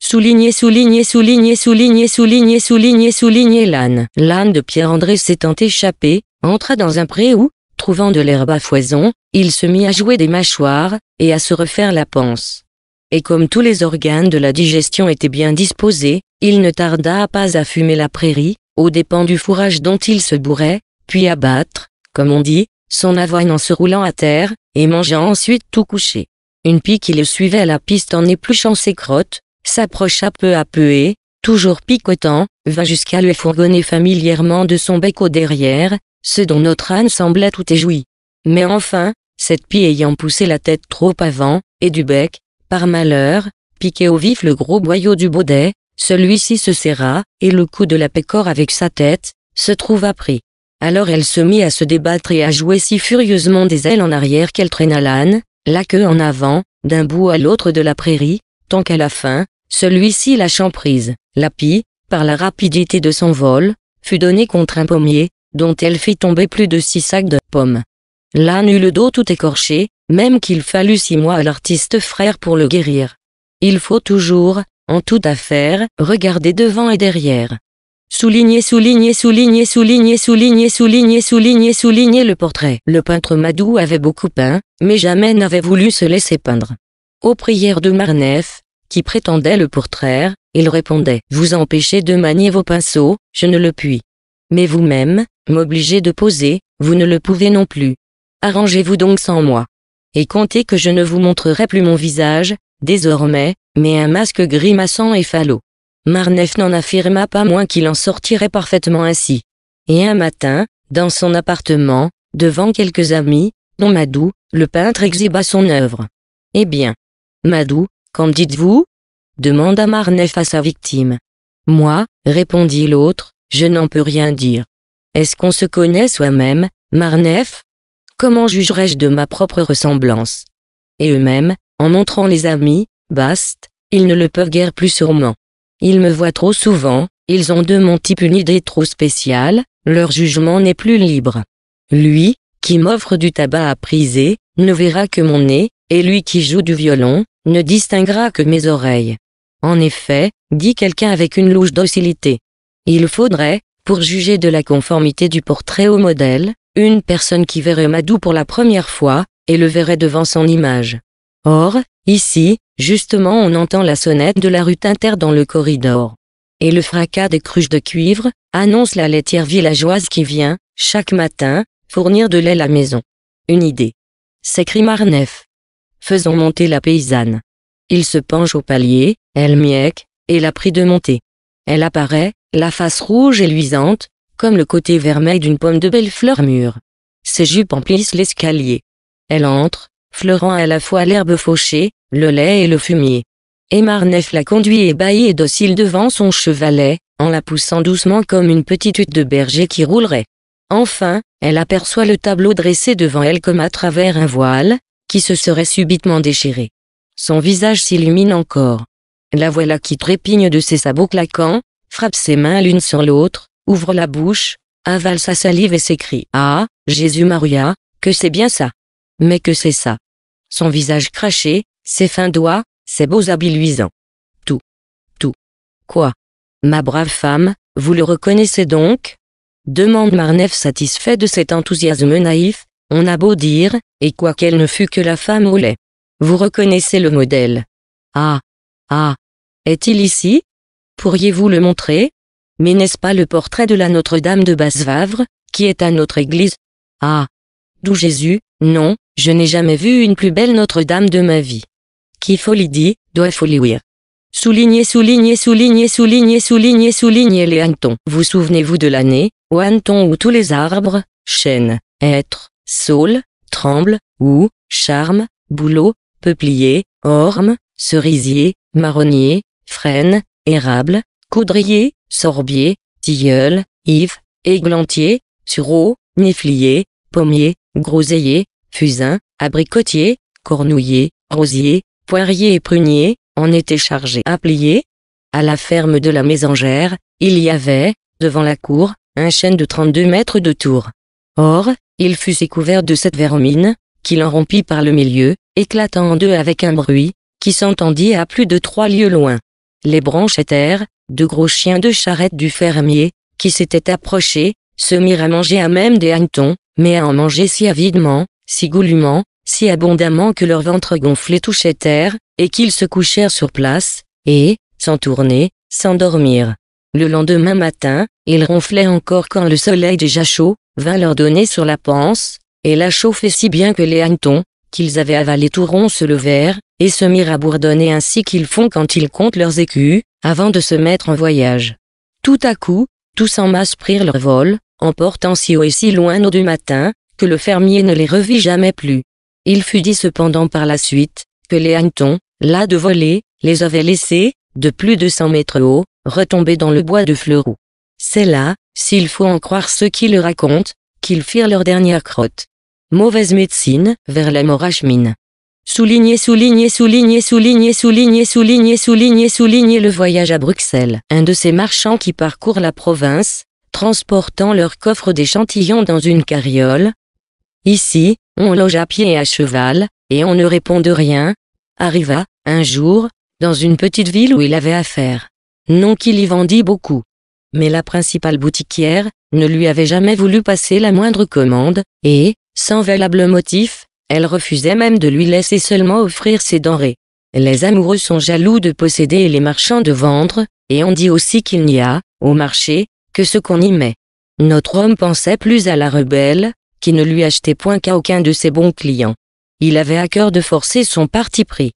Soulignez, soulignez, souligner, soulignez, soulignez, souligner, soulignez l'âne. L'âne de Pierre-André s'étant échappé, entra dans un pré où, trouvant de l'herbe à foison, il se mit à jouer des mâchoires, et à se refaire la panse. Et comme tous les organes de la digestion étaient bien disposés, il ne tarda pas à fumer la prairie, aux dépens du fourrage dont il se bourrait, puis à battre, comme on dit, son avoine en se roulant à terre, et mangeant ensuite tout couché. Une pie qui le suivait à la piste en épluchant ses crottes, s'approcha peu à peu et, toujours picotant, va jusqu'à lui fourgonner familièrement de son bec au derrière, ce dont notre âne semblait tout éjoui. Mais enfin, cette pie ayant poussé la tête trop avant, et du bec, par malheur, piqué au vif le gros boyau du baudet, celui-ci se serra, et le cou de la pécore avec sa tête, se trouva pris. Alors elle se mit à se débattre et à jouer si furieusement des ailes en arrière qu'elle traîna l'âne, la queue en avant, d'un bout à l'autre de la prairie, tant qu'à la fin, celui-ci lâchant prise, la pie, par la rapidité de son vol, fut donnée contre un pommier, dont elle fit tomber plus de six sacs de pommes. L'âne eut le dos tout écorché, même qu'il fallut six mois à l'artiste frère pour le guérir. Il faut toujours, en toute affaire, regarder devant et derrière. Soulignez, soulignez, soulignez, soulignez, soulignez, soulignez, soulignez, soulignez le portrait. Le peintre Madou avait beaucoup peint, mais jamais n'avait voulu se laisser peindre. Aux prières de Marnef, qui prétendait le pourtraire, il répondait « Vous empêchez de manier vos pinceaux, je ne le puis. Mais vous-même, m'obligez de poser, vous ne le pouvez non plus. Arrangez-vous donc sans moi. Et comptez que je ne vous montrerai plus mon visage, désormais, mais un masque grimaçant et falot. Marnef n'en affirma pas moins qu'il en sortirait parfaitement ainsi. Et un matin, dans son appartement, devant quelques amis, dont Madou, le peintre exhiba son œuvre. Eh bien, Madou, qu'en dites-vous demanda Marnef à sa victime. Moi, répondit l'autre, je n'en peux rien dire. Est-ce qu'on se connaît soi-même, Marnef Comment jugerais-je de ma propre ressemblance Et eux-mêmes, en montrant les amis, Bast, ils ne le peuvent guère plus sûrement. Ils me voient trop souvent, ils ont de mon type une idée trop spéciale, leur jugement n'est plus libre. Lui, qui m'offre du tabac à priser, ne verra que mon nez, et lui qui joue du violon, ne distinguera que mes oreilles. En effet, dit quelqu'un avec une louche docilité. Il faudrait, pour juger de la conformité du portrait au modèle, une personne qui verrait Madou pour la première fois, et le verrait devant son image. Or, ici, Justement on entend la sonnette de la rue Tinter dans le corridor. Et le fracas des cruches de cuivre, annonce la laitière villageoise qui vient, chaque matin, fournir de lait à la maison. Une idée. s'écrie Marnef. Faisons monter la paysanne. Il se penche au palier, elle miec, et la prie de monter. Elle apparaît, la face rouge et luisante, comme le côté vermeil d'une pomme de belle fleur mûre. Ses jupes emplissent l'escalier. Elle entre, fleurant à la fois l'herbe fauchée, le lait et le fumier. Et Marnef la conduit ébahie et docile devant son chevalet, en la poussant doucement comme une petite hutte de berger qui roulerait. Enfin, elle aperçoit le tableau dressé devant elle comme à travers un voile, qui se serait subitement déchiré. Son visage s'illumine encore. La voilà qui trépigne de ses sabots claquants, frappe ses mains l'une sur l'autre, ouvre la bouche, avale sa salive et s'écrie ⁇ Ah, Jésus Maria, que c'est bien ça Mais que c'est ça son visage craché, ses fins doigts, ses beaux habits luisants. Tout. Tout. Quoi Ma brave femme, vous le reconnaissez donc demande Marnef satisfait de cet enthousiasme naïf, on a beau dire, et quoiqu'elle ne fût que la femme au lait. Vous reconnaissez le modèle. Ah. Ah. Est-il ici Pourriez-vous le montrer Mais n'est-ce pas le portrait de la Notre-Dame de Basse-Vavre, qui est à notre église Ah. D'où Jésus, non, je n'ai jamais vu une plus belle Notre-Dame de ma vie. Qui folie dit, doit folie Soulignez, soulignez, soulignez, soulignez, soulignez, soulignez les hannetons. Vous souvenez-vous de l'année, ou hanneton où tous les arbres, chênes, hêtres, saules, trembles, ou, charmes, bouleaux, peupliers, ormes, cerisiers, marronniers, frênes, érables, coudriers, sorbier, tilleuls, Yves, églantiers, sureaux, nifliers, pommiers, groseillier, fusains, abricotiers, cornouillers, rosiers, poiriers et pruniers, en étaient chargés à plier. À la ferme de la Mésangère, il y avait, devant la cour, un chêne de 32 mètres de tour. Or, il fut sécouvert de cette vermine, qu'il en rompit par le milieu, éclatant en deux avec un bruit, qui s'entendit à plus de trois lieues loin. Les branches étaient, de gros chiens de charrette du fermier, qui s'étaient approchés, se mirent à manger à même des hannetons, mais à en manger si avidement, si goulûment, si abondamment que leur ventre gonflé touchait terre, et qu'ils se couchèrent sur place, et, sans tourner, s'endormirent. Le lendemain matin, ils ronflaient encore quand le soleil déjà chaud, vint leur donner sur la panse, et la chauffait si bien que les hannetons, qu'ils avaient avalés tout rond, se levèrent, et se mirent à bourdonner ainsi qu'ils font quand ils comptent leurs écus, avant de se mettre en voyage. Tout à coup, tous en masse prirent leur vol, en portant si haut et si loin nos deux matins, que le fermier ne les revit jamais plus. Il fut dit cependant par la suite, que les hannetons, là de voler, les avaient laissés, de plus de 100 mètres haut, retombés dans le bois de Fleuroux. C'est là, s'il faut en croire ceux qui le racontent, qu'ils firent leur dernière crotte. Mauvaise médecine, vers la mort souligné Souligné, souligné, souligner, souligner, souligner, souligner, souligner, le voyage à Bruxelles. Un de ces marchands qui parcourt la province, transportant leur coffres d'échantillons dans une carriole, Ici, on loge à pied et à cheval, et on ne répond de rien. Arriva, un jour, dans une petite ville où il avait affaire. Non qu'il y vendit beaucoup. Mais la principale boutiquière ne lui avait jamais voulu passer la moindre commande, et, sans valable motif, elle refusait même de lui laisser seulement offrir ses denrées. Les amoureux sont jaloux de posséder et les marchands de vendre, et on dit aussi qu'il n'y a, au marché, que ce qu'on y met. Notre homme pensait plus à la rebelle, qui ne lui achetait point qu'à aucun de ses bons clients. Il avait à cœur de forcer son parti pris.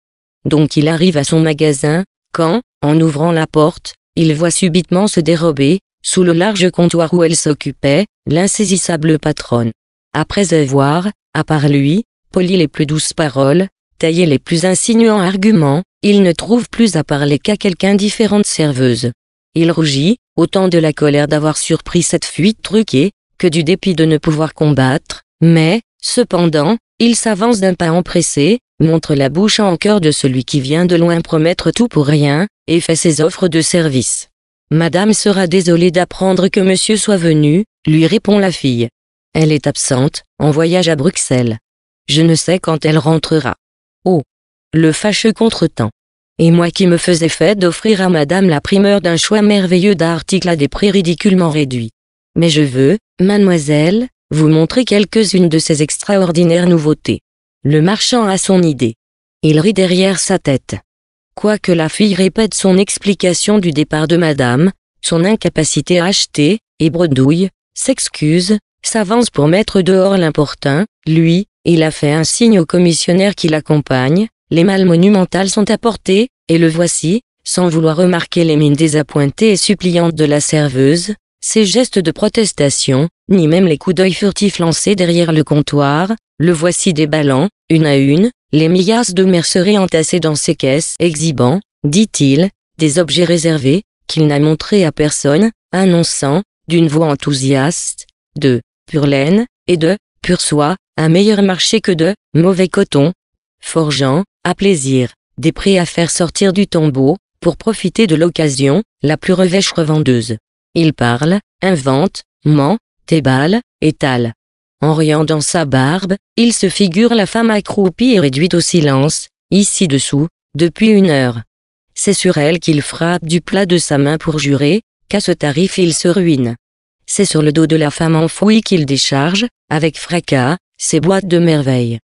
Donc il arrive à son magasin, quand, en ouvrant la porte, il voit subitement se dérober, sous le large comptoir où elle s'occupait, l'insaisissable patronne. Après avoir, à part lui, poli les plus douces paroles, taillé les plus insinuants arguments, il ne trouve plus à parler qu'à quelqu'un différente serveuse. Il rougit, autant de la colère d'avoir surpris cette fuite truquée, que du dépit de ne pouvoir combattre, mais, cependant, il s'avance d'un pas empressé, montre la bouche en cœur de celui qui vient de loin promettre tout pour rien, et fait ses offres de service. Madame sera désolée d'apprendre que monsieur soit venu, lui répond la fille. Elle est absente, en voyage à Bruxelles. Je ne sais quand elle rentrera. Oh. Le fâcheux contretemps. Et moi qui me faisais fait d'offrir à madame la primeur d'un choix merveilleux d'articles à des prix ridiculement réduits mais je veux, mademoiselle, vous montrer quelques-unes de ces extraordinaires nouveautés. Le marchand a son idée. Il rit derrière sa tête. Quoique la fille répète son explication du départ de madame, son incapacité à acheter, et bredouille, s'excuse, s'avance pour mettre dehors l'importun, lui, il a fait un signe au commissionnaire qui l'accompagne, les malles monumentales sont apportées, et le voici, sans vouloir remarquer les mines désappointées et suppliantes de la serveuse, ces gestes de protestation, ni même les coups d'œil furtifs lancés derrière le comptoir, le voici déballant, une à une, les milliards de merceries entassées dans ses caisses, exhibant, dit-il, des objets réservés, qu'il n'a montrés à personne, annonçant, d'une voix enthousiaste, de pure laine, et de pure soie, un meilleur marché que de mauvais coton, forgeant, à plaisir, des prêts à faire sortir du tombeau, pour profiter de l'occasion, la plus revêche revendeuse. Il parle, invente, ment, déballe, étale. En riant dans sa barbe, il se figure la femme accroupie et réduite au silence, ici-dessous, depuis une heure. C'est sur elle qu'il frappe du plat de sa main pour jurer, qu'à ce tarif il se ruine. C'est sur le dos de la femme enfouie qu'il décharge, avec fracas, ses boîtes de merveilles.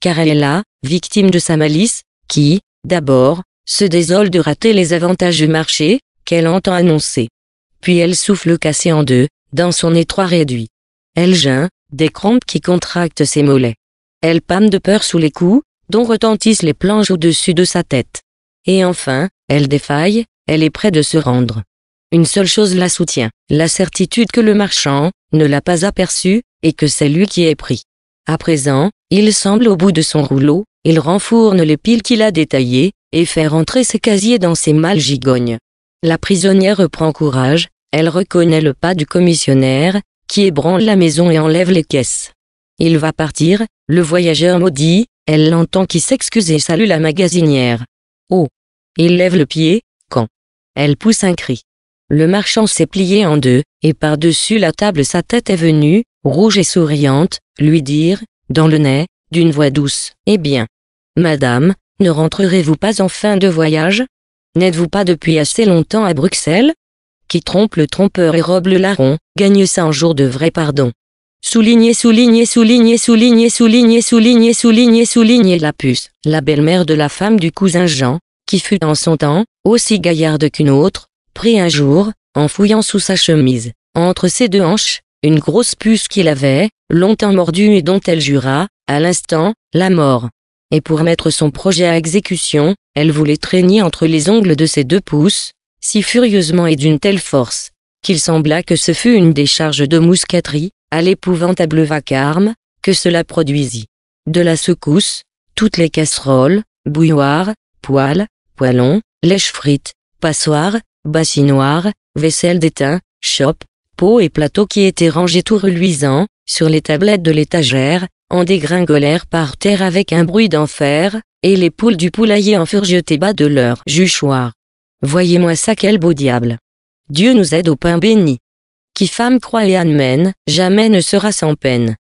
Car elle est là, victime de sa malice, qui, d'abord, se désole de rater les avantages du marché, qu'elle entend annoncer puis elle souffle cassée en deux, dans son étroit réduit. Elle geint, des crampes qui contractent ses mollets. Elle pâme de peur sous les coups, dont retentissent les planches au-dessus de sa tête. Et enfin, elle défaille, elle est près de se rendre. Une seule chose la soutient, la certitude que le marchand ne l'a pas aperçue et que c'est lui qui est pris. À présent, il semble au bout de son rouleau, il renfourne les piles qu'il a détaillées et fait rentrer ses casiers dans ses mâles gigognes. La prisonnière reprend courage, elle reconnaît le pas du commissionnaire, qui ébranle la maison et enlève les caisses. Il va partir, le voyageur maudit, elle l'entend qui s'excuse et salue la magasinière. Oh Il lève le pied, quand Elle pousse un cri. Le marchand s'est plié en deux, et par-dessus la table sa tête est venue, rouge et souriante, lui dire, dans le nez, d'une voix douce, Eh bien, Madame, ne rentrerez-vous pas en fin de voyage N'êtes-vous pas depuis assez longtemps à Bruxelles qui trompe le trompeur et robe le larron, gagne ça jours jour de vrai pardon. Soulignez soulignez souligner, soulignez souligner, souligner, souligner, soulignez la puce, la belle-mère de la femme du cousin Jean, qui fut en son temps, aussi gaillarde qu'une autre, prit un jour, en fouillant sous sa chemise, entre ses deux hanches, une grosse puce qu'il avait, longtemps mordue et dont elle jura, à l'instant, la mort. Et pour mettre son projet à exécution, elle voulait traîner entre les ongles de ses deux pouces, si furieusement et d'une telle force, qu'il sembla que ce fût une décharge de mousqueterie, à l'épouvantable vacarme, que cela produisit. De la secousse, toutes les casseroles, bouilloires, poêles, poêlons, lèches frites, passoires, bassinoires, vaisselles d'étain, chopes, pots et plateaux qui étaient rangés tout reluisants, sur les tablettes de l'étagère, en dégringolèrent par terre avec un bruit d'enfer, et les poules du poulailler en furent jetées bas de leur juchoir. Voyez-moi ça quel beau diable. Dieu nous aide au pain béni. Qui femme croit et amène, jamais ne sera sans peine.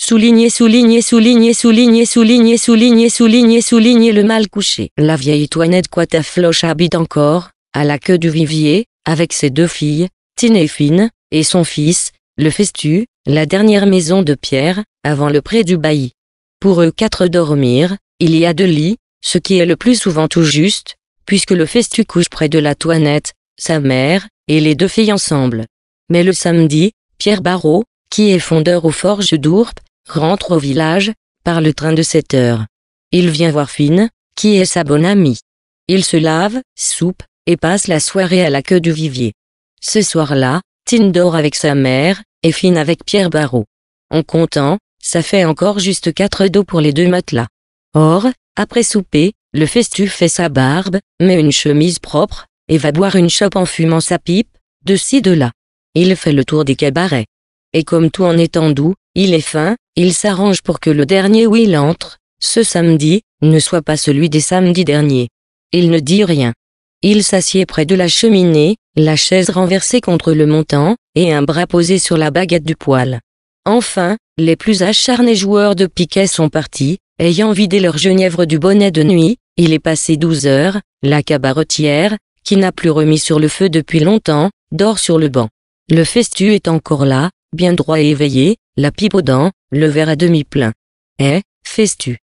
Soulignez, soulignez, soulignez, soulignez, soulignez, soulignez, soulignez, soulignez le mal couché. La vieille Toinette Quatafloche habite encore, à la queue du vivier, avec ses deux filles, Tinéphine, et son fils, le Festu, la dernière maison de pierre, avant le pré du bailli. Pour eux quatre dormir, il y a deux lits, ce qui est le plus souvent tout juste, puisque le festu couche près de la Toinette, sa mère, et les deux filles ensemble. Mais le samedi, Pierre Barrault, qui est fondeur aux forges d'Ourp, rentre au village, par le train de 7 heures. Il vient voir Fine, qui est sa bonne amie. Il se lave, soupe, et passe la soirée à la queue du vivier. Ce soir-là, Tine dort avec sa mère, et Fine avec Pierre Barrault. En comptant, ça fait encore juste quatre dos pour les deux matelas. Or, après souper, le festu fait sa barbe, met une chemise propre, et va boire une chope en fumant sa pipe, de ci de là. Il fait le tour des cabarets. Et comme tout en étant doux, il est fin, il s'arrange pour que le dernier où il entre, ce samedi, ne soit pas celui des samedis derniers. Il ne dit rien. Il s'assied près de la cheminée, la chaise renversée contre le montant, et un bras posé sur la baguette du poêle. Enfin, les plus acharnés joueurs de piquet sont partis, ayant vidé leur genièvre du bonnet de nuit, il est passé douze heures, la cabaretière, qui n'a plus remis sur le feu depuis longtemps, dort sur le banc. Le festu est encore là, bien droit et éveillé, la pipe aux dents, le verre à demi plein. Eh, festu.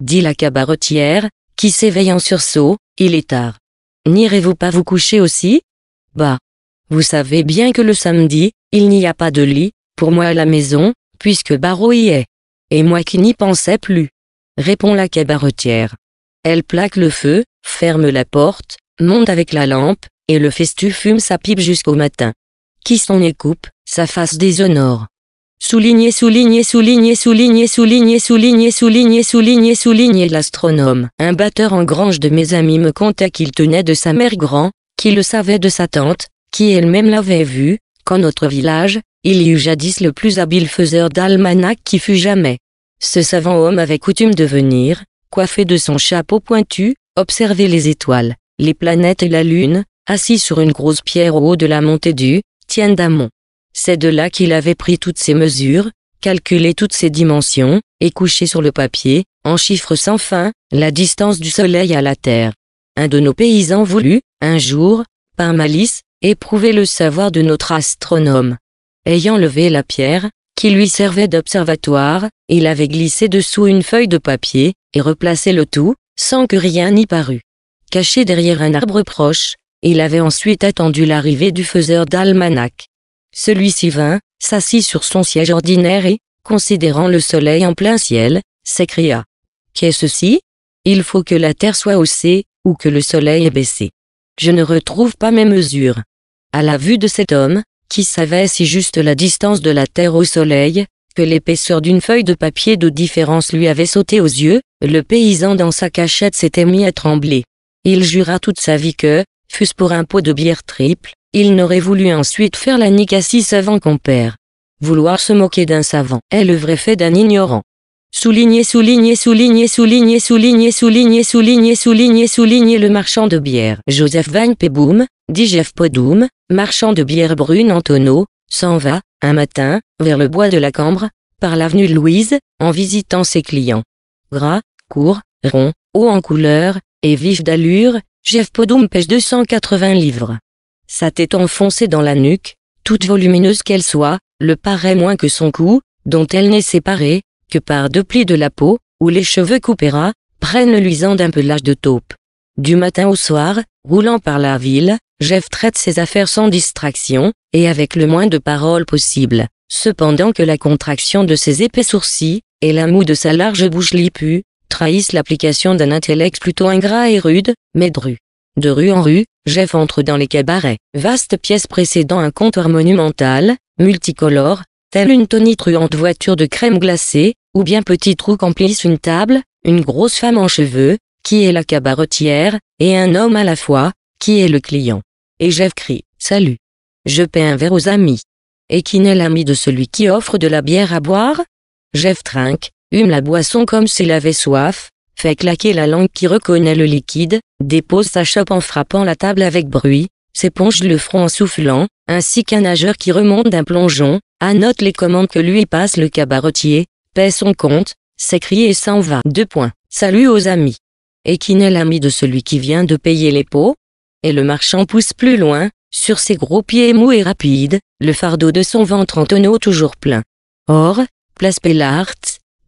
Dit la cabaretière, qui s'éveille en sursaut, il est tard. N'irez-vous pas vous coucher aussi? Bah. Vous savez bien que le samedi, il n'y a pas de lit, pour moi à la maison, puisque Barreau y est. Et moi qui n'y pensais plus. Répond la cabaretière. Elle plaque le feu, ferme la porte, monte avec la lampe, et le festu fume sa pipe jusqu'au matin. Qui s'en écoupe, sa face déshonore. Souligné, souligné, souligné, souligné, souligné, souligné, souligné, souligné, souligné l'astronome. Un batteur en grange de mes amis me conta qu'il tenait de sa mère grand, qui le savait de sa tante, qui elle-même l'avait vu, qu'en notre village, il y eut jadis le plus habile faiseur d'almanach qui fut jamais. Ce savant homme avait coutume de venir, coiffé de son chapeau pointu, observait les étoiles, les planètes et la lune, assis sur une grosse pierre au haut de la montée du Tien d'Amont. C'est de là qu'il avait pris toutes ses mesures, calculé toutes ses dimensions, et couché sur le papier, en chiffres sans fin, la distance du soleil à la terre. Un de nos paysans voulut, un jour, par malice, éprouver le savoir de notre astronome. Ayant levé la pierre, qui lui servait d'observatoire, il avait glissé dessous une feuille de papier, et replacé le tout, sans que rien n'y parût. Caché derrière un arbre proche, il avait ensuite attendu l'arrivée du faiseur d'almanach. Celui-ci vint, s'assit sur son siège ordinaire et, considérant le soleil en plein ciel, s'écria. quest ceci? Il faut que la terre soit haussée, ou que le soleil est baissé. Je ne retrouve pas mes mesures. À la vue de cet homme, qui savait si juste la distance de la Terre au Soleil, que l'épaisseur d'une feuille de papier de différence lui avait sauté aux yeux, le paysan dans sa cachette s'était mis à trembler. Il jura toute sa vie que, fût-ce pour un pot de bière triple, il n'aurait voulu ensuite faire la nique à six savants compères. Vouloir se moquer d'un savant est le vrai fait d'un ignorant. Souligné, souligné, souligner, souligné, souligné, souligné, souligné, souligner, souligner le marchand de bière. Joseph Van Peboum, dit Jeff Podoum, marchand de bière brune en tonneau, s'en va, un matin, vers le bois de la Cambre, par l'avenue Louise, en visitant ses clients. Gras, court, rond, haut en couleur, et vif d'allure, Jeff Podum pêche 280 livres. Sa tête enfoncée dans la nuque, toute volumineuse qu'elle soit, le paraît moins que son cou, dont elle n'est séparée, que par deux plis de la peau, où les cheveux ras prennent luisant d'un pelage de taupe. Du matin au soir, roulant par la ville, Jeff traite ses affaires sans distraction, et avec le moins de paroles possible, cependant que la contraction de ses épais sourcils, et la moue de sa large bouche lipue, trahissent l'application d'un intellect plutôt ingrat et rude, mais dru. De rue en rue, Jeff entre dans les cabarets, vaste pièce précédant un comptoir monumental, multicolore, telle une tonitruante voiture de crème glacée, ou bien petit trou qu'emplisse une table, une grosse femme en cheveux, qui est la cabaretière, et un homme à la fois, qui est le client. Et Jeff crie, salut. Je paie un verre aux amis. Et qui n'est l'ami de celui qui offre de la bière à boire Jeff trinque, hume la boisson comme s'il avait soif, fait claquer la langue qui reconnaît le liquide, dépose sa chope en frappant la table avec bruit, s'éponge le front en soufflant, ainsi qu'un nageur qui remonte d'un plongeon, annote les commandes que lui passe le cabaretier, paie son compte, s'écrie et s'en va. Deux points. Salut aux amis. Et qui n'est l'ami de celui qui vient de payer les pots et le marchand pousse plus loin, sur ses gros pieds mous et rapides, le fardeau de son ventre en tonneau toujours plein. Or, place Pellart,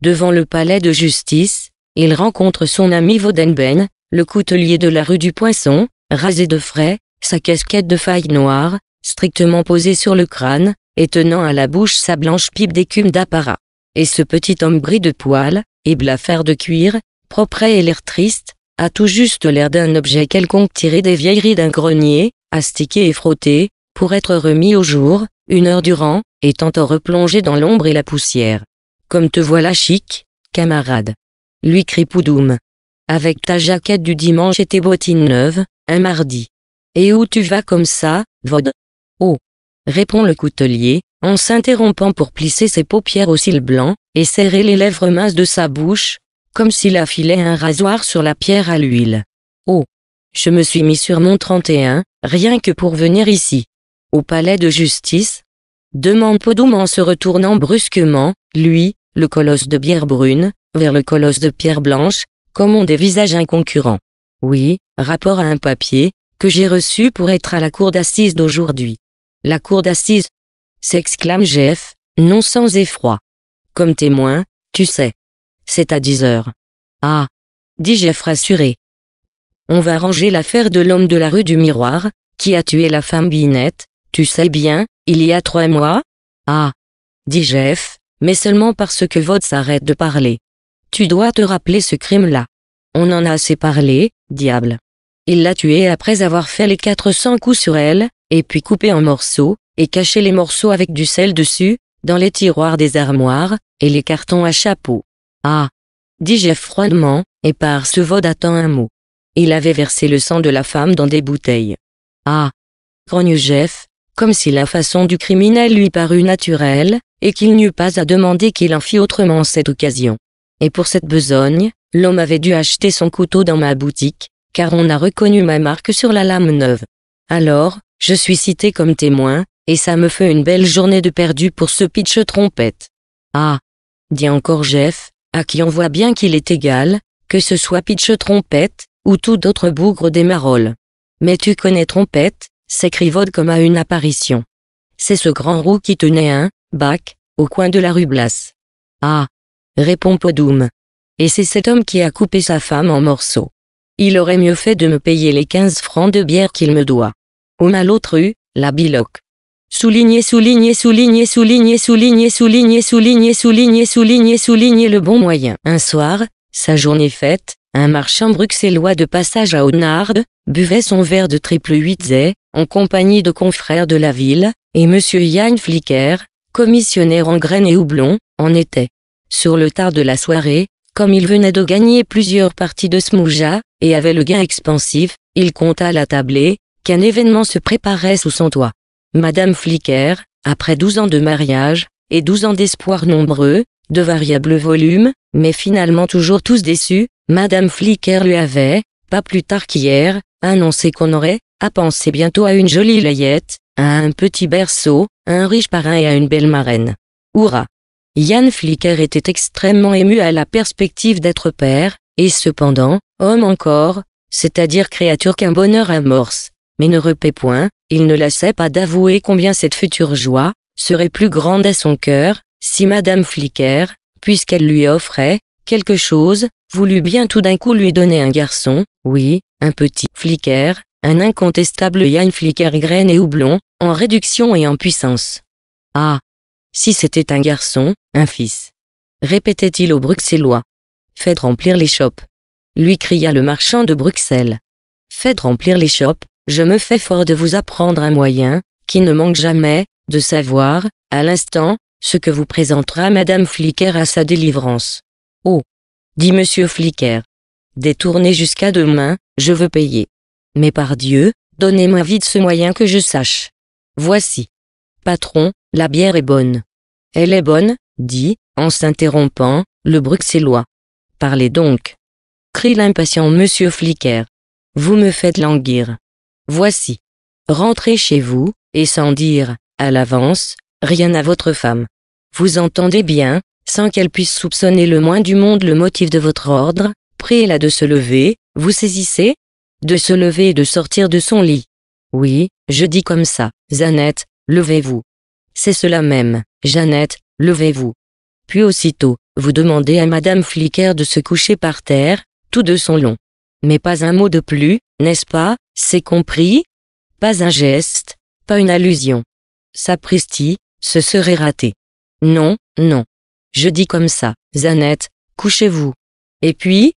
devant le palais de justice, il rencontre son ami Vaudenben, le coutelier de la rue du Poinçon, rasé de frais, sa casquette de faille noire, strictement posée sur le crâne, et tenant à la bouche sa blanche pipe d'écume d'apparat. Et ce petit homme bris de poils, et blafard de cuir, propre et l'air triste, a tout juste l'air d'un objet quelconque tiré des vieilleries d'un grenier, astiqué et frotté, pour être remis au jour, une heure durant, et tantôt replongé dans l'ombre et la poussière. Comme te voilà chic, camarade. Lui crie Poudoum. Avec ta jaquette du dimanche et tes bottines neuves, un mardi. Et où tu vas comme ça, Vod Oh répond le coutelier, en s'interrompant pour plisser ses paupières aux cils blancs et serrer les lèvres minces de sa bouche, comme s'il affilait un rasoir sur la pierre à l'huile. Oh Je me suis mis sur mon 31, rien que pour venir ici. Au palais de justice demande Podoum en se retournant brusquement, lui, le colosse de bière brune, vers le colosse de pierre blanche, comme on dévisage un concurrent. Oui, rapport à un papier, que j'ai reçu pour être à la cour d'assises d'aujourd'hui. La cour d'assises s'exclame Jeff, non sans effroi. Comme témoin, tu sais. C'est à dix heures. Ah dit Jeff rassuré. On va ranger l'affaire de l'homme de la rue du miroir, qui a tué la femme Binette, tu sais bien, il y a trois mois Ah dit Jeff, mais seulement parce que Vod s'arrête de parler. Tu dois te rappeler ce crime-là. On en a assez parlé, diable. Il l'a tué après avoir fait les 400 coups sur elle, et puis coupé en morceaux, et caché les morceaux avec du sel dessus, dans les tiroirs des armoires, et les cartons à chapeau. Ah dit Jeff froidement, et par ce vote attend un mot. Il avait versé le sang de la femme dans des bouteilles. Ah grogne Jeff, comme si la façon du criminel lui parut naturelle, et qu'il n'eût pas à demander qu'il en fît autrement cette occasion. Et pour cette besogne, l'homme avait dû acheter son couteau dans ma boutique, car on a reconnu ma marque sur la lame neuve. Alors, je suis cité comme témoin, et ça me fait une belle journée de perdu pour ce pitch trompette. Ah dit encore Jeff, à qui on voit bien qu'il est égal, que ce soit Pitch Trompette, ou tout autre bougre des marolles. Mais tu connais Trompette, s'écrit comme à une apparition. C'est ce grand roux qui tenait un, bac, au coin de la rue Blas. Ah répond Podoum. Et c'est cet homme qui a coupé sa femme en morceaux. Il aurait mieux fait de me payer les quinze francs de bière qu'il me doit. Au mal l'autre rue, la biloque. Soulignez, soulignez, soulignez, soulignez, soulignez, soulignez, soulignez, soulignez, soulignez, soulignez le bon moyen. Un soir, sa journée faite, un marchand bruxellois de passage à Audenarde buvait son verre de triple 8Z, en compagnie de confrères de la ville, et monsieur Yann Flicker, commissionnaire en graines et houblon, en était. Sur le tard de la soirée, comme il venait de gagner plusieurs parties de Smouja, et avait le gain expansif, il compta la tablée, qu'un événement se préparait sous son toit. Madame Flicker, après douze ans de mariage, et douze ans d'espoir nombreux, de variables volumes, mais finalement toujours tous déçus, Madame Flicker lui avait, pas plus tard qu'hier, annoncé qu'on aurait, à penser bientôt à une jolie layette, à un petit berceau, à un riche parrain et à une belle marraine. Hourra Yann Flicker était extrêmement ému à la perspective d'être père, et cependant, homme encore, c'est-à-dire créature qu'un bonheur amorce mais ne repaît point, il ne laissait pas d'avouer combien cette future joie serait plus grande à son cœur, si Madame Flicker, puisqu'elle lui offrait quelque chose, voulut bien tout d'un coup lui donner un garçon, oui, un petit Flicker, un incontestable Yann Flicker graine et houblon, en réduction et en puissance. Ah Si c'était un garçon, un fils répétait-il aux Bruxellois. Faites remplir les chopes. Lui cria le marchand de Bruxelles. Faites remplir les chopes, je me fais fort de vous apprendre un moyen, qui ne manque jamais, de savoir, à l'instant, ce que vous présentera Madame Flicker à sa délivrance. Oh dit Monsieur Flicker. Détournez jusqu'à demain, je veux payer. Mais par Dieu, donnez-moi vite ce moyen que je sache. Voici. Patron, la bière est bonne. Elle est bonne, dit, en s'interrompant, le bruxellois. Parlez donc. Crie l'impatient Monsieur Flicker. Vous me faites languir. Voici. Rentrez chez vous, et sans dire, à l'avance, rien à votre femme. Vous entendez bien, sans qu'elle puisse soupçonner le moins du monde le motif de votre ordre, priez-la de se lever, vous saisissez De se lever et de sortir de son lit. Oui, je dis comme ça, Zanette, levez-vous. C'est cela même, Jeannette, levez-vous. Puis aussitôt, vous demandez à Madame Flicker de se coucher par terre, tous deux sont longs. Mais pas un mot de plus, n'est-ce pas, c'est compris Pas un geste, pas une allusion. Sapristi, ce serait raté. Non, non. Je dis comme ça, Zanette, couchez-vous. Et puis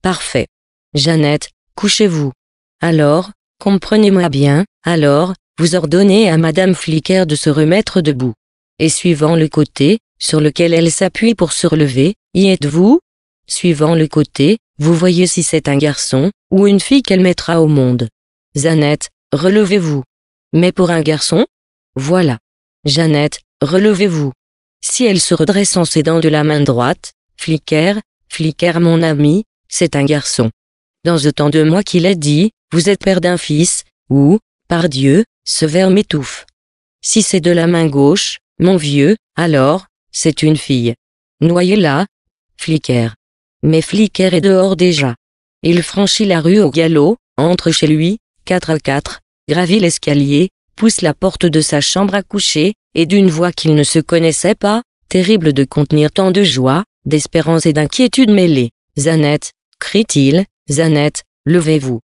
Parfait. Jeannette, couchez-vous. Alors, comprenez-moi bien, alors, vous ordonnez à Madame Flicker de se remettre debout. Et suivant le côté, sur lequel elle s'appuie pour se relever, y êtes-vous Suivant le côté, vous voyez si c'est un garçon, ou une fille qu'elle mettra au monde. Zanette, relevez-vous. Mais pour un garçon Voilà. Jeannette, relevez-vous. Si elle se redresse en ses dents de la main droite, Flicker, Flicker mon ami, c'est un garçon. Dans autant de mois qu'il a dit, vous êtes père d'un fils, ou, par Dieu, ce verre m'étouffe. Si c'est de la main gauche, mon vieux, alors, c'est une fille. Noyez-la, Flicker. Mais Flicker est dehors déjà. Il franchit la rue au galop, entre chez lui, 4 à 4, gravit l'escalier, pousse la porte de sa chambre à coucher, et d'une voix qu'il ne se connaissait pas, terrible de contenir tant de joie, d'espérance et d'inquiétude mêlée. Zanette, crie-t-il, Zanette, levez-vous.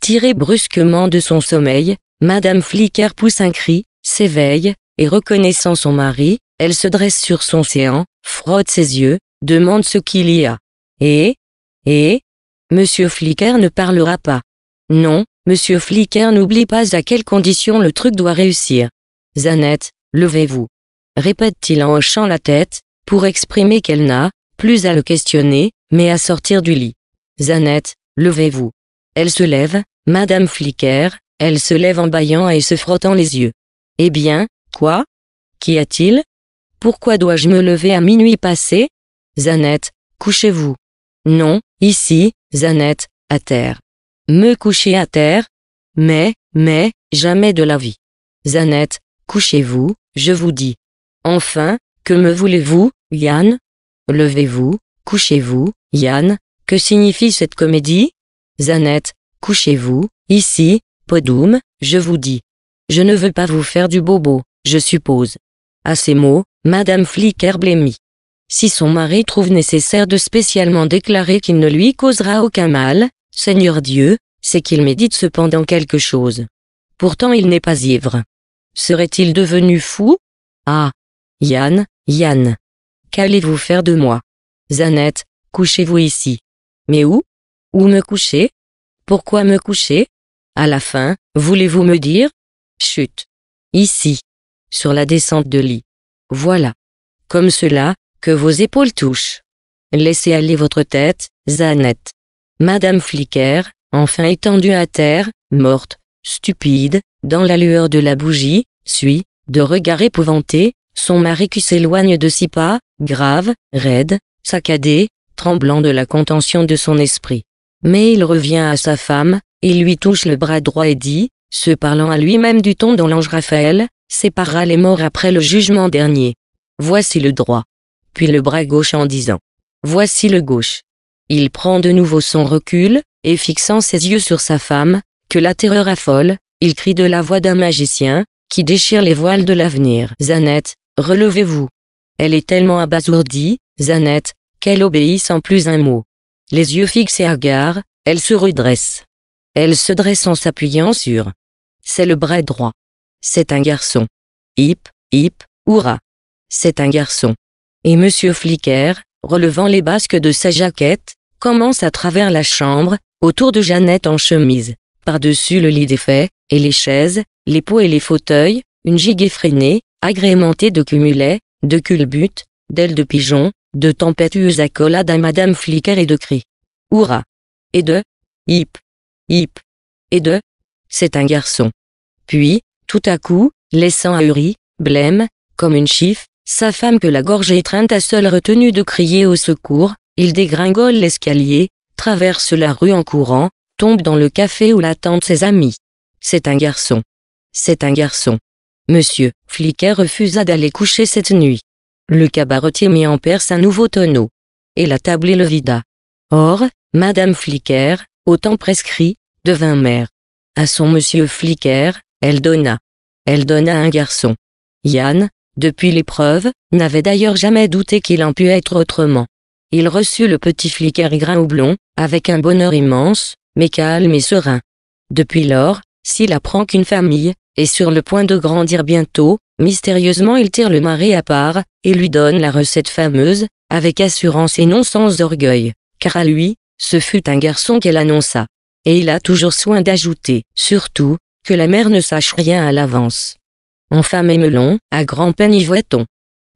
Tirée brusquement de son sommeil, Madame Flicker pousse un cri, s'éveille, et reconnaissant son mari, elle se dresse sur son séant, frotte ses yeux, demande ce qu'il y a. Et? Et? Monsieur Flicker ne parlera pas. Non, Monsieur Flicker n'oublie pas à quelles conditions le truc doit réussir. Zanette, levez-vous. Répète-t-il en hochant la tête, pour exprimer qu'elle n'a, plus à le questionner, mais à sortir du lit. Zanette, levez-vous. Elle se lève, Madame Flicker, elle se lève en bâillant et se frottant les yeux. Eh bien, quoi Qu'y a-t-il Pourquoi dois-je me lever à minuit passé Zanette, couchez-vous. Non, ici, Zanette, à terre. Me coucher à terre Mais, mais, jamais de la vie. Zanette, couchez-vous, je vous dis. Enfin, que me voulez-vous, Yann Levez-vous, couchez-vous, Yann, que signifie cette comédie Zanette, couchez-vous, ici, Podoum, je vous dis. Je ne veux pas vous faire du bobo, je suppose. À ces mots, Madame Flicker blêmit. Si son mari trouve nécessaire de spécialement déclarer qu'il ne lui causera aucun mal, Seigneur Dieu, c'est qu'il médite cependant quelque chose. Pourtant il n'est pas ivre. Serait-il devenu fou Ah Yann, Yann. Qu'allez-vous faire de moi Zanette, couchez-vous ici. Mais où Où me coucher Pourquoi me coucher À la fin, voulez-vous me dire Chut. Ici. Sur la descente de lit. Voilà. Comme cela, que vos épaules touchent. Laissez aller votre tête, Zanette. Madame Flicker, enfin étendue à terre, morte, stupide, dans la lueur de la bougie, suit, de regard épouvanté, son mari qui s'éloigne de six pas, grave, raide, saccadé, tremblant de la contention de son esprit. Mais il revient à sa femme, il lui touche le bras droit et dit, se parlant à lui-même du ton dont l'ange Raphaël, sépara les morts après le jugement dernier. Voici le droit. Puis le bras gauche en disant. Voici le gauche. Il prend de nouveau son recul, et fixant ses yeux sur sa femme, que la terreur affole, il crie de la voix d'un magicien, qui déchire les voiles de l'avenir. Zanette, relevez-vous. Elle est tellement abasourdie, Zanette, qu'elle obéit sans plus un mot. Les yeux fixés à gare, elle se redresse. Elle se dresse en s'appuyant sur. C'est le bras droit. C'est un garçon. Hip, hip, hurrah. C'est un garçon. Et monsieur Flicker, relevant les basques de sa jaquette, commence à travers la chambre, autour de Jeannette en chemise. Par-dessus le lit défait, et les chaises, les pots et les fauteuils, une gigue effrénée, agrémentée de cumulets, de culbutes, d'ailes de pigeons, de tempétueuses accolades à Madame Flicker et de cris. Hourra !» Et de Hip! Hip! Et de C'est un garçon. Puis, tout à coup, laissant ahuri, blême, comme une chiffre, sa femme que la gorge étreinte a seule retenue de crier au secours, il dégringole l'escalier, traverse la rue en courant, tombe dans le café où l'attendent ses amis. C'est un garçon. C'est un garçon. Monsieur Flicker refusa d'aller coucher cette nuit. Le cabaretier mit en perce un nouveau tonneau. Et la table et le vida. Or, Madame Flicker, au temps prescrit, devint mère. À son monsieur Flicker, elle donna. Elle donna un garçon. Yann, depuis l'épreuve, n'avait d'ailleurs jamais douté qu'il en pût être autrement. Il reçut le petit flic grain ou blond, avec un bonheur immense, mais calme et serein. Depuis lors, s'il apprend qu'une famille est sur le point de grandir bientôt, mystérieusement il tire le mari à part, et lui donne la recette fameuse, avec assurance et non sans orgueil, car à lui, ce fut un garçon qu'elle annonça. Et il a toujours soin d'ajouter, surtout, que la mère ne sache rien à l'avance. Enfin Melon à grand peine y voit-on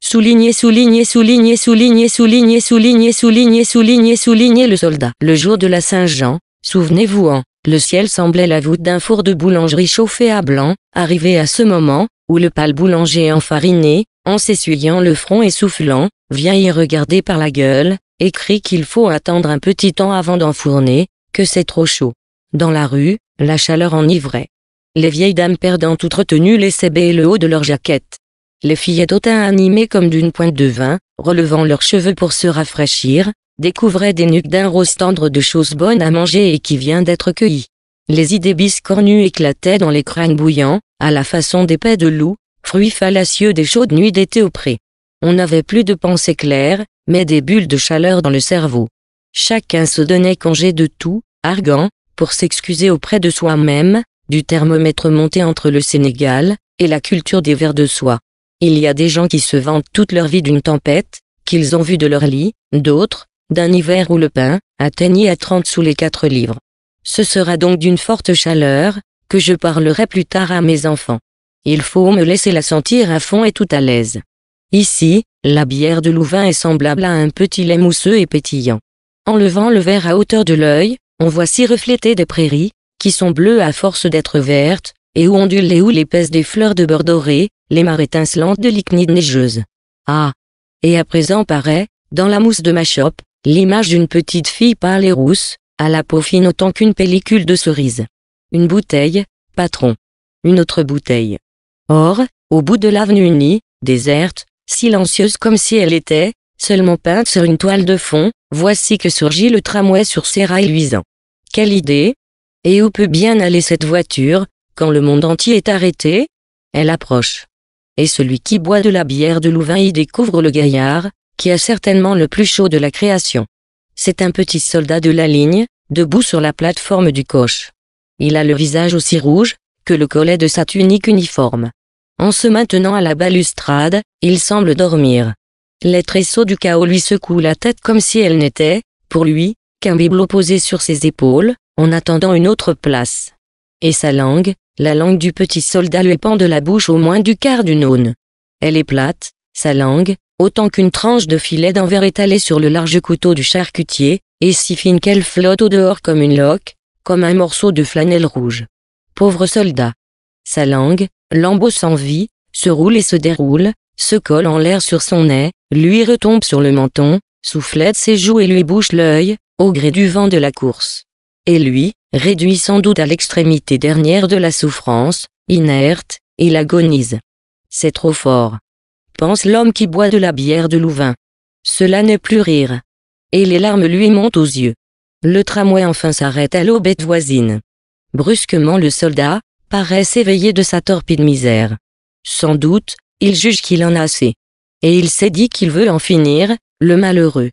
soulignez, souligné souligné souligné souligné souligné souligné souligné souligné le soldat. Le jour de la Saint-Jean, souvenez-vous en, hein, le ciel semblait la voûte d'un four de boulangerie chauffé à blanc, arrivé à ce moment, où le pâle boulanger enfariné, en s'essuyant le front et soufflant, vient y regarder par la gueule, et qu'il faut attendre un petit temps avant d'enfourner, que c'est trop chaud. Dans la rue, la chaleur enivrait. Les vieilles dames perdant toute retenue laissaient bailler le haut de leur jaquette les fillettes animées comme d'une pointe de vin, relevant leurs cheveux pour se rafraîchir, découvraient des nuques d'un rose tendre de choses bonnes à manger et qui vient d'être cueillies. Les idées biscornues éclataient dans les crânes bouillants, à la façon des pets de loup, fruits fallacieux des chaudes nuits d'été auprès. On n'avait plus de pensées claires, mais des bulles de chaleur dans le cerveau. Chacun se donnait congé de tout, argant, pour s'excuser auprès de soi-même, du thermomètre monté entre le Sénégal et la culture des vers de soie. Il y a des gens qui se vantent toute leur vie d'une tempête, qu'ils ont vue de leur lit, d'autres, d'un hiver où le pain atteignait à 30 sous les 4 livres. Ce sera donc d'une forte chaleur, que je parlerai plus tard à mes enfants. Il faut me laisser la sentir à fond et tout à l'aise. Ici, la bière de Louvain est semblable à un petit lait mousseux et pétillant. En levant le verre à hauteur de l'œil, on voit s'y refléter des prairies, qui sont bleues à force d'être vertes, et où ondulent les houles épaisses des fleurs de beurre doré, les mares étincelantes de lignite neigeuse. Ah Et à présent paraît, dans la mousse de ma chope, l'image d'une petite fille pâle et rousse, à la peau fine autant qu'une pellicule de cerise. Une bouteille, patron. Une autre bouteille. Or, au bout de l'avenue unie, déserte, silencieuse comme si elle était, seulement peinte sur une toile de fond, voici que surgit le tramway sur ses rails luisants. Quelle idée Et où peut bien aller cette voiture, quand le monde entier est arrêté Elle approche et celui qui boit de la bière de Louvain y découvre le gaillard, qui a certainement le plus chaud de la création. C'est un petit soldat de la ligne, debout sur la plateforme du coche. Il a le visage aussi rouge que le collet de sa tunique uniforme. En se maintenant à la balustrade, il semble dormir. Les tresseaux du chaos lui secouent la tête comme si elle n'était, pour lui, qu'un bibelot posé sur ses épaules, en attendant une autre place. Et sa langue, la langue du petit soldat lui pend de la bouche au moins du quart d'une aune. Elle est plate, sa langue, autant qu'une tranche de filet d'envers étalée sur le large couteau du charcutier, et si fine qu'elle flotte au dehors comme une loque, comme un morceau de flanelle rouge. Pauvre soldat. Sa langue, lambeau sans vie, se roule et se déroule, se colle en l'air sur son nez, lui retombe sur le menton, soufflette ses joues et lui bouche l'œil, au gré du vent de la course et lui, réduit sans doute à l'extrémité dernière de la souffrance, inerte, il agonise. C'est trop fort. Pense l'homme qui boit de la bière de Louvain. Cela n'est plus rire. Et les larmes lui montent aux yeux. Le tramway enfin s'arrête à l'aubette voisine. Brusquement le soldat, paraît s'éveiller de sa torpide misère. Sans doute, il juge qu'il en a assez. Et il s'est dit qu'il veut en finir, le malheureux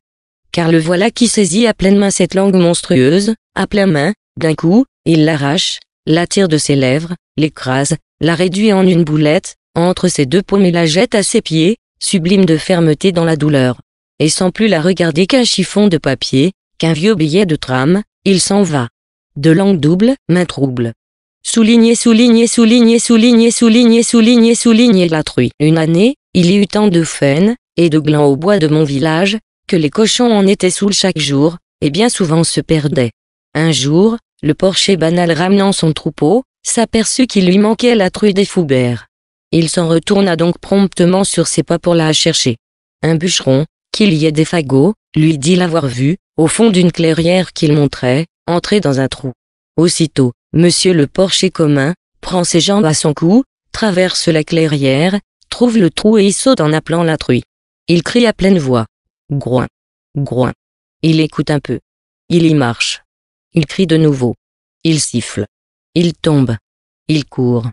car le voilà qui saisit à pleine main cette langue monstrueuse, à pleine main, d'un coup, il l'arrache, la tire de ses lèvres, l'écrase, la réduit en une boulette, entre ses deux paumes et la jette à ses pieds, sublime de fermeté dans la douleur. Et sans plus la regarder qu'un chiffon de papier, qu'un vieux billet de trame, il s'en va. De langue double, main trouble. Souligner, souligner, souligner, souligner, souligner, souligner, souligner la truie. Une année, il y eut tant de faines, et de glands au bois de mon village, que les cochons en étaient saouls chaque jour, et bien souvent se perdaient. Un jour, le porcher banal ramenant son troupeau, s'aperçut qu'il lui manquait la truie des foubères. Il s'en retourna donc promptement sur ses pas pour la chercher. Un bûcheron, qu'il y ait des fagots, lui dit l'avoir vu, au fond d'une clairière qu'il montrait, entrer dans un trou. Aussitôt, monsieur le porcher commun, prend ses jambes à son cou, traverse la clairière, trouve le trou et y saute en appelant la truie. Il crie à pleine voix groin, groin. Il écoute un peu. Il y marche. Il crie de nouveau. Il siffle. Il tombe. Il court.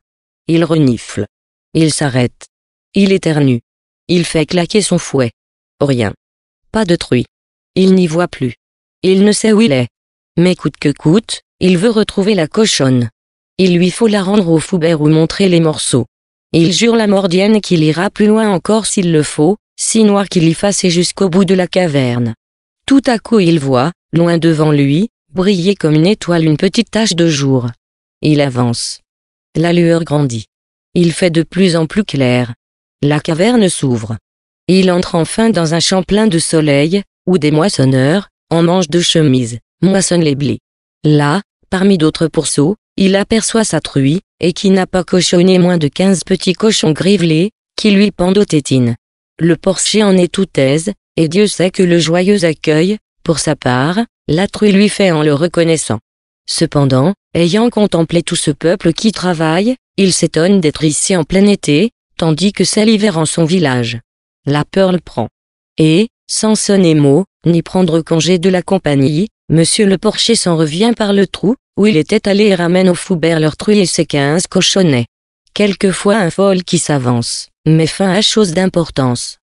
Il renifle. Il s'arrête. Il éternue. Il fait claquer son fouet. Rien. Pas de truie. Il n'y voit plus. Il ne sait où il est. Mais coûte que coûte, il veut retrouver la cochonne. Il lui faut la rendre au foubert ou montrer les morceaux. Il jure la mordienne qu'il ira plus loin encore s'il le faut, si noir qu'il y fassait jusqu'au bout de la caverne. Tout à coup il voit, loin devant lui, briller comme une étoile une petite tache de jour. Il avance. La lueur grandit. Il fait de plus en plus clair. La caverne s'ouvre. Il entre enfin dans un champ plein de soleil, où des moissonneurs, en manches de chemise, moissonnent les blés. Là, parmi d'autres pourceaux, il aperçoit sa truie, et qui n'a pas cochonné moins de quinze petits cochons grivelés, qui lui pendent aux tétines. Le porcher en est tout aise, et Dieu sait que le joyeux accueil, pour sa part, la truie lui fait en le reconnaissant. Cependant, ayant contemplé tout ce peuple qui travaille, il s'étonne d'être ici en plein été, tandis que c'est l'hiver en son village. La peur le prend. Et, sans sonner mot, ni prendre congé de la compagnie, Monsieur le porcher s'en revient par le trou, où il était allé et ramène au foubert leur truie et ses quinze cochonnets. Quelquefois un fol qui s'avance mais fin à chose d'importance.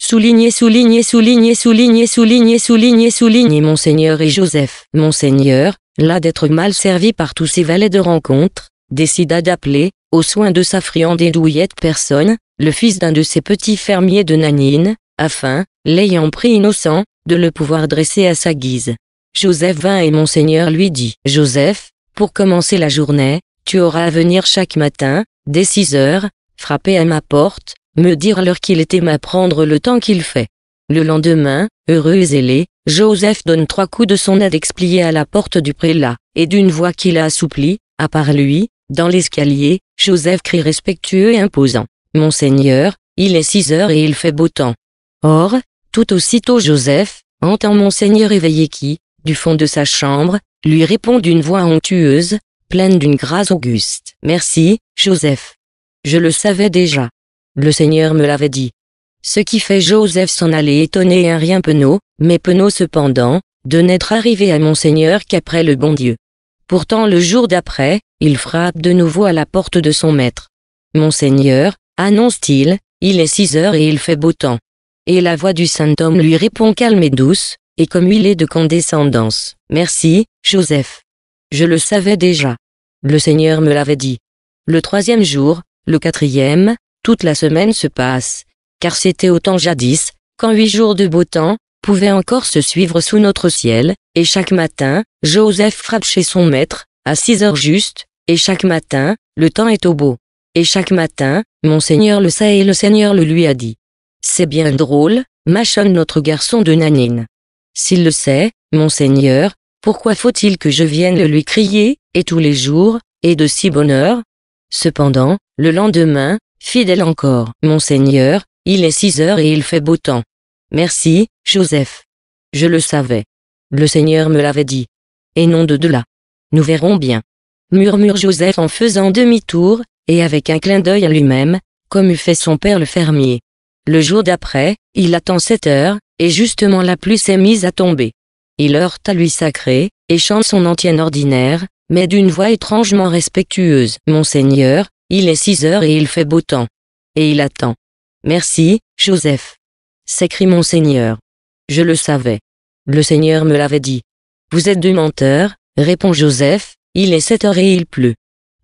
Souligner, souligner, souligner, souligner, souligner, souligner, souligner, Monseigneur et Joseph. Monseigneur, là d'être mal servi par tous ses valets de rencontre, décida d'appeler, aux soins de sa friande et douillette personne, le fils d'un de ses petits fermiers de Nanine, afin, l'ayant pris innocent, de le pouvoir dresser à sa guise. Joseph vint et Monseigneur lui dit, Joseph, pour commencer la journée, tu auras à venir chaque matin, dès 6 heures, frapper à ma porte, me dire l'heure qu'il était m'apprendre le temps qu'il fait. Le lendemain, heureux et zélé, Joseph donne trois coups de son aide expliée à la porte du prélat, et d'une voix qui a assouplie, à part lui, dans l'escalier, Joseph crie respectueux et imposant. Monseigneur, il est six heures et il fait beau temps. Or, tout aussitôt Joseph, entend Monseigneur éveillé qui, du fond de sa chambre, lui répond d'une voix onctueuse, pleine d'une grâce auguste. Merci, Joseph. Je le savais déjà. Le Seigneur me l'avait dit. Ce qui fait Joseph s'en aller étonné et un rien penaud, mais penaud cependant, de n'être arrivé à Monseigneur qu'après le bon Dieu. Pourtant le jour d'après, il frappe de nouveau à la porte de son maître. Monseigneur, annonce-t-il, il est six heures et il fait beau temps. Et la voix du saint homme lui répond calme et douce, et comme il est de condescendance. Merci, Joseph. Je le savais déjà. Le Seigneur me l'avait dit. Le troisième jour, le quatrième, toute la semaine se passe, car c'était autant jadis, quand huit jours de beau temps, pouvaient encore se suivre sous notre ciel, et chaque matin, Joseph frappe chez son maître, à six heures juste, et chaque matin, le temps est au beau. Et chaque matin, mon Seigneur le sait et le Seigneur le lui a dit. C'est bien drôle, mâchonne notre garçon de Nanine. S'il le sait, mon Seigneur, pourquoi faut-il que je vienne le lui crier, et tous les jours, et de si bonne heure, Cependant, le lendemain, fidèle encore, Monseigneur, il est six heures et il fait beau temps. Merci, Joseph. Je le savais. Le Seigneur me l'avait dit. Et non de delà. Nous verrons bien. Murmure Joseph en faisant demi-tour, et avec un clin d'œil à lui-même, comme eût fait son père le fermier. Le jour d'après, il attend sept heures, et justement la pluie s'est mise à tomber. Il heurte à lui sacré, et chante son antienne ordinaire, mais d'une voix étrangement respectueuse. Monseigneur, il est six heures et il fait beau temps. Et il attend. Merci, Joseph. S'écrie Monseigneur. Je le savais. Le Seigneur me l'avait dit. Vous êtes deux menteurs, répond Joseph, il est sept heures et il pleut.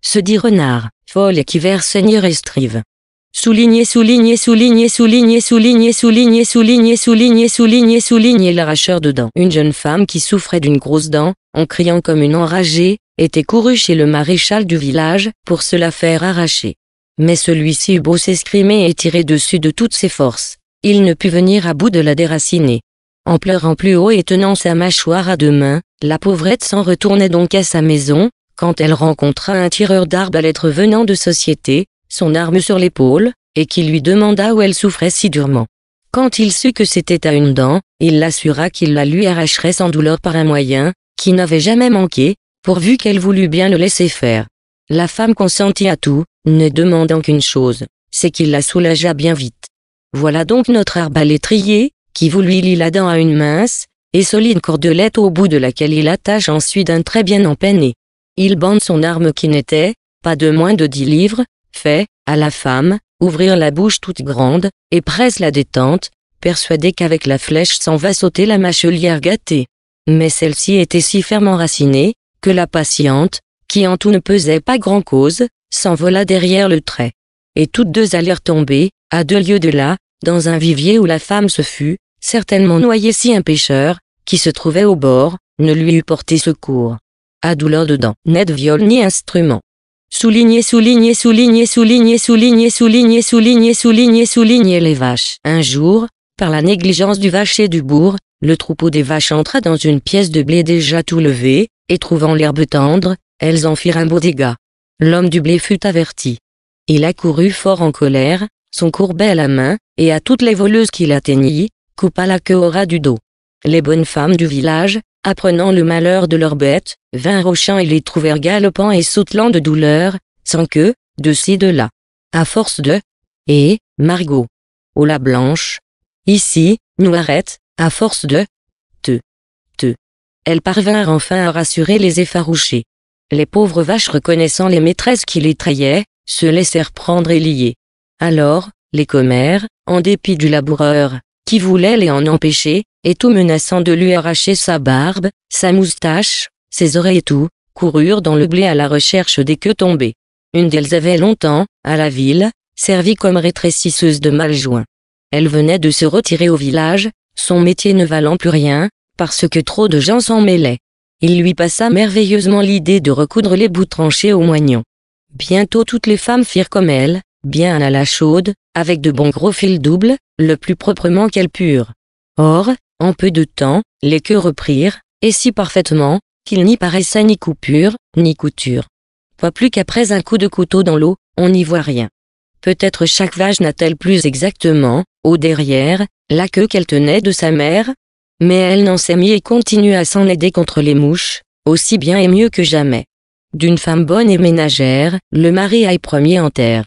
Se dit renard, folle et qui vers Seigneur estrive. Soulignez, soulignez, soulignez, soulignez, soulignez, soulignez, soulignez, soulignez, soulignez, soulignez l'arracheur de dents. Une jeune femme qui souffrait d'une grosse dent, en criant comme une enragée, était courue chez le maréchal du village, pour se la faire arracher. Mais celui-ci eut beau s'escrimer et tirer dessus de toutes ses forces. Il ne put venir à bout de la déraciner. En pleurant plus haut et tenant sa mâchoire à deux mains, la pauvrette s'en retournait donc à sa maison, quand elle rencontra un tireur à l'être venant de société, son arme sur l'épaule, et qui lui demanda où elle souffrait si durement. Quand il sut que c'était à une dent, il l'assura qu'il la lui arracherait sans douleur par un moyen, qui n'avait jamais manqué, pourvu qu'elle voulût bien le laisser faire. La femme consentit à tout, ne demandant qu'une chose, c'est qu'il la soulagea bien vite. Voilà donc notre arbalétrier, qui vous lui la dent à une mince, et solide cordelette au bout de laquelle il attache ensuite un très bien empenné. Il bande son arme qui n'était, pas de moins de dix livres, fait, à la femme, ouvrir la bouche toute grande, et presse la détente, persuadée qu'avec la flèche s'en va sauter la mâchelière gâtée. Mais celle-ci était si ferme enracinée, que la patiente, qui en tout ne pesait pas grand cause, s'envola derrière le trait. Et toutes deux allèrent tomber, à deux lieues de là, dans un vivier où la femme se fut, certainement noyée si un pêcheur, qui se trouvait au bord, ne lui eût porté secours. À douleur dedans, dents viol ni instrument. Soulignez, soulignez, soulignez, soulignez, soulignez, soulignez, soulignez, soulignez, soulignez les vaches. Un jour, par la négligence du vacher du bourg, le troupeau des vaches entra dans une pièce de blé déjà tout levé, et trouvant l'herbe tendre, elles en firent un beau dégât. L'homme du blé fut averti. Il accourut fort en colère, son courbet à la main, et à toutes les voleuses qu'il atteignit, coupa la queue au ras du dos. Les bonnes femmes du village, apprenant le malheur de leurs bêtes, vinrent aux et les trouvèrent galopant et sautelant de douleur, sans que, de ci de là. À force de, et, Margot. Oh la blanche. Ici, nous arrête, à force de, te, te. Elles parvinrent enfin à rassurer les effarouchés. Les pauvres vaches reconnaissant les maîtresses qui les trahiaient, se laissèrent prendre et lier. Alors, les commères, en dépit du laboureur, qui voulait les en empêcher, et tout menaçant de lui arracher sa barbe, sa moustache, ses oreilles et tout, coururent dans le blé à la recherche des queues tombées. Une d'elles avait longtemps, à la ville, servi comme rétrécisseuse de maljoint. Elle venait de se retirer au village, son métier ne valant plus rien, parce que trop de gens s'en mêlaient. Il lui passa merveilleusement l'idée de recoudre les bouts tranchés au moignon. Bientôt toutes les femmes firent comme elle, bien à la chaude, avec de bons gros fils doubles, le plus proprement qu'elles purent. Or, en peu de temps, les queues reprirent, et si parfaitement, qu'il n'y paraissait ni coupure, ni couture. Pas plus qu'après un coup de couteau dans l'eau, on n'y voit rien. Peut-être chaque vache n'a-t-elle plus exactement, au derrière, la queue qu'elle tenait de sa mère Mais elle n'en s'est mis et continue à s'en aider contre les mouches, aussi bien et mieux que jamais. D'une femme bonne et ménagère, le mari aille premier en terre.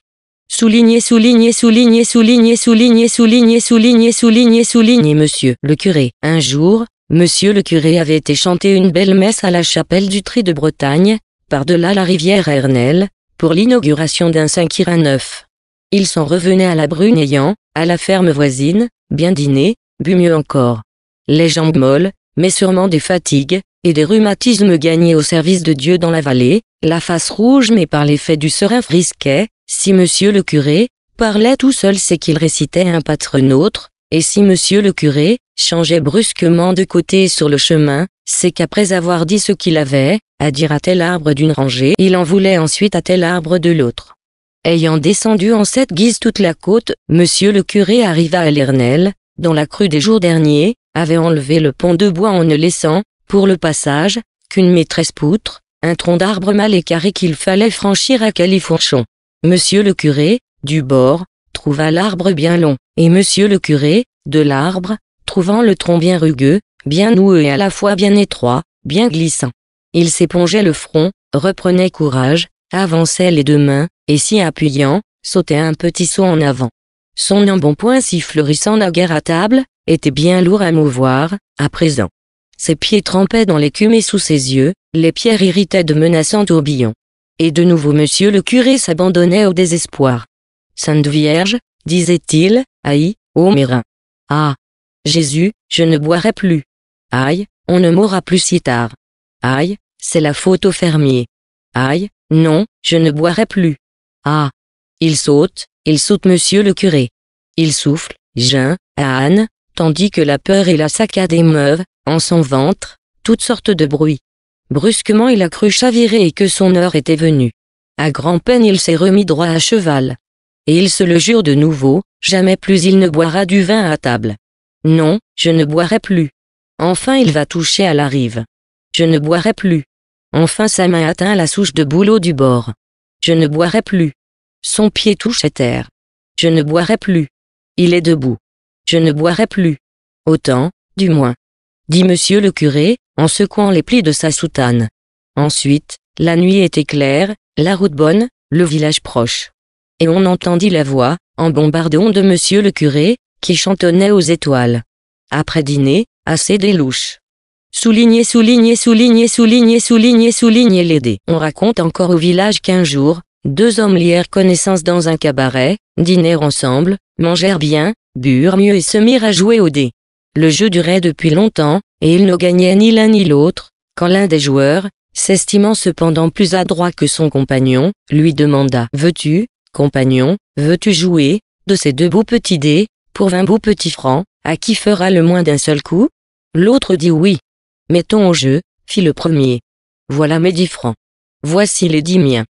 Souligner, souligner, souligner, souligner, souligner, souligner, souligner, souligner, souligner, monsieur le curé. Un jour, monsieur le curé avait été chanter une belle messe à la chapelle du Tri de Bretagne, par-delà la rivière Ernelle, pour l'inauguration d'un saint quirin neuf. Il s'en revenait à la brune ayant, à la ferme voisine, bien dîné, bu mieux encore. Les jambes molles, mais sûrement des fatigues, et des rhumatismes gagnés au service de Dieu dans la vallée, la face rouge mais par l'effet du serein frisquet, si monsieur le curé parlait tout seul c'est qu'il récitait un patre-nôtre, et si monsieur le curé changeait brusquement de côté sur le chemin, c'est qu'après avoir dit ce qu'il avait à dire à tel arbre d'une rangée, il en voulait ensuite à tel arbre de l'autre. Ayant descendu en cette guise toute la côte, monsieur le curé arriva à l'Ernel, dont la crue des jours derniers, avait enlevé le pont de bois en ne laissant, pour le passage, qu'une maîtresse poutre, un tronc d'arbre mal écarré qu'il fallait franchir à califourchon. Monsieur le curé, du bord, trouva l'arbre bien long, et monsieur le curé, de l'arbre, trouvant le tronc bien rugueux, bien noueux et à la fois bien étroit, bien glissant. Il s'épongeait le front, reprenait courage, avançait les deux mains, et s'y appuyant, sautait un petit saut en avant. Son embonpoint si fleurissant naguère à table, était bien lourd à mouvoir, à présent. Ses pieds trempaient dans l'écume et sous ses yeux, les pierres irritaient de menaçants tourbillons. Et de nouveau monsieur le curé s'abandonnait au désespoir. Sainte Vierge, disait-il, aïe, ô Mérin. Ah! Jésus, je ne boirai plus. Aïe, on ne mourra plus si tard. Aïe, c'est la faute au fermier. Aïe, non, je ne boirai plus. Ah! Il saute, il saute monsieur le curé. Il souffle, jeun, à Anne, tandis que la peur et la saccade émeuvent, en son ventre, toutes sortes de bruits. Brusquement il a cru chavirer et que son heure était venue. À grand-peine il s'est remis droit à cheval. Et il se le jure de nouveau, jamais plus il ne boira du vin à table. Non, je ne boirai plus. Enfin il va toucher à la rive. Je ne boirai plus. Enfin sa main atteint la souche de bouleau du bord. Je ne boirai plus. Son pied touche à terre. Je ne boirai plus. Il est debout. Je ne boirai plus. Autant, du moins. Dit monsieur le curé, en secouant les plis de sa soutane. Ensuite, la nuit était claire, la route bonne, le village proche. Et on entendit la voix, en bombardon de monsieur le curé, qui chantonnait aux étoiles. Après dîner, assez des louches. soulignez, soulignez, soulignez, soulignez, soulignez les dés. On raconte encore au village qu'un jour, deux hommes lièrent connaissance dans un cabaret, dînèrent ensemble, mangèrent bien, burent mieux et se mirent à jouer au dés. Le jeu durait depuis longtemps, et il ne gagnait ni l'un ni l'autre, quand l'un des joueurs, s'estimant cependant plus adroit que son compagnon, lui demanda « Veux-tu, compagnon, veux-tu jouer, de ces deux beaux petits dés, pour vingt beaux petits francs, à qui fera le moins d'un seul coup ?» L'autre dit « Oui. Mettons au jeu, fit le premier. Voilà mes dix francs. Voici les dix miens.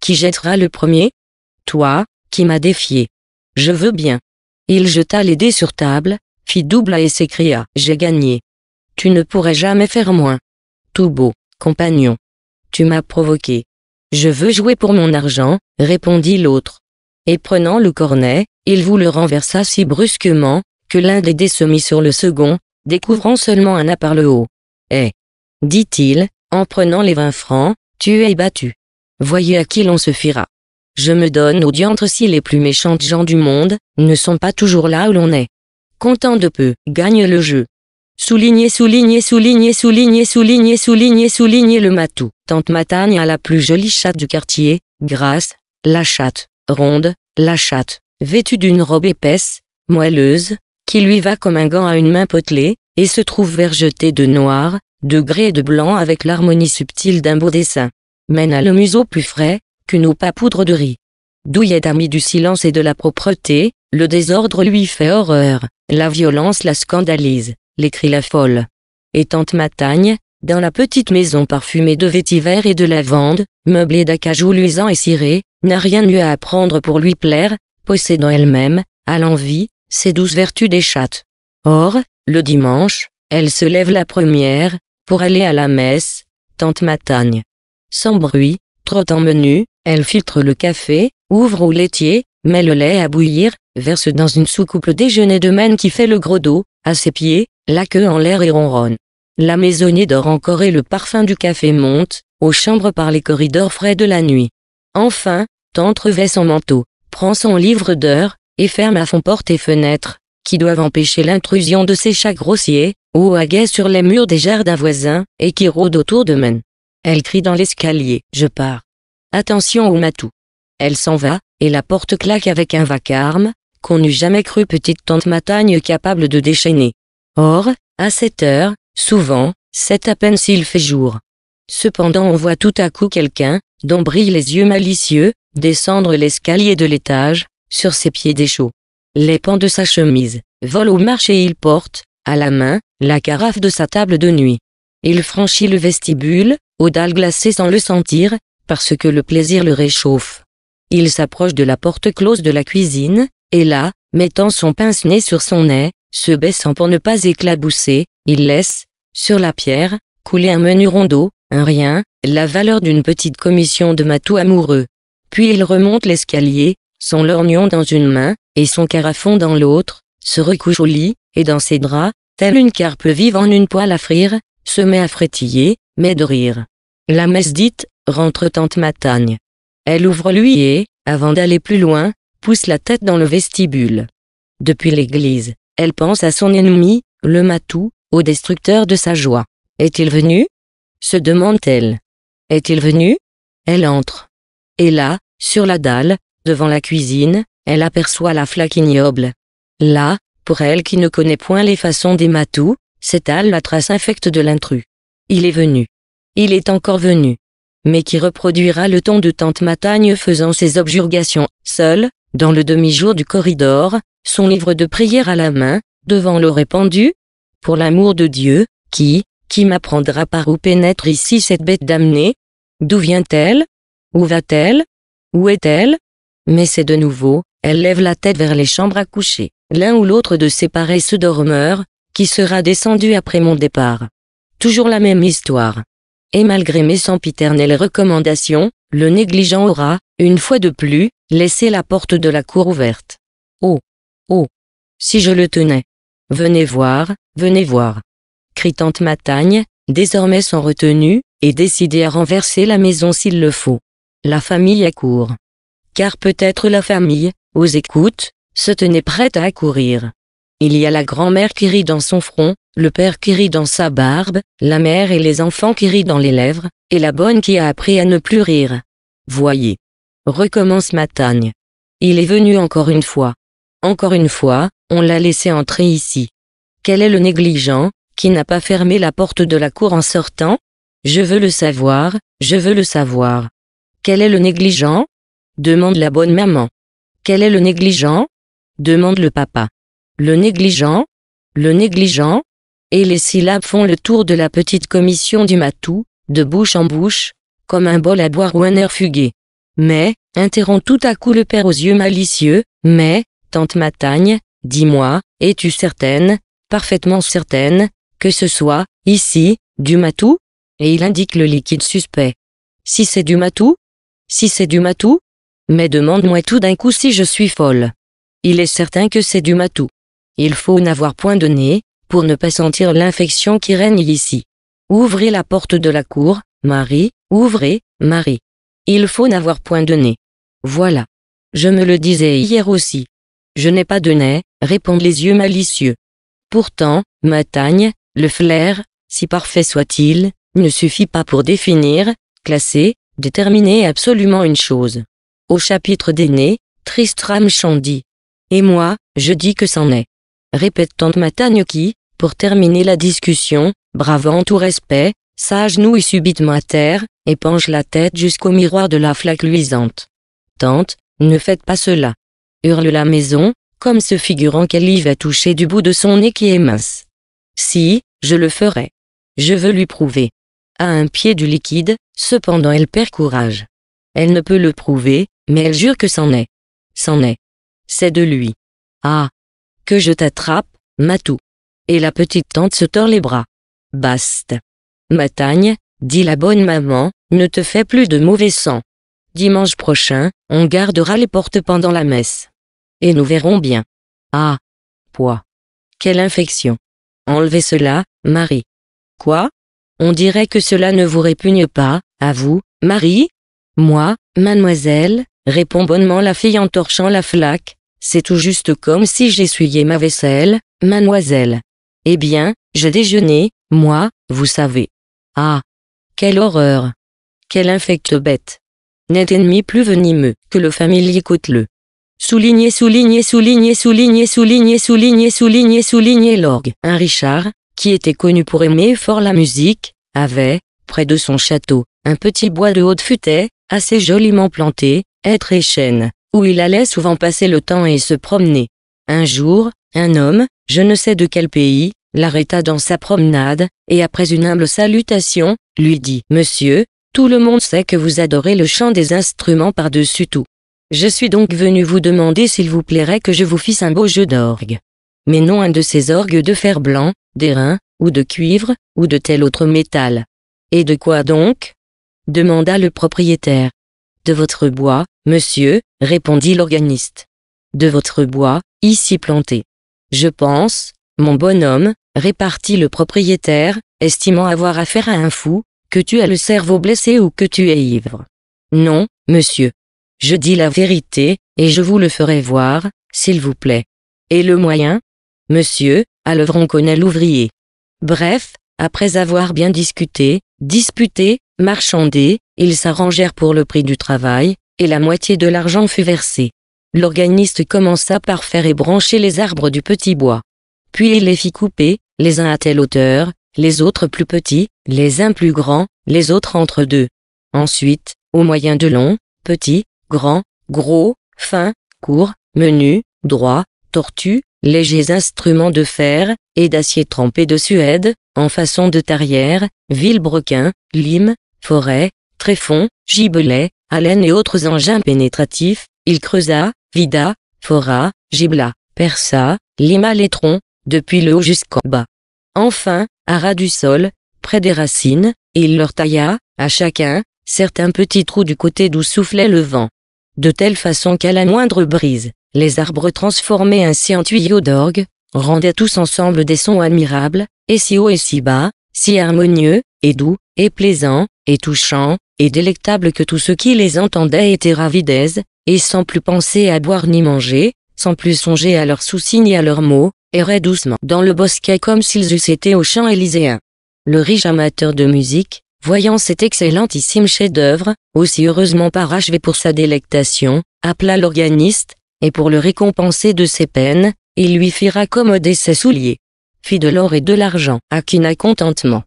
Qui jettera le premier Toi, qui m'as défié. Je veux bien. Il jeta les dés sur table, fit double et s'écria ⁇ J'ai gagné Tu ne pourrais jamais faire moins Tout beau, compagnon Tu m'as provoqué Je veux jouer pour mon argent, répondit l'autre. Et prenant le cornet, il vous le renversa si brusquement, que l'un des dés se mit sur le second, découvrant seulement un par le haut. Eh dit-il, en prenant les vingt francs, tu es battu. Voyez à qui l'on se fiera. Je me donne au diantre si les plus méchantes gens du monde ne sont pas toujours là où l'on est content de peu, gagne le jeu. Souligner, souligner, soulignez, soulignez, soulignez, soulignez, soulignez le matou. Tante Matagne a la plus jolie chatte du quartier, grasse, la chatte, ronde, la chatte, vêtue d'une robe épaisse, moelleuse, qui lui va comme un gant à une main potelée, et se trouve vergetée de noir, de gris et de blanc avec l'harmonie subtile d'un beau dessin. Mène à le museau plus frais, qu'une ou pas poudre de riz. Douillette amie du silence et de la propreté, le désordre lui fait horreur, la violence la scandalise, l'écrit la folle. Et tante Matagne, dans la petite maison parfumée de vétiver et de lavande, meublée d'acajou luisant et ciré, n'a rien eu à apprendre pour lui plaire, possédant elle-même, à l'envie, ses douces vertus des chattes. Or, le dimanche, elle se lève la première, pour aller à la messe, tante Matagne. Sans bruit, trottant menu, elle filtre le café, ouvre au laitier, Mets le lait à bouillir, verse dans une soucoupe le déjeuner de Maine qui fait le gros dos, à ses pieds, la queue en l'air et ronronne. La maisonnée dort encore et le parfum du café monte, aux chambres par les corridors frais de la nuit. Enfin, Tante revêt son manteau, prend son livre d'heures, et ferme à fond porte et fenêtre, qui doivent empêcher l'intrusion de ces chats grossiers, ou aguets sur les murs des jardins voisins, et qui rôdent autour de Maine. Elle crie dans l'escalier, je pars. Attention au matou. Elle s'en va, et la porte claque avec un vacarme, qu'on n'eût jamais cru petite tante Matagne capable de déchaîner. Or, à cette heure, souvent, c'est à peine s'il fait jour. Cependant on voit tout à coup quelqu'un, dont brillent les yeux malicieux, descendre l'escalier de l'étage, sur ses pieds déchauds. Les pans de sa chemise, volent aux marches et il porte, à la main, la carafe de sa table de nuit. Il franchit le vestibule, aux dalles glacées sans le sentir, parce que le plaisir le réchauffe. Il s'approche de la porte close de la cuisine, et là, mettant son pince-nez sur son nez, se baissant pour ne pas éclabousser, il laisse, sur la pierre, couler un menu rondeau, un rien, la valeur d'une petite commission de matou amoureux. Puis il remonte l'escalier, son lorgnon dans une main, et son carafon dans l'autre, se recouche au lit, et dans ses draps, telle une carpe vive en une poêle à frire, se met à frétiller, mais de rire. La messe dite, rentre tante Matagne. Elle ouvre lui et, avant d'aller plus loin, pousse la tête dans le vestibule. Depuis l'église, elle pense à son ennemi, le matou, au destructeur de sa joie. Est-il venu se demande-t-elle. Est-il venu Elle entre. Et là, sur la dalle, devant la cuisine, elle aperçoit la flaque ignoble. Là, pour elle qui ne connaît point les façons des matous, s'étale la trace infecte de l'intrus. Il est venu. Il est encore venu mais qui reproduira le ton de Tante Matagne faisant ses objurgations, seule, dans le demi-jour du corridor, son livre de prière à la main, devant l'eau répandue. Pour l'amour de Dieu, qui, qui m'apprendra par où pénètre ici cette bête damnée D'où vient-elle Où va-t-elle Où est-elle Mais c'est de nouveau, elle lève la tête vers les chambres à coucher, l'un ou l'autre de ces paresseux dormeurs, qui sera descendu après mon départ. Toujours la même histoire et malgré mes sempiternelles recommandations, le négligent aura, une fois de plus, laissé la porte de la cour ouverte. Oh Oh Si je le tenais Venez voir, venez voir Critante tante Matagne, désormais sans retenue, et décidée à renverser la maison s'il le faut. La famille accourt. Car peut-être la famille, aux écoutes, se tenait prête à accourir. Il y a la grand-mère qui rit dans son front, le père qui rit dans sa barbe, la mère et les enfants qui rient dans les lèvres, et la bonne qui a appris à ne plus rire. Voyez. Recommence Matagne. Il est venu encore une fois. Encore une fois, on l'a laissé entrer ici. Quel est le négligent, qui n'a pas fermé la porte de la cour en sortant Je veux le savoir, je veux le savoir. Quel est le négligent demande la bonne maman. Quel est le négligent demande le papa le négligent, le négligent, et les syllabes font le tour de la petite commission du matou, de bouche en bouche, comme un bol à boire ou un air fugué. Mais, interrompt tout à coup le père aux yeux malicieux, mais, tante Matagne, dis-moi, es-tu certaine, parfaitement certaine, que ce soit, ici, du matou? Et il indique le liquide suspect. Si c'est du matou? Si c'est du matou? Mais demande-moi tout d'un coup si je suis folle. Il est certain que c'est du matou. Il faut n'avoir point de nez, pour ne pas sentir l'infection qui règne ici. Ouvrez la porte de la cour, Marie, ouvrez, Marie. Il faut n'avoir point de nez. Voilà. Je me le disais hier aussi. Je n'ai pas de nez, répondent les yeux malicieux. Pourtant, Matagne, le flair, si parfait soit-il, ne suffit pas pour définir, classer, déterminer absolument une chose. Au chapitre des nez, Tristram Chandy. Et moi, je dis que c'en est répète Tante Matagne qui, pour terminer la discussion, bravant tout respect, s'agenouille subitement à terre, et penche la tête jusqu'au miroir de la flaque luisante. Tante, ne faites pas cela. Hurle la maison, comme se figurant qu'elle y va toucher du bout de son nez qui est mince. Si, je le ferai. Je veux lui prouver. À un pied du liquide, cependant elle perd courage. Elle ne peut le prouver, mais elle jure que c'en est. C'en est. C'est de lui. Ah, que je t'attrape, Matou. Et la petite tante se tord les bras. Baste. Matagne, dit la bonne maman, ne te fais plus de mauvais sang. Dimanche prochain, on gardera les portes pendant la messe. Et nous verrons bien. Ah. Poids. Quelle infection. Enlevez cela, Marie. Quoi On dirait que cela ne vous répugne pas, à vous, Marie Moi, mademoiselle, répond bonnement la fille en torchant la flaque, c'est tout juste comme si j'essuyais ma vaisselle, mademoiselle. Eh bien, je déjeunais, moi, vous savez. Ah. Quelle horreur. Quelle infecte bête. N'est ennemi plus venimeux que le familier côteleux. Soulignez, soulignez, soulignez, soulignez, soulignez, soulignez, soulignez, soulignez l'orgue. Un Richard, qui était connu pour aimer fort la musique, avait, près de son château, un petit bois de haute futaie, assez joliment planté, être et chêne où il allait souvent passer le temps et se promener. Un jour, un homme, je ne sais de quel pays, l'arrêta dans sa promenade, et après une humble salutation, lui dit « Monsieur, tout le monde sait que vous adorez le chant des instruments par-dessus tout. Je suis donc venu vous demander s'il vous plairait que je vous fisse un beau jeu d'orgue. Mais non un de ces orgues de fer blanc, d'airain, ou de cuivre, ou de tel autre métal. Et de quoi donc demanda le propriétaire. De votre bois, Monsieur, répondit l'organiste. De votre bois, ici planté. Je pense, mon bonhomme, répartit le propriétaire, estimant avoir affaire à un fou, que tu as le cerveau blessé ou que tu es ivre. Non, monsieur. Je dis la vérité, et je vous le ferai voir, s'il vous plaît. Et le moyen Monsieur, à l'œuvre on connaît l'ouvrier. Bref, après avoir bien discuté, disputé, marchandé, ils s'arrangèrent pour le prix du travail, et la moitié de l'argent fut versée. L'organiste commença par faire ébrancher les arbres du petit bois. Puis il les fit couper, les uns à telle hauteur, les autres plus petits, les uns plus grands, les autres entre deux. Ensuite, au moyen de longs, petits, grands, gros, fins, courts, menus, droits, tortues, légers instruments de fer et d'acier trempé de Suède, en façon de tarière, vilebrequin, lime, forêt, tréfonds, gibelets, haleines et autres engins pénétratifs, il creusa, vida, fora, gibla, persa, lima les troncs, depuis le haut jusqu'en bas. Enfin, à ras du sol, près des racines, il leur tailla, à chacun, certains petits trous du côté d'où soufflait le vent. De telle façon qu'à la moindre brise, les arbres transformés ainsi en tuyaux d'orgue, rendaient tous ensemble des sons admirables, et si haut et si bas, si harmonieux, et doux, et plaisants, et touchants, et délectable que tous ceux qui les entendaient étaient ravis et sans plus penser à boire ni manger, sans plus songer à leurs soucis ni à leurs maux, erraient doucement dans le bosquet comme s'ils eussent été aux Champ élyséens. Le riche amateur de musique, voyant cet excellentissime chef-d'œuvre, aussi heureusement parachevé pour sa délectation, appela l'organiste, et pour le récompenser de ses peines, il lui fit raccommoder ses souliers. Fit de l'or et de l'argent à qui contentement.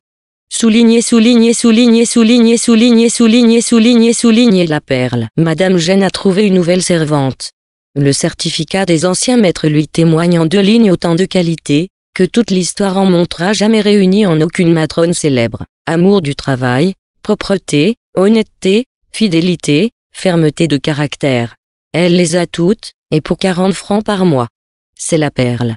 Soulignez, soulignez, soulignez, soulignez, soulignez, soulignez, soulignez, soulignez la perle. Madame Jeanne a trouvé une nouvelle servante. Le certificat des anciens maîtres lui témoigne en deux lignes autant de qualités, que toute l'histoire en montra jamais réunie en aucune matrone célèbre. Amour du travail, propreté, honnêteté, fidélité, fermeté de caractère. Elle les a toutes, et pour 40 francs par mois. C'est la perle.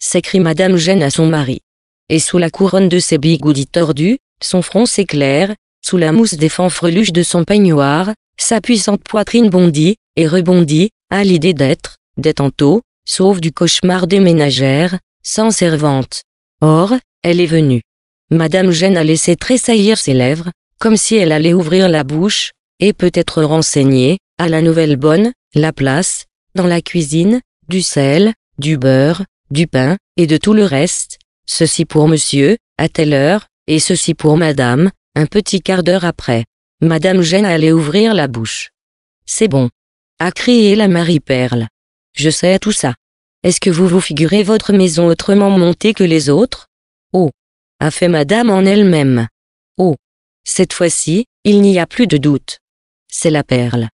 S'écrit Madame Gêne à son mari et sous la couronne de ses bigoudis tordus, son front s'éclaire, sous la mousse des fanfreluches de son peignoir, sa puissante poitrine bondit, et rebondit, à l'idée d'être, dès tantôt, sauf du cauchemar des ménagères, sans servante. Or, elle est venue. Madame Jeanne a laissé tressaillir ses lèvres, comme si elle allait ouvrir la bouche, et peut-être renseigner, à la nouvelle bonne, la place, dans la cuisine, du sel, du beurre, du pain, et de tout le reste, Ceci pour monsieur, à telle heure, et ceci pour madame, un petit quart d'heure après. Madame Jeanne allait ouvrir la bouche. C'est bon. A crié la Marie-Perle. Je sais tout ça. Est-ce que vous vous figurez votre maison autrement montée que les autres Oh a fait madame en elle-même. Oh Cette fois-ci, il n'y a plus de doute. C'est la perle.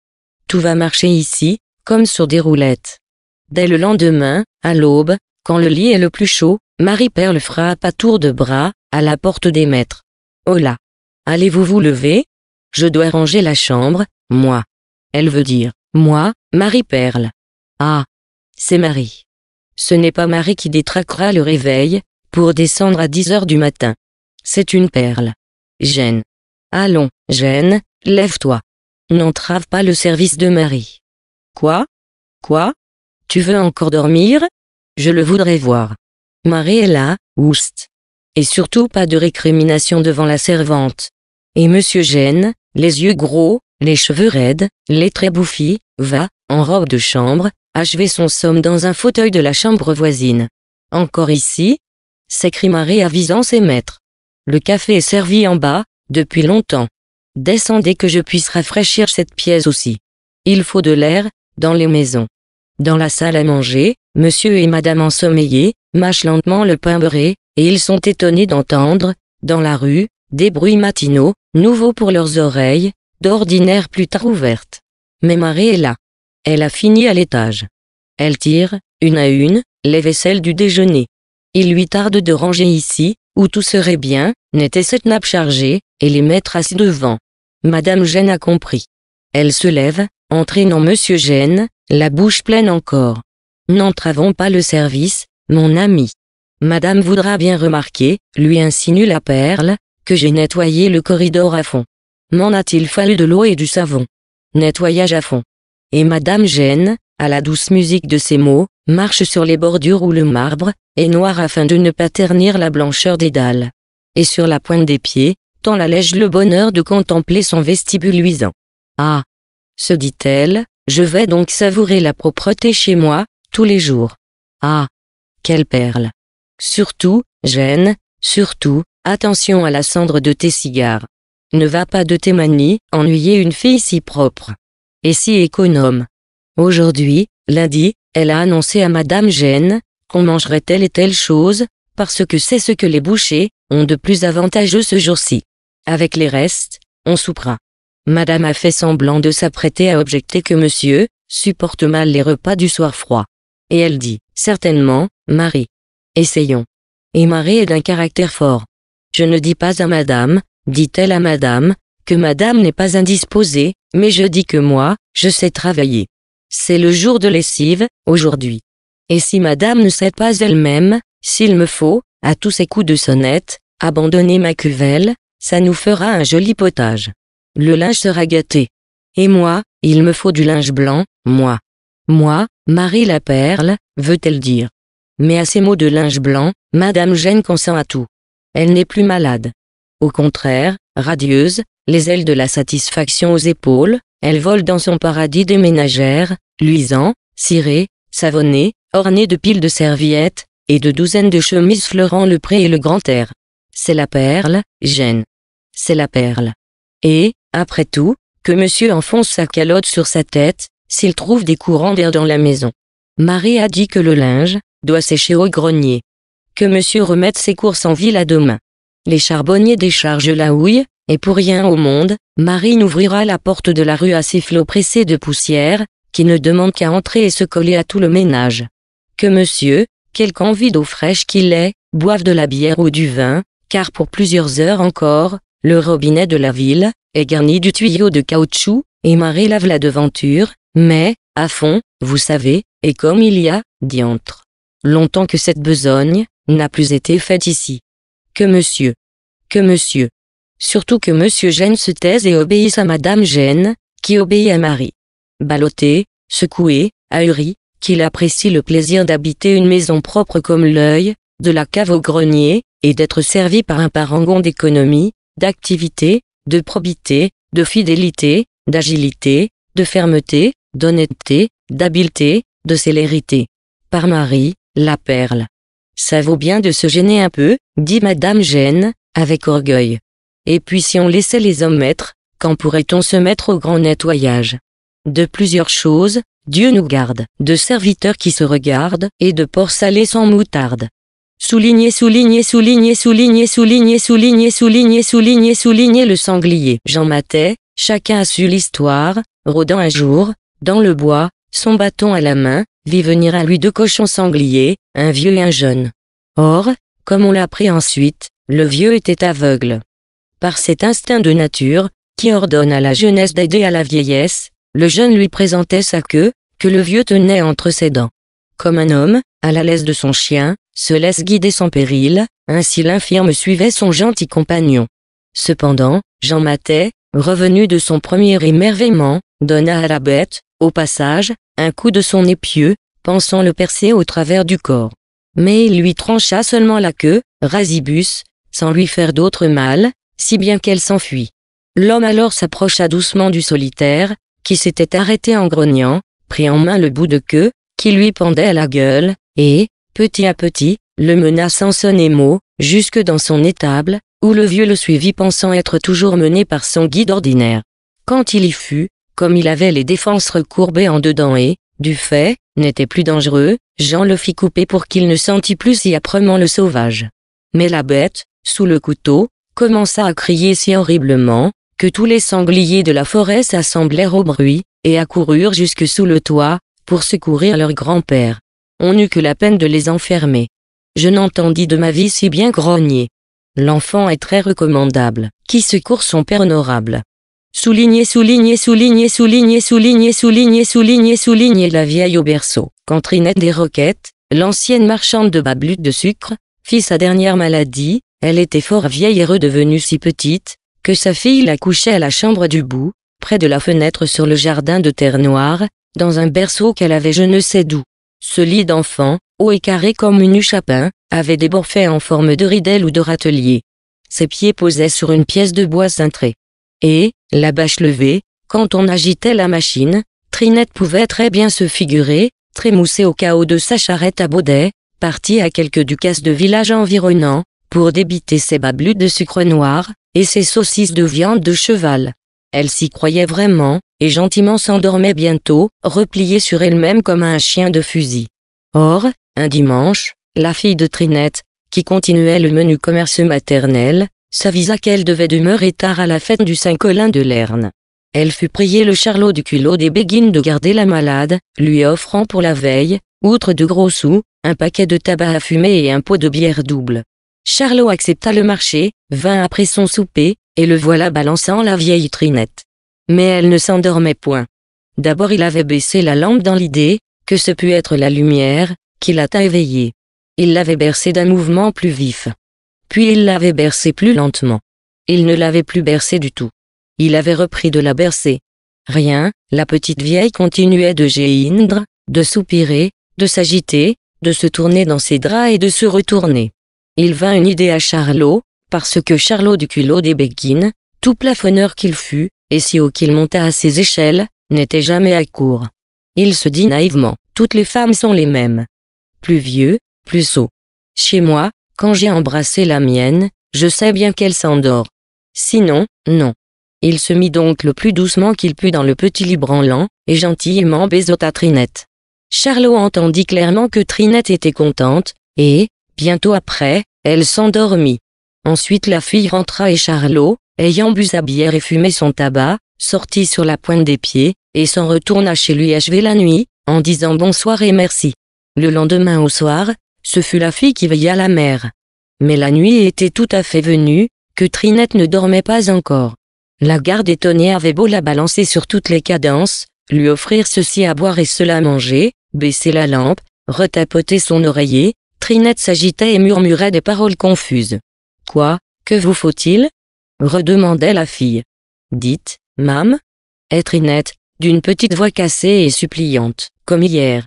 Tout va marcher ici, comme sur des roulettes. Dès le lendemain, à l'aube, quand le lit est le plus chaud, Marie-Perle frappe à tour de bras, à la porte des maîtres. Hola oh Allez-vous vous lever Je dois ranger la chambre, moi. Elle veut dire, moi, Marie-Perle. Ah C'est Marie. Ce n'est pas Marie qui détraquera le réveil, pour descendre à 10 heures du matin. C'est une perle. Gêne. Allons, Gêne, lève-toi. N'entrave pas le service de Marie. Quoi Quoi Tu veux encore dormir Je le voudrais voir là, ouste, Et surtout pas de récrimination devant la servante. Et monsieur Gêne, les yeux gros, les cheveux raides, les traits bouffis, va, en robe de chambre, achever son somme dans un fauteuil de la chambre voisine. Encore ici s'écrie Marie avisant ses maîtres. Le café est servi en bas, depuis longtemps. Descendez que je puisse rafraîchir cette pièce aussi. Il faut de l'air, dans les maisons. Dans la salle à manger, monsieur et madame ensommeillés, Mâche lentement le pain beurré, et ils sont étonnés d'entendre, dans la rue, des bruits matinaux, nouveaux pour leurs oreilles, d'ordinaire plus tard ouvertes. Mais Marie est là. Elle a fini à l'étage. Elle tire, une à une, les vaisselles du déjeuner. Il lui tarde de ranger ici, où tout serait bien, n'était cette nappe chargée, et les mettre assis devant. Madame Gêne a compris. Elle se lève, entraînant Monsieur Gêne, la bouche pleine encore. N'entravons pas le service, mon ami. Madame voudra bien remarquer, lui insinue la perle, que j'ai nettoyé le corridor à fond. M'en a-t-il fallu de l'eau et du savon Nettoyage à fond. Et Madame Gêne, à la douce musique de ces mots, marche sur les bordures où le marbre est noir afin de ne pas ternir la blancheur des dalles. Et sur la pointe des pieds, tant l'allège le bonheur de contempler son vestibule luisant. Ah se dit-elle, je vais donc savourer la propreté chez moi, tous les jours. Ah quelle perle. Surtout, gêne, surtout, attention à la cendre de tes cigares. Ne va pas de tes manies ennuyer une fille si propre. Et si économe. Aujourd'hui, lundi, elle a annoncé à Madame Gêne qu'on mangerait telle et telle chose, parce que c'est ce que les bouchers ont de plus avantageux ce jour-ci. Avec les restes, on soupera. Madame a fait semblant de s'apprêter à objecter que monsieur supporte mal les repas du soir froid. Et elle dit, certainement, Marie. Essayons. Et Marie est d'un caractère fort. Je ne dis pas à madame, dit-elle à madame, que madame n'est pas indisposée, mais je dis que moi, je sais travailler. C'est le jour de lessive, aujourd'hui. Et si madame ne sait pas elle-même, s'il me faut, à tous ces coups de sonnette, abandonner ma cuvelle, ça nous fera un joli potage. Le linge sera gâté. Et moi, il me faut du linge blanc, moi. Moi, Marie la perle, veut-elle dire. Mais à ces mots de linge blanc, Madame Jeanne consent à tout. Elle n'est plus malade. Au contraire, radieuse, les ailes de la satisfaction aux épaules, elle vole dans son paradis des ménagères, luisant, ciré, savonné, orné de piles de serviettes, et de douzaines de chemises fleurant le pré et le grand air. C'est la perle, Jeanne. C'est la perle. Et, après tout, que monsieur enfonce sa calotte sur sa tête, s'il trouve des courants d'air dans la maison. Marie a dit que le linge, doit sécher au grenier. Que monsieur remette ses courses en ville à demain. Les charbonniers déchargent la houille, et pour rien au monde, Marie n'ouvrira la porte de la rue à ses flots pressés de poussière, qui ne demandent qu'à entrer et se coller à tout le ménage. Que monsieur, quelque envie d'eau fraîche qu'il ait, boive de la bière ou du vin, car pour plusieurs heures encore, le robinet de la ville est garni du tuyau de caoutchouc, et Marie lave la devanture, mais, à fond, vous savez, et comme il y a, diantre longtemps que cette besogne n'a plus été faite ici. Que monsieur. Que monsieur. Surtout que monsieur Gêne se taise et obéisse à madame Gêne, qui obéit à Marie. Ballotté, secoué, ahuri, qu'il apprécie le plaisir d'habiter une maison propre comme l'œil, de la cave au grenier, et d'être servi par un parangon d'économie, d'activité, de probité, de fidélité, d'agilité, de fermeté, d'honnêteté, d'habileté, de célérité. Par Marie, la perle. Ça vaut bien de se gêner un peu, dit Madame Gêne, avec orgueil. Et puis si on laissait les hommes mettre, quand pourrait-on se mettre au grand nettoyage De plusieurs choses, Dieu nous garde, de serviteurs qui se regardent, et de porcs salés sans moutarde. Souligner, souligner, souligner, souligner, souligner, souligner, souligner, souligner, souligner le sanglier. Jean Matet, chacun a su l'histoire, rôdant un jour, dans le bois, son bâton à la main, vit venir à lui deux cochons sangliers, un vieux et un jeune. Or, comme on l'apprit ensuite, le vieux était aveugle. Par cet instinct de nature, qui ordonne à la jeunesse d'aider à la vieillesse, le jeune lui présentait sa queue, que le vieux tenait entre ses dents. Comme un homme, à la laisse de son chien, se laisse guider sans péril, ainsi l'infirme suivait son gentil compagnon. Cependant, Jean Matet, revenu de son premier émerveillement, donna à la bête, au passage, un coup de son épieu, pensant le percer au travers du corps. Mais il lui trancha seulement la queue, Rasibus, sans lui faire d'autre mal, si bien qu'elle s'enfuit. L'homme alors s'approcha doucement du solitaire, qui s'était arrêté en grognant, prit en main le bout de queue, qui lui pendait à la gueule, et, petit à petit, le mena sans son mot, jusque dans son étable, où le vieux le suivit pensant être toujours mené par son guide ordinaire. Quand il y fut, comme il avait les défenses recourbées en dedans et, du fait, n'était plus dangereux, Jean le fit couper pour qu'il ne sentît plus si âprement le sauvage. Mais la bête, sous le couteau, commença à crier si horriblement, que tous les sangliers de la forêt s'assemblèrent au bruit, et accoururent jusque sous le toit, pour secourir leur grand-père. On n'eut que la peine de les enfermer. Je n'entendis de ma vie si bien grogner. L'enfant est très recommandable, qui secourt son père honorable. Soulignez, soulignez, soulignez, soulignez, soulignez, soulignez, soulignez, soulignez la vieille au berceau. Quand Trinette des Roquettes, l'ancienne marchande de bablut de sucre, fit sa dernière maladie, elle était fort vieille et redevenue si petite, que sa fille la couchait à la chambre du bout, près de la fenêtre sur le jardin de terre noire, dans un berceau qu'elle avait je ne sais d'où. Ce lit d'enfant, haut et carré comme une huche CHAPIN, avait des faits en forme de ridelle ou de râtelier. Ses pieds posaient sur une pièce de bois cintrée et, la bâche levée, quand on agitait la machine, Trinette pouvait très bien se figurer, trémoussée au chaos de sa charrette à baudet, partie à quelques ducasses de village environnant pour débiter ses bablus de sucre noir, et ses saucisses de viande de cheval. Elle s'y croyait vraiment, et gentiment s'endormait bientôt, repliée sur elle-même comme un chien de fusil. Or, un dimanche, la fille de Trinette, qui continuait le menu commerce maternel, s'avisa qu'elle devait demeurer tard à la fête du Saint-Colin de Lerne. Elle fut priée le charlot du culot des béguines de garder la malade, lui offrant pour la veille, outre de gros sous, un paquet de tabac à fumer et un pot de bière double. Charlot accepta le marché, vint après son souper, et le voilà balançant la vieille trinette. Mais elle ne s'endormait point. D'abord il avait baissé la lampe dans l'idée, que ce pût être la lumière, qui l'a éveillée. Il l'avait bercée d'un mouvement plus vif. Puis il l'avait bercée plus lentement. Il ne l'avait plus bercée du tout. Il avait repris de la bercer. Rien, la petite vieille continuait de géindre, de soupirer, de s'agiter, de se tourner dans ses draps et de se retourner. Il vint une idée à Charlot, parce que Charlot du culot des béguines, tout plafonneur qu'il fût, et si haut qu'il monta à ses échelles, n'était jamais à court. Il se dit naïvement, toutes les femmes sont les mêmes. Plus vieux, plus sot. Chez moi, quand j'ai embrassé la mienne, je sais bien qu'elle s'endort. Sinon, non. Il se mit donc le plus doucement qu'il put dans le petit lit branlant, et gentiment baisota Trinette. Charlot entendit clairement que Trinette était contente, et, bientôt après, elle s'endormit. Ensuite la fille rentra et Charlot, ayant bu sa bière et fumé son tabac, sortit sur la pointe des pieds, et s'en retourna chez lui achever la nuit, en disant bonsoir et merci. Le lendemain au soir, ce fut la fille qui veilla la mère. Mais la nuit était tout à fait venue, que Trinette ne dormait pas encore. La garde étonnée avait beau la balancer sur toutes les cadences, lui offrir ceci à boire et cela à manger, baisser la lampe, retapoter son oreiller, Trinette s'agitait et murmurait des paroles confuses. Quoi, que vous faut-il redemandait la fille. Dites, mame est Trinette, d'une petite voix cassée et suppliante, comme hier.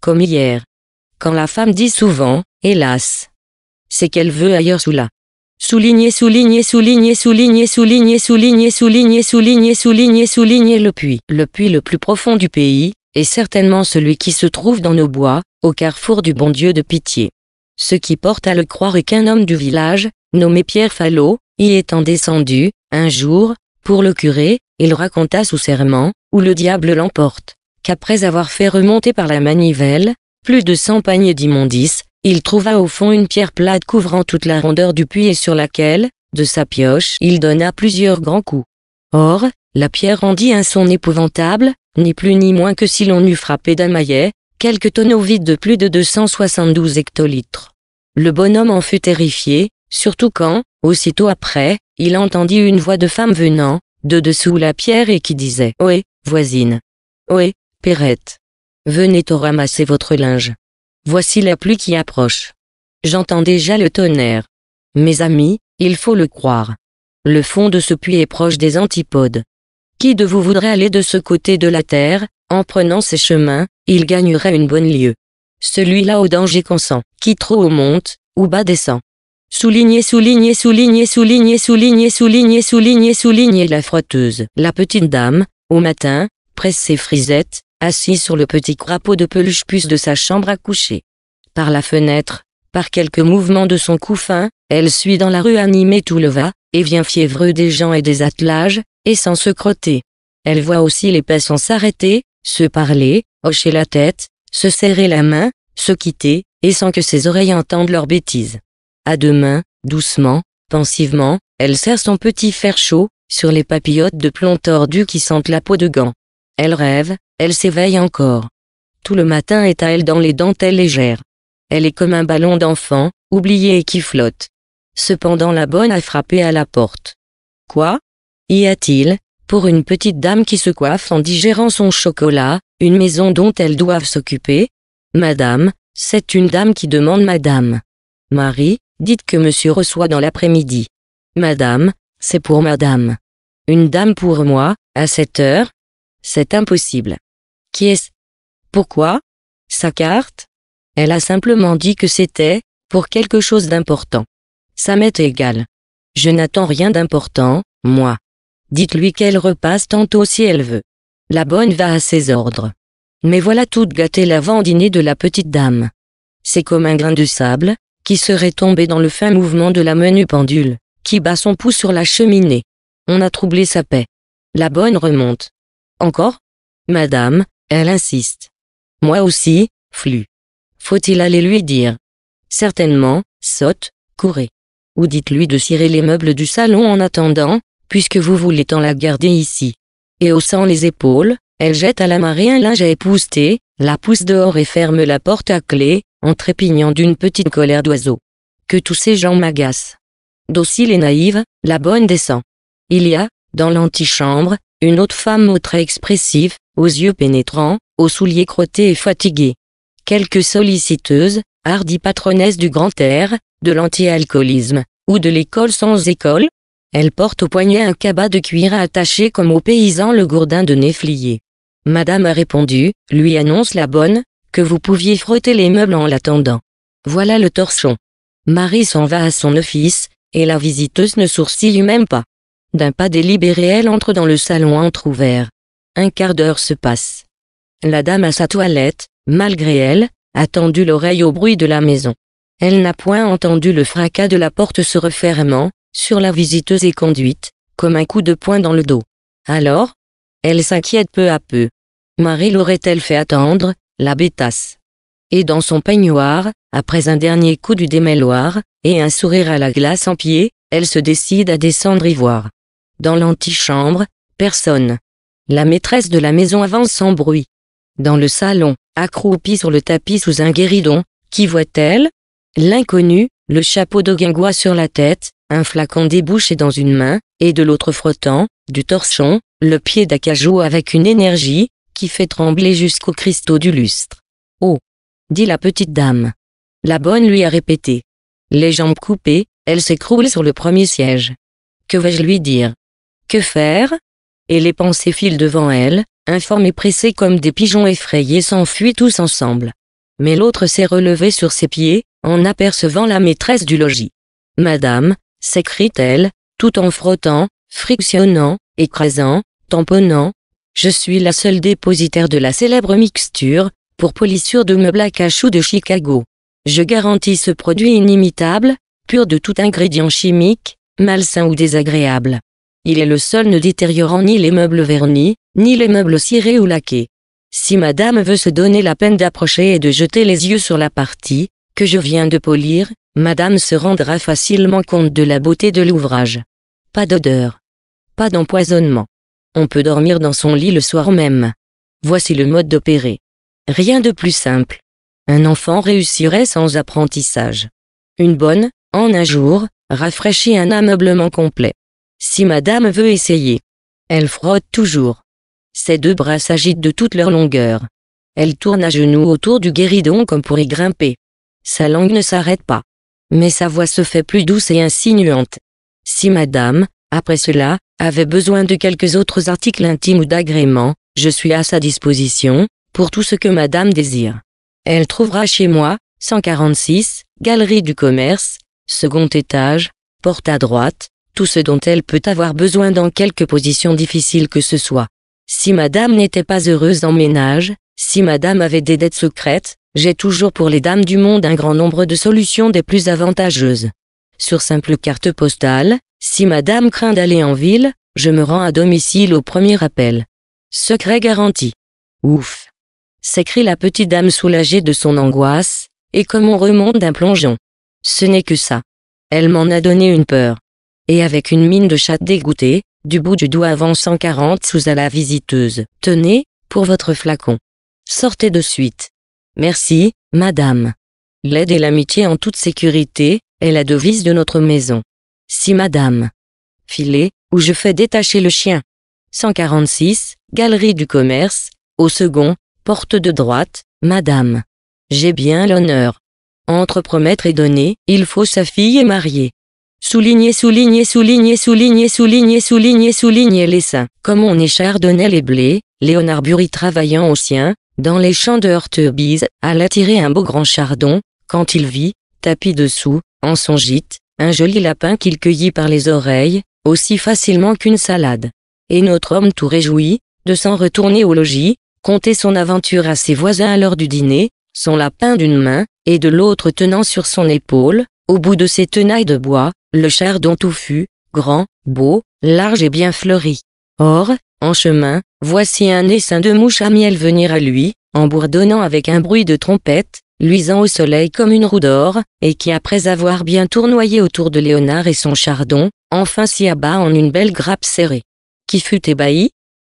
Comme hier. Quand la femme dit souvent, hélas, c'est qu'elle veut ailleurs sous la. Souligner, souligner, souligner, souligner, souligner, souligner, souligner, souligner, souligner, souligner le puits. Le puits le plus profond du pays, est certainement celui qui se trouve dans nos bois, au carrefour du bon Dieu de pitié. Ce qui porte à le croire est qu'un homme du village, nommé Pierre Fallot, y étant descendu, un jour, pour le curé, il raconta sous serment, où le diable l'emporte, qu'après avoir fait remonter par la manivelle, plus de cent paniers d'immondices, il trouva au fond une pierre plate couvrant toute la rondeur du puits et sur laquelle, de sa pioche, il donna plusieurs grands coups. Or, la pierre rendit un son épouvantable, ni plus ni moins que si l'on eût frappé d'un maillet, quelques tonneaux vides de plus de 272 hectolitres. Le bonhomme en fut terrifié, surtout quand, aussitôt après, il entendit une voix de femme venant, de dessous la pierre et qui disait « Ohé, voisine Ohé, Perrette Venez au ramasser votre linge. Voici la pluie qui approche. J'entends déjà le tonnerre. Mes amis, il faut le croire. Le fond de ce puits est proche des antipodes. Qui de vous voudrait aller de ce côté de la terre, en prenant ces chemins, il gagnerait une bonne lieue. Celui-là au danger consent, qui trop haut monte, ou bas descend. Soulignez, soulignez, soulignez, soulignez, soulignez, soulignez, soulignez, soulignez la frotteuse. La petite dame, au matin, presse ses frisettes, assis sur le petit crapaud de peluche puce de sa chambre à coucher. Par la fenêtre, par quelques mouvements de son cou fin, elle suit dans la rue animée tout le va, et vient fiévreux des gens et des attelages, et sans se crotter. Elle voit aussi les passants s'arrêter, se parler, hocher la tête, se serrer la main, se quitter, et sans que ses oreilles entendent leurs bêtises. À deux mains, doucement, pensivement, elle serre son petit fer chaud, sur les papillotes de plomb tordu qui sentent la peau de gants. Elle rêve, elle s'éveille encore. Tout le matin est à elle dans les dentelles légères. Elle est comme un ballon d'enfant, oublié et qui flotte. Cependant la bonne a frappé à la porte. Quoi Y a-t-il, pour une petite dame qui se coiffe en digérant son chocolat, une maison dont elles doivent s'occuper Madame, c'est une dame qui demande madame. Marie, dites que monsieur reçoit dans l'après-midi. Madame, c'est pour madame. Une dame pour moi, à cette heure C'est impossible qui est pourquoi sa carte. Elle a simplement dit que c'était pour quelque chose d'important. Ça m'est égal. Je n'attends rien d'important, moi. Dites-lui qu'elle repasse tantôt si elle veut. La bonne va à ses ordres. Mais voilà toute gâtée l'avant-dîner de la petite dame. C'est comme un grain de sable, qui serait tombé dans le fin mouvement de la menue pendule, qui bat son pouce sur la cheminée. On a troublé sa paix. La bonne remonte. Encore Madame, elle insiste. Moi aussi, flux. Faut-il aller lui dire Certainement, saute, courez. Ou dites-lui de cirer les meubles du salon en attendant, puisque vous voulez tant la garder ici. Et haussant les épaules, elle jette à la marée un linge à épousseter, la pousse dehors et ferme la porte à clé, en trépignant d'une petite colère d'oiseau. Que tous ces gens m'agacent. Docile et naïve, la bonne descend. Il y a, dans l'antichambre, une autre femme au trait expressif, aux yeux pénétrants, aux souliers crottés et fatigués. Quelques solliciteuses, hardie patronesses du grand air, de l'anti-alcoolisme, ou de l'école sans école, Elle porte au poignet un cabas de cuir attaché comme aux paysans le gourdin de néflier. Madame a répondu, lui annonce la bonne, que vous pouviez frotter les meubles en l'attendant. Voilà le torchon. Marie s'en va à son office, et la visiteuse ne sourcille même pas. D'un pas délibéré elle entre dans le salon entr'ouvert. Un quart d'heure se passe. La dame à sa toilette, malgré elle, a tendu l'oreille au bruit de la maison. Elle n'a point entendu le fracas de la porte se refermant, sur la visiteuse et conduite, comme un coup de poing dans le dos. Alors, elle s'inquiète peu à peu. Marie l'aurait-elle fait attendre, la bêtasse. Et dans son peignoir, après un dernier coup du démêloir, et un sourire à la glace en pied, elle se décide à descendre y voir. Dans l'antichambre, personne. La maîtresse de la maison avance sans bruit. Dans le salon, accroupie sur le tapis sous un guéridon, qui voit-elle L'inconnu, le chapeau de guingois sur la tête, un flacon débouché dans une main, et de l'autre frottant, du torchon, le pied d'acajou avec une énergie, qui fait trembler jusqu'aux cristaux du lustre. Oh dit la petite dame. La bonne lui a répété. Les jambes coupées, elle s'écroule sur le premier siège. Que vais-je lui dire Que faire et les pensées filent devant elle, informes et comme des pigeons effrayés s'enfuient tous ensemble. Mais l'autre s'est relevé sur ses pieds, en apercevant la maîtresse du logis. Madame, s'écrie-t-elle, tout en frottant, frictionnant, écrasant, tamponnant. Je suis la seule dépositaire de la célèbre mixture, pour polissure de meubles à cachou de Chicago. Je garantis ce produit inimitable, pur de tout ingrédient chimique, malsain ou désagréable. Il est le seul ne détériorant ni les meubles vernis, ni les meubles cirés ou laqués. Si madame veut se donner la peine d'approcher et de jeter les yeux sur la partie, que je viens de polir, madame se rendra facilement compte de la beauté de l'ouvrage. Pas d'odeur. Pas d'empoisonnement. On peut dormir dans son lit le soir même. Voici le mode d'opérer. Rien de plus simple. Un enfant réussirait sans apprentissage. Une bonne, en un jour, rafraîchit un ameublement complet. Si madame veut essayer. Elle frotte toujours. Ses deux bras s'agitent de toute leur longueur. Elle tourne à genoux autour du guéridon comme pour y grimper. Sa langue ne s'arrête pas. Mais sa voix se fait plus douce et insinuante. Si madame, après cela, avait besoin de quelques autres articles intimes ou d'agréments, je suis à sa disposition, pour tout ce que madame désire. Elle trouvera chez moi, 146, Galerie du Commerce, second étage, porte à droite, tout ce dont elle peut avoir besoin dans quelque position difficile que ce soit. Si madame n'était pas heureuse en ménage, si madame avait des dettes secrètes, j'ai toujours pour les dames du monde un grand nombre de solutions des plus avantageuses. Sur simple carte postale, si madame craint d'aller en ville, je me rends à domicile au premier appel. Secret garanti. Ouf s'écrie la petite dame soulagée de son angoisse, et comme on remonte d'un plongeon. Ce n'est que ça. Elle m'en a donné une peur et avec une mine de chat dégoûtée, du bout du doigt avant 140 sous à la visiteuse. Tenez, pour votre flacon. Sortez de suite. Merci, madame. L'aide et l'amitié en toute sécurité est la devise de notre maison. Si madame. Filet, où je fais détacher le chien. 146, Galerie du Commerce, au second, porte de droite, madame. J'ai bien l'honneur. Entre promettre et donner, il faut sa fille est mariée. Souligner, soulignez souligner, soulignez souligner, soulignez soulignez les saints. Comme on échardonnait les blés, Léonard Bury travaillant au sien, dans les champs de Hortebise, alla tirer un beau grand chardon, quand il vit, tapis dessous, en son gîte, un joli lapin qu'il cueillit par les oreilles, aussi facilement qu'une salade. Et notre homme tout réjouit de s'en retourner au logis, conter son aventure à ses voisins à l'heure du dîner, son lapin d'une main, et de l'autre tenant sur son épaule, au bout de ses tenailles de bois, le chardon fut, grand, beau, large et bien fleuri. Or, en chemin, voici un essaim de mouches à miel venir à lui, en bourdonnant avec un bruit de trompette, luisant au soleil comme une roue d'or, et qui après avoir bien tournoyé autour de Léonard et son chardon, enfin s'y abat en une belle grappe serrée. Qui fut ébahi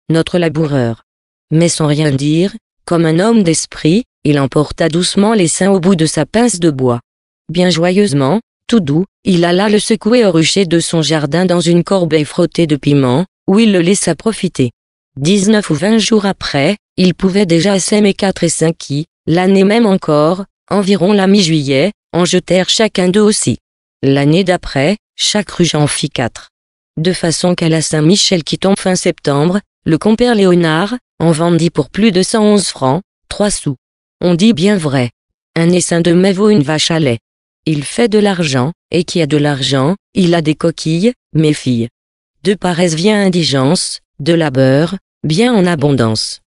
Notre laboureur. Mais sans rien dire, comme un homme d'esprit, il emporta doucement l'essaim au bout de sa pince de bois. Bien joyeusement, tout doux, il alla le secouer au rucher de son jardin dans une corbeille frottée de piment, où il le laissa profiter. 19 ou 20 jours après, il pouvait déjà s'aimer quatre et qui, l'année même encore, environ la mi-juillet, en jetèrent chacun d'eux aussi. L'année d'après, chaque ruche en fit quatre. De façon qu'à la Saint-Michel qui tombe fin septembre, le compère Léonard, en vendit pour plus de 111 francs, 3 sous. On dit bien vrai. Un essaim de mai vaut une vache à lait. Il fait de l'argent, et qui a de l'argent, il a des coquilles, mes filles. De paresse vient indigence, de labeur, bien en abondance.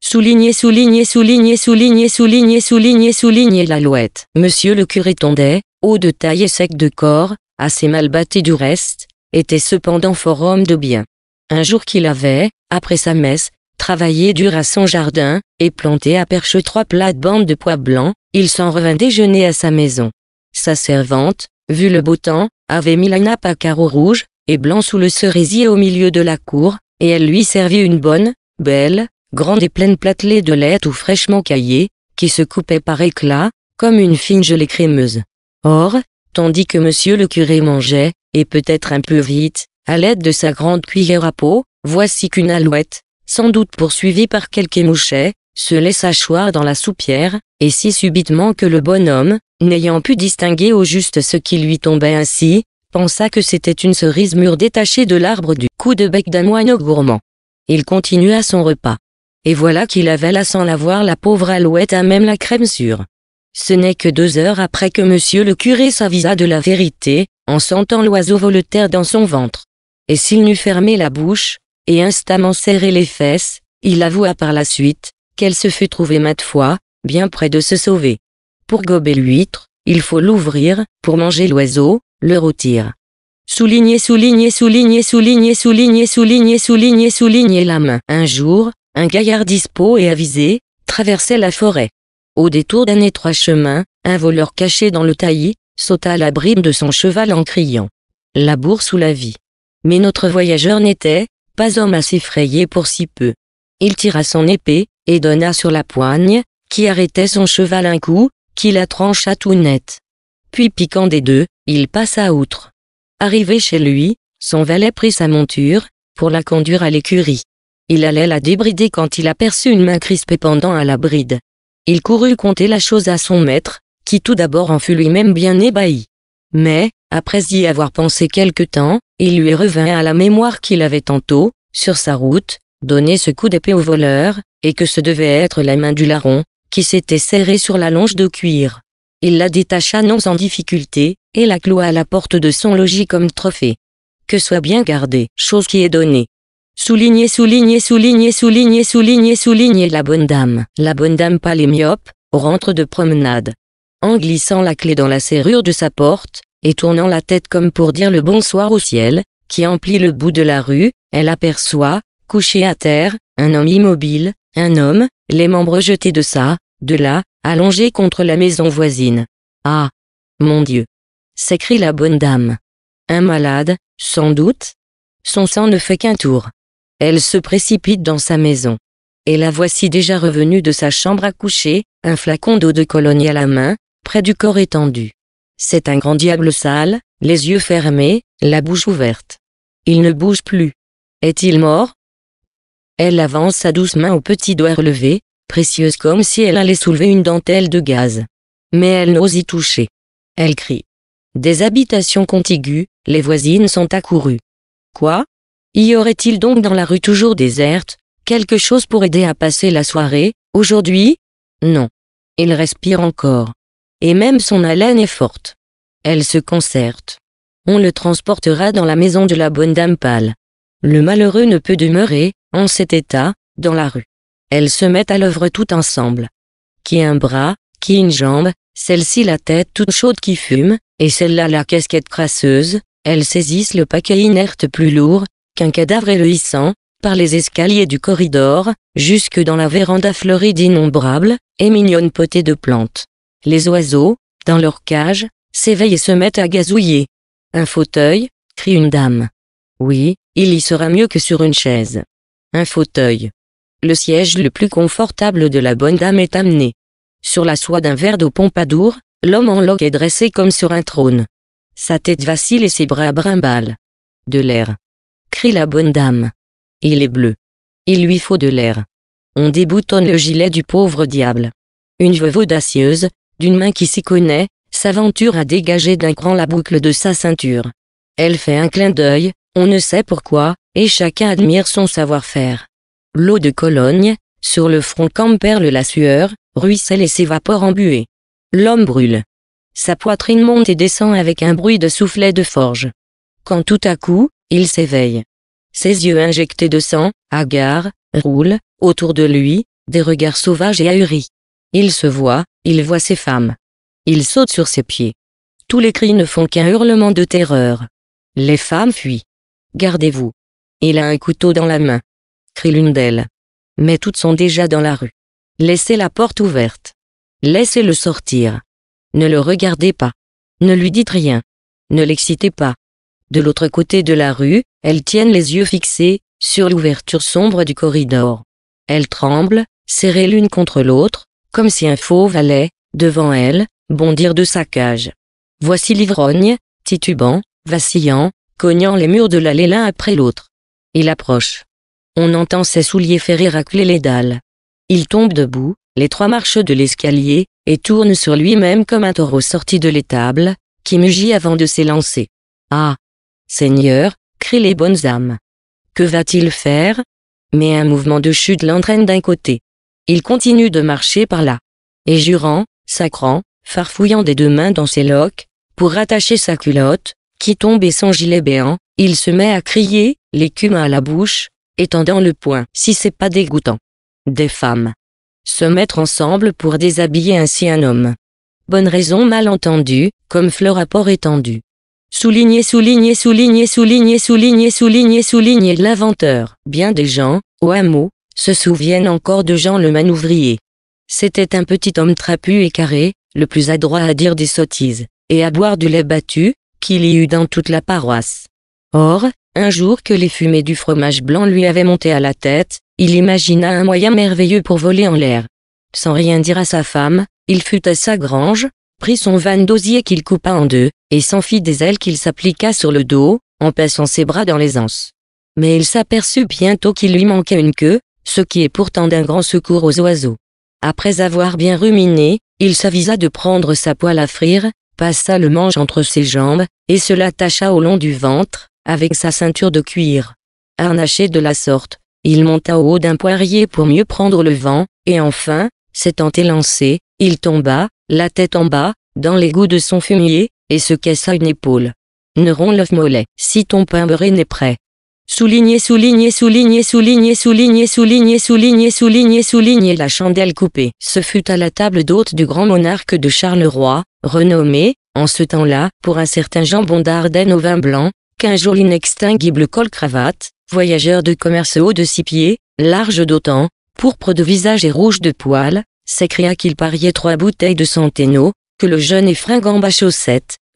Soulignez, soulignez, soulignez, soulignez, soulignez, soulignez, soulignez l'alouette. Monsieur le curé tondait, haut de taille et sec de corps, assez mal batté du reste, était cependant fort homme de bien. Un jour qu'il avait, après sa messe, travaillé dur à son jardin, et planté à perche trois plates-bandes de pois blancs, il s'en revint déjeuner à sa maison. Sa servante, vu le beau temps, avait mis la nappe à carreaux rouges et blancs sous le cerisier au milieu de la cour, et elle lui servit une bonne, belle, grande et pleine platelée de lait tout fraîchement caillée, qui se coupait par éclats, comme une fine gelée crémeuse. Or, tandis que monsieur le curé mangeait, et peut-être un peu vite, à l'aide de sa grande cuillère à peau, voici qu'une alouette, sans doute poursuivie par quelques mouchets, se laissa choir dans la soupière, et si subitement que le bonhomme, n'ayant pu distinguer au juste ce qui lui tombait ainsi, pensa que c'était une cerise mûre détachée de l'arbre du coup de bec d'un moineau gourmand. Il continua son repas. Et voilà qu'il avait là sans l'avoir la pauvre alouette à même la crème sûre. Ce n'est que deux heures après que monsieur le curé s'avisa de la vérité, en sentant l'oiseau voletaire dans son ventre. Et s'il n'eût fermé la bouche, et instamment serré les fesses, il avoua par la suite, qu'elle se fût trouvée maintes fois, bien près de se sauver. Pour gober l'huître, il faut l'ouvrir, pour manger l'oiseau, le rôtir. Souligner, souligner, souligner, souligner, souligner, souligner, souligner, souligner la main. Un jour, un gaillard dispo et avisé, traversait la forêt. Au détour d'un étroit chemin, un voleur caché dans le taillis, sauta à la bride de son cheval en criant. La bourse ou la vie. Mais notre voyageur n'était, pas homme à s'effrayer pour si peu. Il tira son épée, et donna sur la poigne, qui arrêtait son cheval un coup, qui la trancha tout net. Puis piquant des deux, il passa outre. Arrivé chez lui, son valet prit sa monture, pour la conduire à l'écurie. Il allait la débrider quand il aperçut une main crispée pendant à la bride. Il courut conter la chose à son maître, qui tout d'abord en fut lui-même bien ébahi. Mais, après y avoir pensé quelque temps, il lui revint à la mémoire qu'il avait tantôt, sur sa route, donner ce coup d'épée au voleur, et que ce devait être la main du larron, qui s'était serrée sur la longe de cuir. Il la détacha non sans difficulté, et la cloua à la porte de son logis comme trophée. Que soit bien gardé, chose qui est donnée. Soulignez, soulignez, soulignez, soulignez, soulignez, soulignez la bonne dame. La bonne dame pâle et rentre de promenade. En glissant la clé dans la serrure de sa porte, et tournant la tête comme pour dire le bonsoir au ciel, qui emplit le bout de la rue, elle aperçoit, couché à terre, un homme immobile, un homme, les membres jetés de ça, de là, allongé contre la maison voisine. Ah Mon Dieu s'écrie la bonne dame. Un malade, sans doute Son sang ne fait qu'un tour. Elle se précipite dans sa maison. Et la voici déjà revenue de sa chambre à coucher, un flacon d'eau de Cologne à la main, près du corps étendu. C'est un grand diable sale, les yeux fermés, la bouche ouverte. Il ne bouge plus. Est-il mort elle avance sa douce main au petit doigt relevé, précieuse comme si elle allait soulever une dentelle de gaz. Mais elle n'ose y toucher. Elle crie. Des habitations contiguës, les voisines sont accourues. Quoi Y aurait-il donc dans la rue toujours déserte, quelque chose pour aider à passer la soirée, aujourd'hui Non. Il respire encore. Et même son haleine est forte. Elle se concerte. On le transportera dans la maison de la bonne dame pâle. Le malheureux ne peut demeurer, en cet état, dans la rue. Elles se mettent à l'œuvre tout ensemble. Qui un bras, qui une jambe, celle-ci la tête toute chaude qui fume, et celle-là la casquette crasseuse, elles saisissent le paquet inerte plus lourd, qu'un cadavre et le hissant, par les escaliers du corridor, jusque dans la véranda fleurie d'innombrables et mignonnes potées de plantes. Les oiseaux, dans leur cage, s'éveillent et se mettent à gazouiller. Un fauteuil, crie une dame. Oui, il y sera mieux que sur une chaise. Un fauteuil. Le siège le plus confortable de la bonne dame est amené. Sur la soie d'un verre d'eau pompadour, l'homme en loque est dressé comme sur un trône. Sa tête vacille et ses bras brimbalent. De l'air. Crie la bonne dame. Il est bleu. Il lui faut de l'air. On déboutonne le gilet du pauvre diable. Une veuve audacieuse, d'une main qui s'y connaît, s'aventure à dégager d'un cran la boucle de sa ceinture. Elle fait un clin d'œil, on ne sait pourquoi, et chacun admire son savoir-faire. L'eau de Cologne, sur le front comme perle la sueur, ruisselle et s'évapore en buée. L'homme brûle. Sa poitrine monte et descend avec un bruit de soufflet de forge. Quand tout à coup, il s'éveille. Ses yeux injectés de sang, hagards, roulent, autour de lui, des regards sauvages et ahuris. Il se voit, il voit ses femmes. Il saute sur ses pieds. Tous les cris ne font qu'un hurlement de terreur. Les femmes fuient. Gardez-vous. Il a un couteau dans la main. Crie l'une d'elles. Mais toutes sont déjà dans la rue. Laissez la porte ouverte. Laissez-le sortir. Ne le regardez pas. Ne lui dites rien. Ne l'excitez pas. De l'autre côté de la rue, elles tiennent les yeux fixés, sur l'ouverture sombre du corridor. Elles tremblent, serrées l'une contre l'autre, comme si un fauve allait, devant elles, bondir de sa cage. Voici l'ivrogne, titubant, vacillant, cognant les murs de l'allée l'un après l'autre. Il approche. On entend ses souliers faire racler les dalles. Il tombe debout, les trois marches de l'escalier, et tourne sur lui-même comme un taureau sorti de l'étable, qui mugit avant de s'élancer. Ah Seigneur, crient les bonnes âmes. Que va-t-il faire Mais un mouvement de chute l'entraîne d'un côté. Il continue de marcher par là. Et jurant, sacrant, farfouillant des deux mains dans ses loques, pour rattacher sa culotte, qui tombe et son gilet béant, il se met à crier, l'écume à la bouche, étendant le poing, si c'est pas dégoûtant. Des femmes. Se mettre ensemble pour déshabiller ainsi un homme. Bonne raison mal entendue, comme fleur à port étendue. Souligner, souligner, souligner, souligner, souligner, souligner, souligner l'inventeur. Bien des gens, au hameau, se souviennent encore de Jean le Manouvrier. C'était un petit homme trapu et carré, le plus adroit à dire des sottises, et à boire du lait battu, qu'il y eut dans toute la paroisse. Or, un jour que les fumées du fromage blanc lui avaient monté à la tête, il imagina un moyen merveilleux pour voler en l'air. Sans rien dire à sa femme, il fut à sa grange, prit son van d'osier qu'il coupa en deux, et s'en fit des ailes qu'il s'appliqua sur le dos, en passant ses bras dans les anses. Mais il s'aperçut bientôt qu'il lui manquait une queue, ce qui est pourtant d'un grand secours aux oiseaux. Après avoir bien ruminé, il s'avisa de prendre sa poêle à frire, passa le manche entre ses jambes, et se l'attacha au long du ventre, avec sa ceinture de cuir. Harnaché de la sorte, il monta au haut d'un poirier pour mieux prendre le vent, et enfin, s'étant élancé, il tomba, la tête en bas, dans l'égout de son fumier, et se cassa une épaule. Neuron le Mollet, si ton pain beurré n'est prêt, Souligner, souligner, souligner, souligner, souligner, souligner, souligner, souligner, souligner la chandelle coupée. Ce fut à la table d'hôte du grand monarque de Charleroi, renommé, en ce temps-là, pour un certain Jean d'Ardenne au vin blanc, qu'un jour l'inextinguible col-cravate, voyageur de commerce haut de six pieds, large d'autant, pourpre de visage et rouge de poil, s'écria qu'il pariait trois bouteilles de Centeno, que le jeune et fringant bas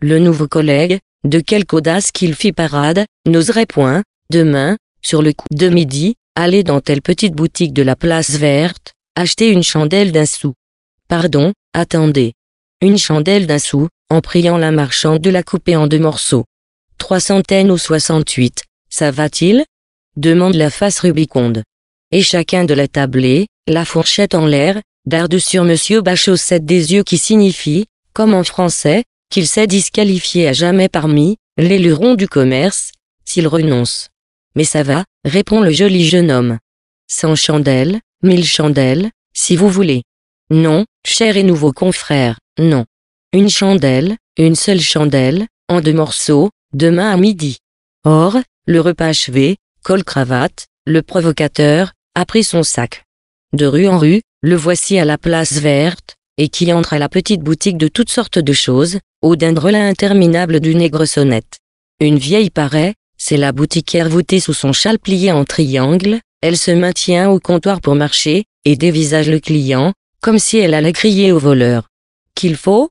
le nouveau collègue, de quelque audace qu'il fit parade, n'oserait point, Demain, sur le coup de midi, allez dans telle petite boutique de la place verte, achetez une chandelle d'un sou. Pardon, attendez. Une chandelle d'un sou, en priant la marchande de la couper en deux morceaux. Trois centaines ou soixante-huit, ça va-t-il demande la face rubiconde. Et chacun de la tablée, la fourchette en l'air, darde sur Monsieur Bachaussette des yeux qui signifie, comme en français, qu'il s'est disqualifié à jamais parmi les lurons du commerce, s'il renonce. Mais ça va, répond le joli jeune homme. Sans chandelles, mille chandelles, si vous voulez. Non, cher et nouveau confrère, non. Une chandelle, une seule chandelle, en deux morceaux, demain à midi. Or, le repas achevé, col-cravate, le provocateur, a pris son sac. De rue en rue, le voici à la place verte, et qui entre à la petite boutique de toutes sortes de choses, au dindrelin interminable du nègre sonnette. Une vieille paraît, c'est la boutiquière voûtée sous son châle plié en triangle, elle se maintient au comptoir pour marcher, et dévisage le client, comme si elle allait crier au voleur. Qu'il faut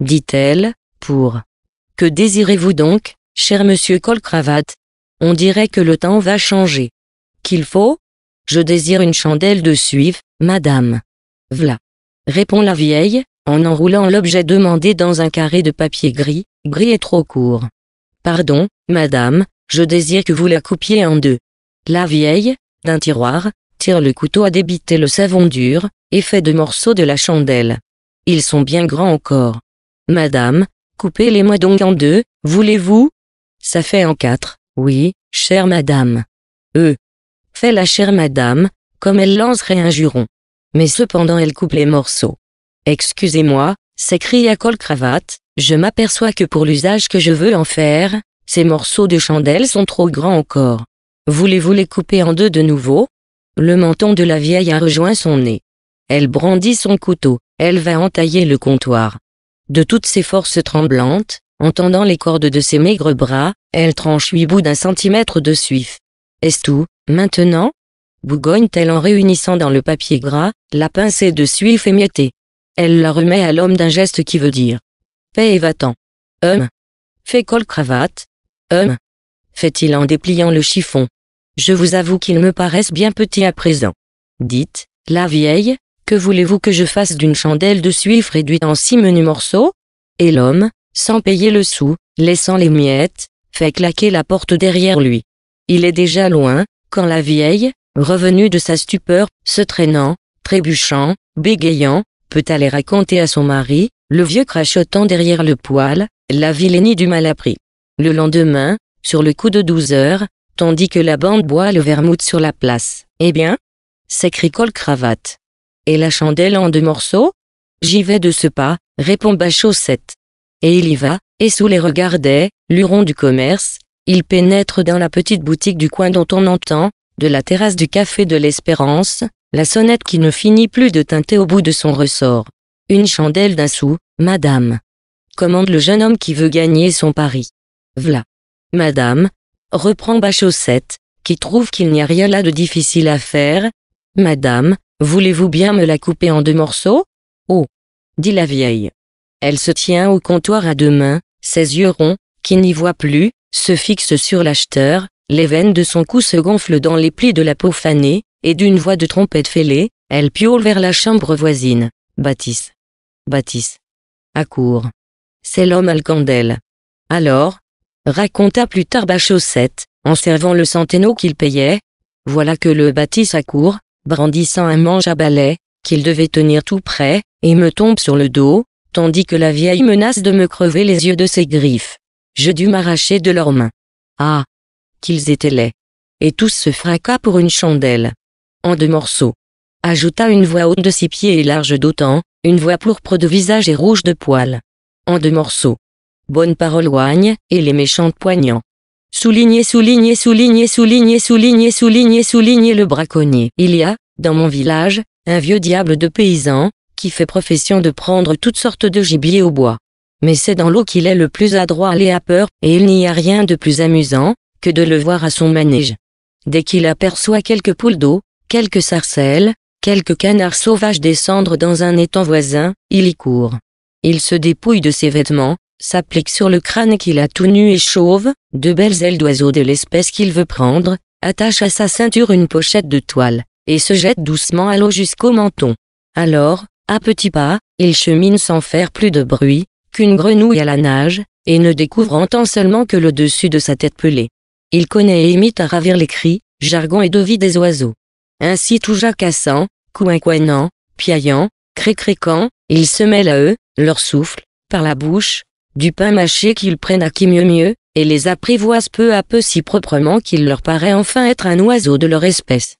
dit-elle, pour. Que désirez-vous donc, cher monsieur Colcravate On dirait que le temps va changer. Qu'il faut Je désire une chandelle de suive, madame. V'là. Répond la vieille, en enroulant l'objet demandé dans un carré de papier gris, gris et trop court. Pardon, madame, je désire que vous la coupiez en deux. La vieille, d'un tiroir, tire le couteau à débiter le savon dur, et fait deux morceaux de la chandelle. Ils sont bien grands encore. Madame, coupez-les-moi donc en deux, voulez-vous Ça fait en quatre, oui, chère madame. Euh. Fait la chère madame, comme elle lancerait un juron. Mais cependant elle coupe les morceaux. Excusez-moi, s'écria Colcravate, je m'aperçois que pour l'usage que je veux en faire, ces morceaux de chandelle sont trop grands encore. Voulez-vous les couper en deux de nouveau Le menton de la vieille a rejoint son nez. Elle brandit son couteau, elle va entailler le comptoir. De toutes ses forces tremblantes, en tendant les cordes de ses maigres bras, elle tranche huit bouts d'un centimètre de suif. Est-ce tout, maintenant bougogne-t-elle en réunissant dans le papier gras, la pincée de suif émiettée. Elle la remet à l'homme d'un geste qui veut dire « Paix et va-t'en ». Hum. Fais col cravate, Hum. fait-il en dépliant le chiffon. Je vous avoue qu'ils me paraissent bien petits à présent. Dites, la vieille, que voulez-vous que je fasse d'une chandelle de suif réduite en six menus morceaux Et l'homme, sans payer le sou, laissant les miettes, fait claquer la porte derrière lui. Il est déjà loin, quand la vieille, revenue de sa stupeur, se traînant, trébuchant, bégayant, peut aller raconter à son mari, le vieux crachotant derrière le poêle, la vilainie du mal appris le lendemain, sur le coup de douze heures, tandis que la bande boit le vermouth sur la place. Eh bien s'écrie Cravate. Et la chandelle en deux morceaux J'y vais de ce pas, répond Bachossette. Et il y va, et sous les regards des lurons du commerce, il pénètre dans la petite boutique du coin dont on entend, de la terrasse du café de l'Espérance, la sonnette qui ne finit plus de teinter au bout de son ressort. Une chandelle d'un sou, madame. Commande le jeune homme qui veut gagner son pari. V'là. Madame, reprend chaussette, qui trouve qu'il n'y a rien là de difficile à faire. Madame, voulez-vous bien me la couper en deux morceaux Oh dit la vieille. Elle se tient au comptoir à deux mains, ses yeux ronds, qui n'y voient plus, se fixent sur l'acheteur, les veines de son cou se gonflent dans les plis de la peau fanée, et d'une voix de trompette fêlée, elle piaule vers la chambre voisine. Baptiste. Baptiste. À court. C'est l'homme Alcandel. Alors, raconta plus tard Bachaussette, en servant le centeno qu'il payait. Voilà que le bâtisse accourt, brandissant un manche à balai, qu'il devait tenir tout près, et me tombe sur le dos, tandis que la vieille menace de me crever les yeux de ses griffes. Je dus m'arracher de leurs mains. Ah Qu'ils étaient laids. Et tous se fracas pour une chandelle. En deux morceaux. Ajouta une voix haute de six pieds et large d'autant, une voix pourpre de visage et rouge de poils. En deux morceaux. Bonne parole, et les méchantes poignants. Soulignez, soulignez, soulignez, soulignez, soulignez, soulignez, soulignez le braconnier. Il y a, dans mon village, un vieux diable de paysan, qui fait profession de prendre toutes sortes de gibier au bois. Mais c'est dans l'eau qu'il est le plus adroit à a à peur, et il n'y a rien de plus amusant, que de le voir à son manège. Dès qu'il aperçoit quelques poules d'eau, quelques sarcelles, quelques canards sauvages descendre dans un étang voisin, il y court. Il se dépouille de ses vêtements, s'applique sur le crâne qu'il a tout nu et chauve, de belles ailes d'oiseaux de l'espèce qu'il veut prendre, attache à sa ceinture une pochette de toile, et se jette doucement à l'eau jusqu'au menton. Alors, à petits pas, il chemine sans faire plus de bruit, qu'une grenouille à la nage, et ne découvre en tant seulement que le dessus de sa tête pelée. Il connaît et imite à ravir les cris, jargon et devis des oiseaux. Ainsi tout jacassant, coinant, piaillant, crécréquant, il se mêle à eux, leur souffle, par la bouche, du pain mâché qu'ils prennent à qui mieux mieux, et les apprivoisent peu à peu si proprement qu'il leur paraît enfin être un oiseau de leur espèce.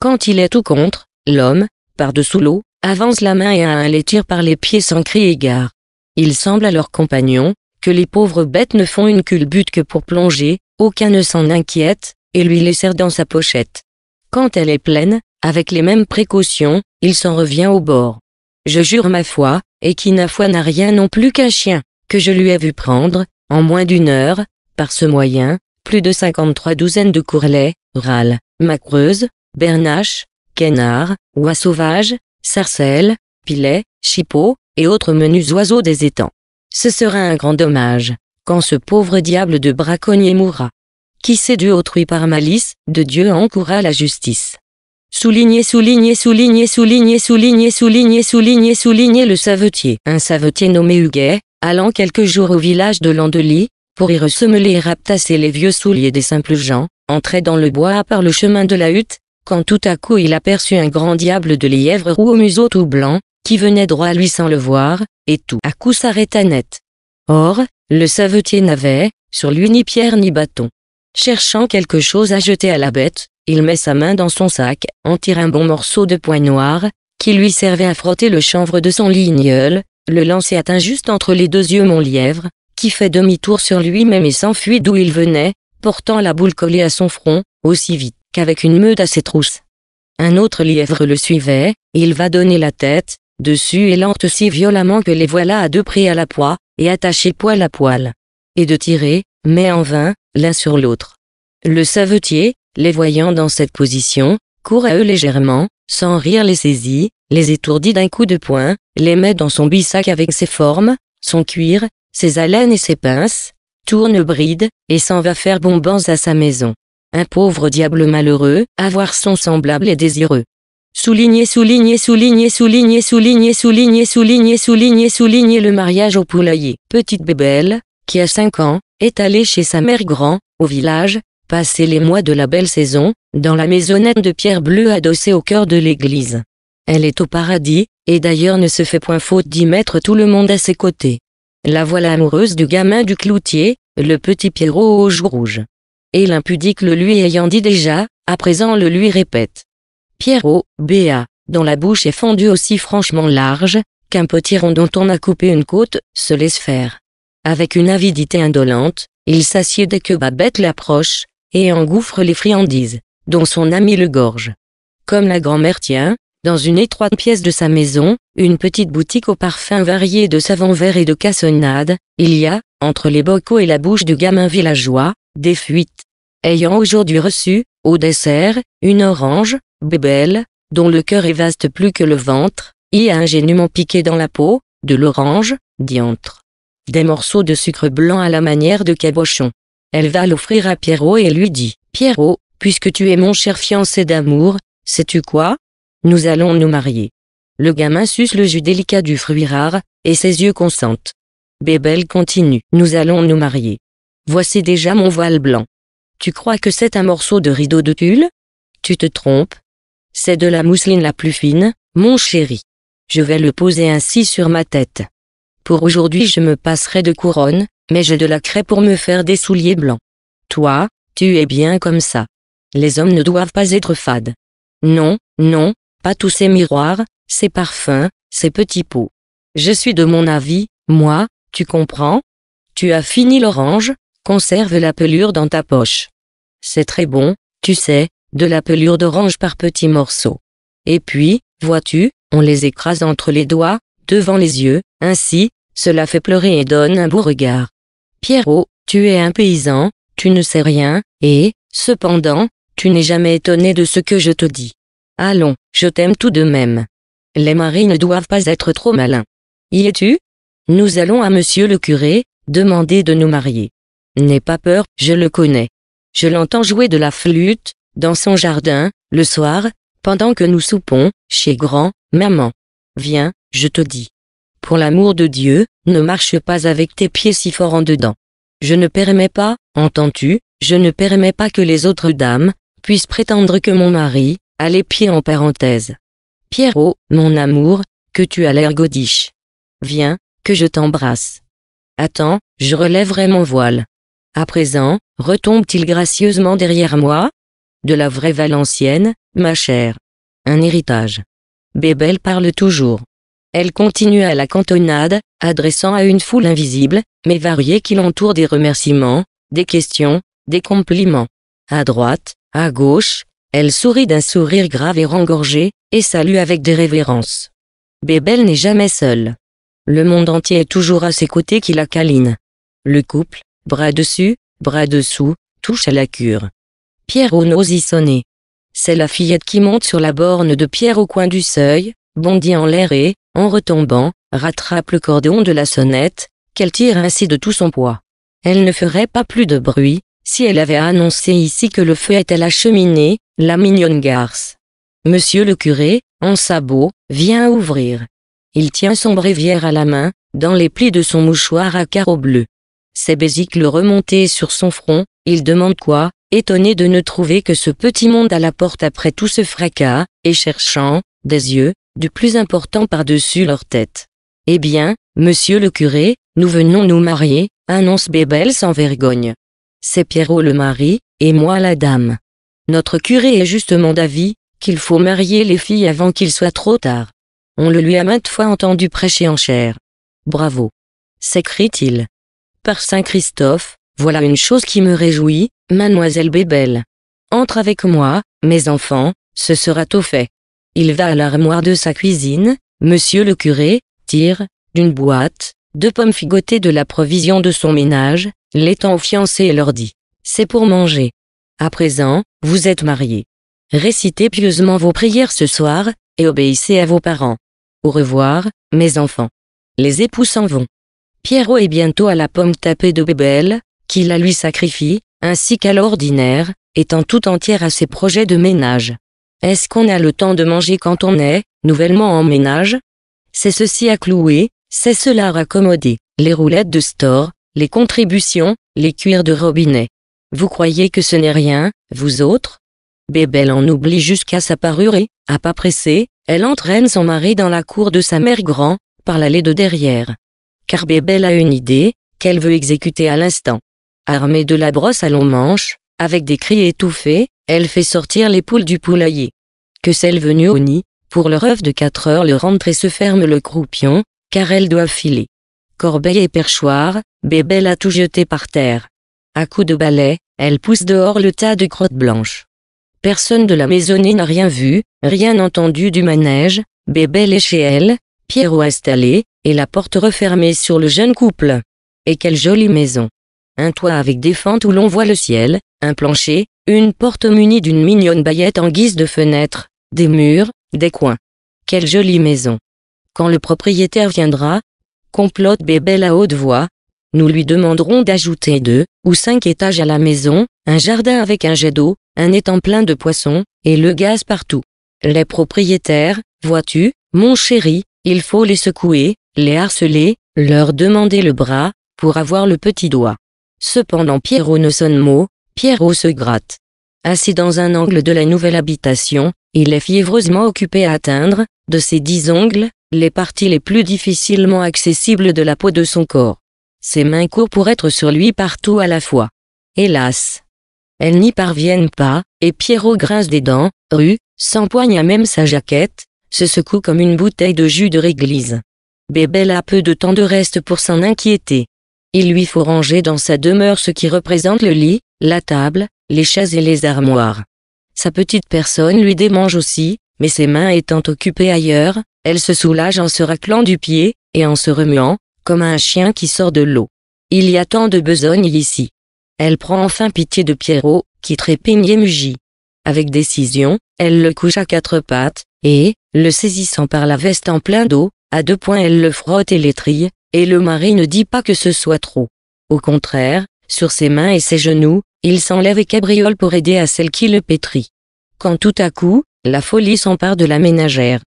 Quand il est tout contre, l'homme, par-dessous l'eau, avance la main et à un les tire par les pieds sans cri égard. Il semble à leurs compagnons, que les pauvres bêtes ne font une culbute que pour plonger, aucun ne s'en inquiète, et lui les serre dans sa pochette. Quand elle est pleine, avec les mêmes précautions, il s'en revient au bord. Je jure ma foi, et qui n'a foi n'a rien non plus qu'un chien que je lui ai vu prendre, en moins d'une heure, par ce moyen, plus de cinquante 53 douzaines de courlets, râles, macreuses, bernaches, canards, oies sauvages, sarcelles, pilets, chipots, et autres menus oiseaux des étangs. Ce sera un grand dommage, quand ce pauvre diable de braconnier mourra. Qui dû autrui par malice, de Dieu encourra la justice. Souligner, souligner, souligner, souligner, souligner, souligner, souligner, souligner le savetier. Un savetier nommé Huguet, allant quelques jours au village de Landely, pour y ressemeler et raptasser les vieux souliers des simples gens, entrait dans le bois par le chemin de la hutte, quand tout à coup il aperçut un grand diable de lièvre roux au museau tout blanc, qui venait droit à lui sans le voir, et tout à coup s'arrêta net. Or, le savetier n'avait, sur lui ni pierre ni bâton. Cherchant quelque chose à jeter à la bête, il met sa main dans son sac, en tire un bon morceau de poing noir, qui lui servait à frotter le chanvre de son ligneul, le lancer atteint juste entre les deux yeux mon lièvre, qui fait demi-tour sur lui-même et s'enfuit d'où il venait, portant la boule collée à son front, aussi vite qu'avec une meute à ses trousses. Un autre lièvre le suivait, il va donner la tête, dessus et lente si violemment que les voilà à deux près à la poix, et attachés poil à poil. Et de tirer, mais en vain, l'un sur l'autre. Le savetier, les voyant dans cette position, court à eux légèrement, sans rire les saisit, les étourdit d'un coup de poing, les met dans son bissac avec ses formes, son cuir, ses haleines et ses pinces, tourne bride, et s'en va faire bonbons à sa maison. Un pauvre diable malheureux, avoir son semblable et désireux. Souligner, souligner, souligner, souligner, souligner, souligner, souligner, souligner, souligner le mariage au poulailler. Petite bébelle, qui a cinq ans, est allée chez sa mère grand, au village, passer les mois de la belle saison, dans la maisonnette de pierre bleue adossée au cœur de l'église. Elle est au paradis, et d'ailleurs ne se fait point faute d'y mettre tout le monde à ses côtés. La voilà amoureuse du gamin du cloutier, le petit Pierrot aux joues rouges. Et l'impudique le lui ayant dit déjà, à présent le lui répète. Pierrot, Béa, dont la bouche est fendue aussi franchement large, qu'un petit rond dont on a coupé une côte, se laisse faire. Avec une avidité indolente, il s'assied dès que Babette l'approche, et engouffre les friandises, dont son ami le gorge. Comme la grand-mère tient, dans une étroite pièce de sa maison, une petite boutique aux parfums variés de savon vert et de cassonade, il y a, entre les bocaux et la bouche du gamin villageois, des fuites. Ayant aujourd'hui reçu, au dessert, une orange, bébelle, dont le cœur est vaste plus que le ventre, y a ingénument piqué dans la peau, de l'orange, diantre. Des morceaux de sucre blanc à la manière de cabochon. Elle va l'offrir à Pierrot et lui dit, Pierrot, puisque tu es mon cher fiancé d'amour, sais-tu quoi Nous allons nous marier. Le gamin suce le jus délicat du fruit rare, et ses yeux consentent. Bébel continue, nous allons nous marier. Voici déjà mon voile blanc. Tu crois que c'est un morceau de rideau de tulle Tu te trompes. C'est de la mousseline la plus fine, mon chéri. Je vais le poser ainsi sur ma tête. Pour aujourd'hui je me passerai de couronne, mais j'ai de la craie pour me faire des souliers blancs. Toi, tu es bien comme ça. Les hommes ne doivent pas être fades. Non, non, pas tous ces miroirs, ces parfums, ces petits pots. Je suis de mon avis, moi, tu comprends Tu as fini l'orange, conserve la pelure dans ta poche. C'est très bon, tu sais, de la pelure d'orange par petits morceaux. Et puis, vois-tu, on les écrase entre les doigts, devant les yeux, ainsi, cela fait pleurer et donne un beau regard. Pierrot, tu es un paysan, tu ne sais rien, et, cependant, tu n'es jamais étonné de ce que je te dis. Allons, je t'aime tout de même. Les maris ne doivent pas être trop malins. Y es-tu Nous allons à monsieur le curé, demander de nous marier. N'aie pas peur, je le connais. Je l'entends jouer de la flûte, dans son jardin, le soir, pendant que nous soupons, chez grand, maman. Viens, je te dis. Pour l'amour de Dieu, ne marche pas avec tes pieds si fort en dedans. Je ne permets pas, entends-tu, je ne permets pas que les autres dames puissent prétendre que mon mari a les pieds en parenthèse. Pierrot, mon amour, que tu as l'air godiche. Viens, que je t'embrasse. Attends, je relèverai mon voile. À présent, retombe-t-il gracieusement derrière moi De la vraie Valencienne, ma chère. Un héritage. Bébel parle toujours. Elle à la cantonade, adressant à une foule invisible, mais variée qui l'entoure des remerciements, des questions, des compliments. À droite, à gauche, elle sourit d'un sourire grave et rengorgé, et salue avec des révérences. Bébel n'est jamais seule. Le monde entier est toujours à ses côtés qui la câline. Le couple, bras dessus, bras dessous, touche à la cure. Pierre n'ose y sonner. C'est la fillette qui monte sur la borne de Pierre au coin du seuil, bondit en l'air et, en retombant, rattrape le cordon de la sonnette, qu'elle tire ainsi de tout son poids. Elle ne ferait pas plus de bruit, si elle avait annoncé ici que le feu était la cheminée, la mignonne garce. Monsieur le curé, en sabot, vient ouvrir. Il tient son bréviaire à la main, dans les plis de son mouchoir à carreaux bleus. Ses besicles remontés sur son front, il demande quoi, étonné de ne trouver que ce petit monde à la porte après tout ce fracas, et cherchant, des yeux, du plus important par-dessus leur tête. Eh bien, monsieur le curé, nous venons nous marier, annonce Bébel sans vergogne. C'est Pierrot le mari, et moi la dame. Notre curé est justement d'avis, qu'il faut marier les filles avant qu'il soit trop tard. On le lui a maintes fois entendu prêcher en chair. Bravo. S'écrie-t-il. Par Saint Christophe, voilà une chose qui me réjouit, mademoiselle Bébel. Entre avec moi, mes enfants, ce sera tout fait. Il va à l'armoire de sa cuisine, monsieur le curé, tire, d'une boîte, deux pommes figotées de la provision de son ménage, l'étant aux fiancés et leur dit « C'est pour manger. À présent, vous êtes mariés. Récitez pieusement vos prières ce soir, et obéissez à vos parents. Au revoir, mes enfants. » Les époux s'en vont. Pierrot est bientôt à la pomme tapée de Bébel, qui la lui sacrifie, ainsi qu'à l'ordinaire, étant tout entière à ses projets de ménage. Est-ce qu'on a le temps de manger quand on est, nouvellement en ménage C'est ceci à clouer, c'est cela à raccommoder, les roulettes de store, les contributions, les cuirs de robinet. Vous croyez que ce n'est rien, vous autres 4Bébelle en oublie jusqu'à sa parure et, à pas presser, elle entraîne son mari dans la cour de sa mère grand, par l'allée de derrière. Car Bébelle a une idée, qu'elle veut exécuter à l'instant. Armée de la brosse à long manche, avec des cris étouffés, elle fait sortir les poules du poulailler. Que celle venue au nid, pour leur œuf de quatre heures le rentre et se ferme le croupion, car elles doivent filer. Corbeille et perchoir, Bébel a tout jeté par terre. À coups de balai, elle pousse dehors le tas de crottes blanches. Personne de la maisonnée n'a rien vu, rien entendu du manège, Bébel est chez elle, Pierrot installé, et la porte refermée sur le jeune couple. Et quelle jolie maison. Un toit avec des fentes où l'on voit le ciel, un plancher, une porte munie d'une mignonne baillette en guise de fenêtre, des murs, des coins. Quelle jolie maison. Quand le propriétaire viendra, complote Bébel à haute voix, nous lui demanderons d'ajouter deux ou cinq étages à la maison, un jardin avec un jet d'eau, un étang plein de poissons, et le gaz partout. Les propriétaires, vois-tu, mon chéri, il faut les secouer, les harceler, leur demander le bras, pour avoir le petit doigt. Cependant Pierrot ne sonne mot, Pierrot se gratte. Assis dans un angle de la nouvelle habitation, il est fiévreusement occupé à atteindre, de ses dix ongles, les parties les plus difficilement accessibles de la peau de son corps. Ses mains courent pour être sur lui partout à la fois. Hélas. Elles n'y parviennent pas, et Pierrot grince des dents, rue, s'empoigne à même sa jaquette, se secoue comme une bouteille de jus de réglise. Bébel a peu de temps de reste pour s'en inquiéter. Il lui faut ranger dans sa demeure ce qui représente le lit, la table, les chaises et les armoires. Sa petite personne lui démange aussi, mais ses mains étant occupées ailleurs, elle se soulage en se raclant du pied, et en se remuant, comme un chien qui sort de l'eau. Il y a tant de besogne ici. Elle prend enfin pitié de Pierrot, qui trépigne et mugit. Avec décision, elle le couche à quatre pattes, et, le saisissant par la veste en plein dos, à deux points elle le frotte et l'étrille, et le mari ne dit pas que ce soit trop. Au contraire, sur ses mains et ses genoux, il s'enlève et cabriole pour aider à celle qui le pétrit. Quand tout à coup, la folie s'empare de la ménagère.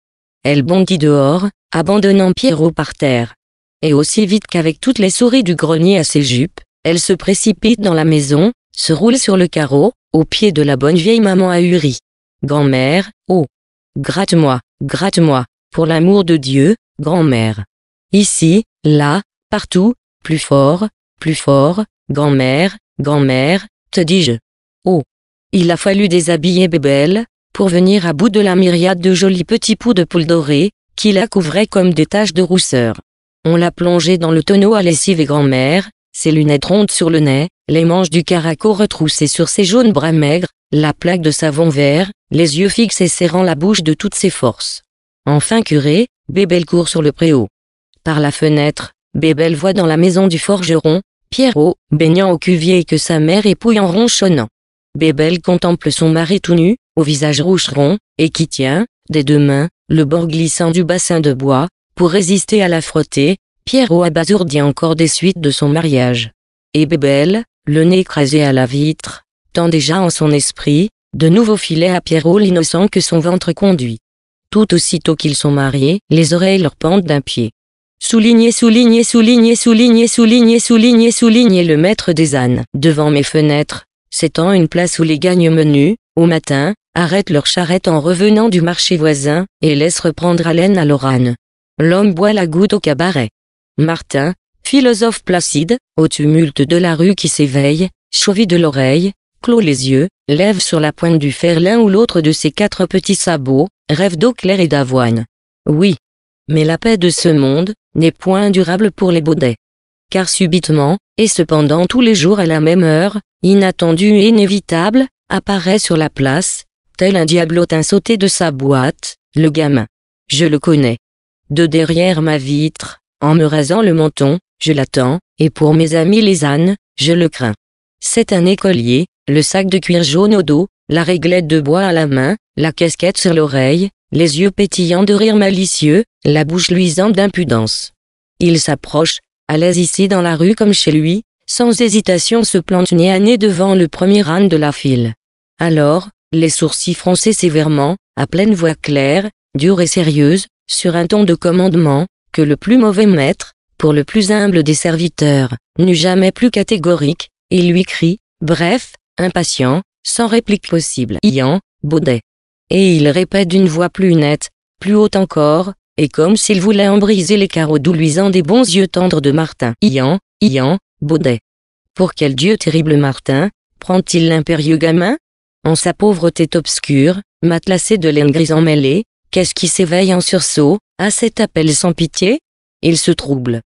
Elle bondit dehors, abandonnant Pierrot par terre. Et aussi vite qu'avec toutes les souris du grenier à ses jupes, elle se précipite dans la maison, se roule sur le carreau, au pied de la bonne vieille maman ahurie. Grand-mère, oh Gratte-moi, gratte-moi, pour l'amour de Dieu, grand-mère. Ici, là, partout, plus fort, plus fort, grand-mère, grand-mère, te dis-je. Oh. Il a fallu déshabiller Bébel, pour venir à bout de la myriade de jolis petits poux de poule dorée, qui la couvraient comme des taches de rousseur. On l'a plongée dans le tonneau à lessive et grand-mère, ses lunettes rondes sur le nez, les manches du caraco retroussées sur ses jaunes bras maigres, la plaque de savon vert, les yeux fixes et serrant la bouche de toutes ses forces. Enfin curé, Bébel court sur le préau. Par la fenêtre, Bébel voit dans la maison du forgeron, Pierrot, baignant au cuvier et que sa mère épouille en ronchonnant. Bébel contemple son mari tout nu, au visage rouge rond, et qui tient, des deux mains, le bord glissant du bassin de bois, pour résister à la frotter, Pierrot abasourdit encore des suites de son mariage. Et Bébel, le nez écrasé à la vitre, tend déjà en son esprit, de nouveaux filets à Pierrot l'innocent que son ventre conduit. Tout aussitôt qu'ils sont mariés, les oreilles leur pendent d'un pied. Soulignez, soulignez, soulignez, soulignez, soulignez, soulignez, soulignez le maître des ânes. Devant mes fenêtres, s'étend une place où les gagnes menus, au matin, arrêtent leur charrette en revenant du marché voisin, et laissent reprendre haleine à Lorane. L'homme boit la goutte au cabaret. Martin, philosophe placide, au tumulte de la rue qui s'éveille, chauvit de l'oreille, clôt les yeux, lève sur la pointe du fer l'un ou l'autre de ses quatre petits sabots, rêve d'eau claire et d'avoine. Oui, mais la paix de ce monde, n'est point durable pour les Baudets. Car subitement, et cependant tous les jours à la même heure, inattendu et inévitable, apparaît sur la place, tel un diablotin sauté de sa boîte, le gamin. Je le connais. De derrière ma vitre, en me rasant le menton, je l'attends, et pour mes amis les ânes, je le crains. C'est un écolier, le sac de cuir jaune au dos, la réglette de bois à la main, la casquette sur l'oreille, les yeux pétillants de rire malicieux, la bouche luisante d'impudence. Il s'approche, à l'aise ici dans la rue comme chez lui, sans hésitation se plante nez à nez devant le premier âne de la file. Alors, les sourcils froncés sévèrement, à pleine voix claire, dure et sérieuse, sur un ton de commandement, que le plus mauvais maître, pour le plus humble des serviteurs, n'eût jamais plus catégorique, il lui crie, bref, impatient, sans réplique possible. Ian, Baudet et il répète d'une voix plus nette, plus haute encore, et comme s'il voulait en briser les carreaux doux luisant des bons yeux tendres de Martin. Ian, Ian, Baudet. Pour quel dieu terrible Martin, prend-il l'impérieux gamin En sa pauvre tête obscure, matelassée de laine grise emmêlée, qu'est-ce qui s'éveille en sursaut, à cet appel sans pitié Il se trouble.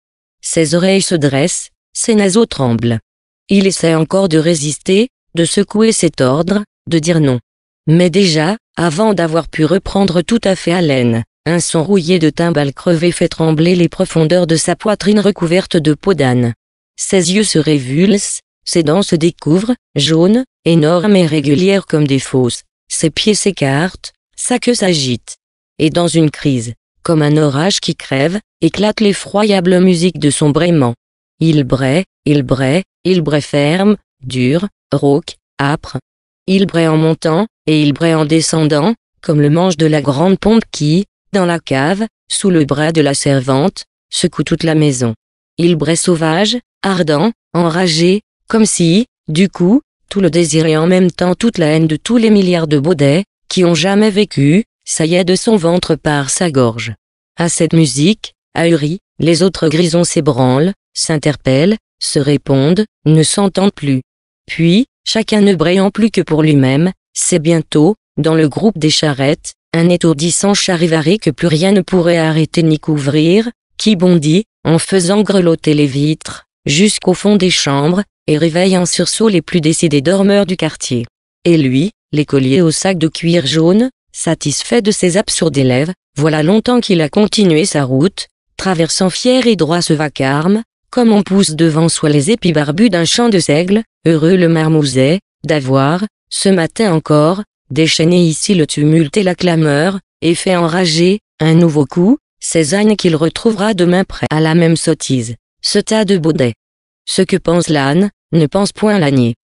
Ses oreilles se dressent, ses naseaux tremblent. Il essaie encore de résister, de secouer cet ordre, de dire non. Mais déjà, avant d'avoir pu reprendre tout à fait haleine. Un son rouillé de timbales crevé fait trembler les profondeurs de sa poitrine recouverte de peau d'âne. Ses yeux se révulsent, ses dents se découvrent, jaunes, énormes et régulières comme des fosses. Ses pieds s'écartent, sa queue s'agite. Et dans une crise, comme un orage qui crève, éclate l'effroyable musique de son braiement. Il braie, il braie, il braie ferme, dur, rauque, âpre, il brait en montant, et il brait en descendant, comme le manche de la grande pompe qui, dans la cave, sous le bras de la servante, secoue toute la maison. Il brait sauvage, ardent, enragé, comme si, du coup, tout le désir et en même temps toute la haine de tous les milliards de baudets, qui ont jamais vécu, saillait de son ventre par sa gorge. À cette musique, ahuri, les autres grisons s'ébranlent, s'interpellent, se répondent, ne s'entendent plus. Puis, chacun ne brillant plus que pour lui-même, c'est bientôt, dans le groupe des charrettes, un étourdissant charivari que plus rien ne pourrait arrêter ni couvrir, qui bondit, en faisant grelotter les vitres, jusqu'au fond des chambres, et réveille en sursaut les plus décidés dormeurs du quartier. Et lui, l'écolier au sac de cuir jaune, satisfait de ses absurdes élèves, voilà longtemps qu'il a continué sa route, traversant fier et droit ce vacarme, comme on pousse devant soi les épis barbus d'un champ de seigle, heureux le marmouset, d'avoir, ce matin encore, déchaîné ici le tumulte et la clameur, et fait enrager, un nouveau coup, ces ânes qu'il retrouvera demain près à la même sottise, ce tas de baudets. Ce que pense l'âne, ne pense point l'ânier.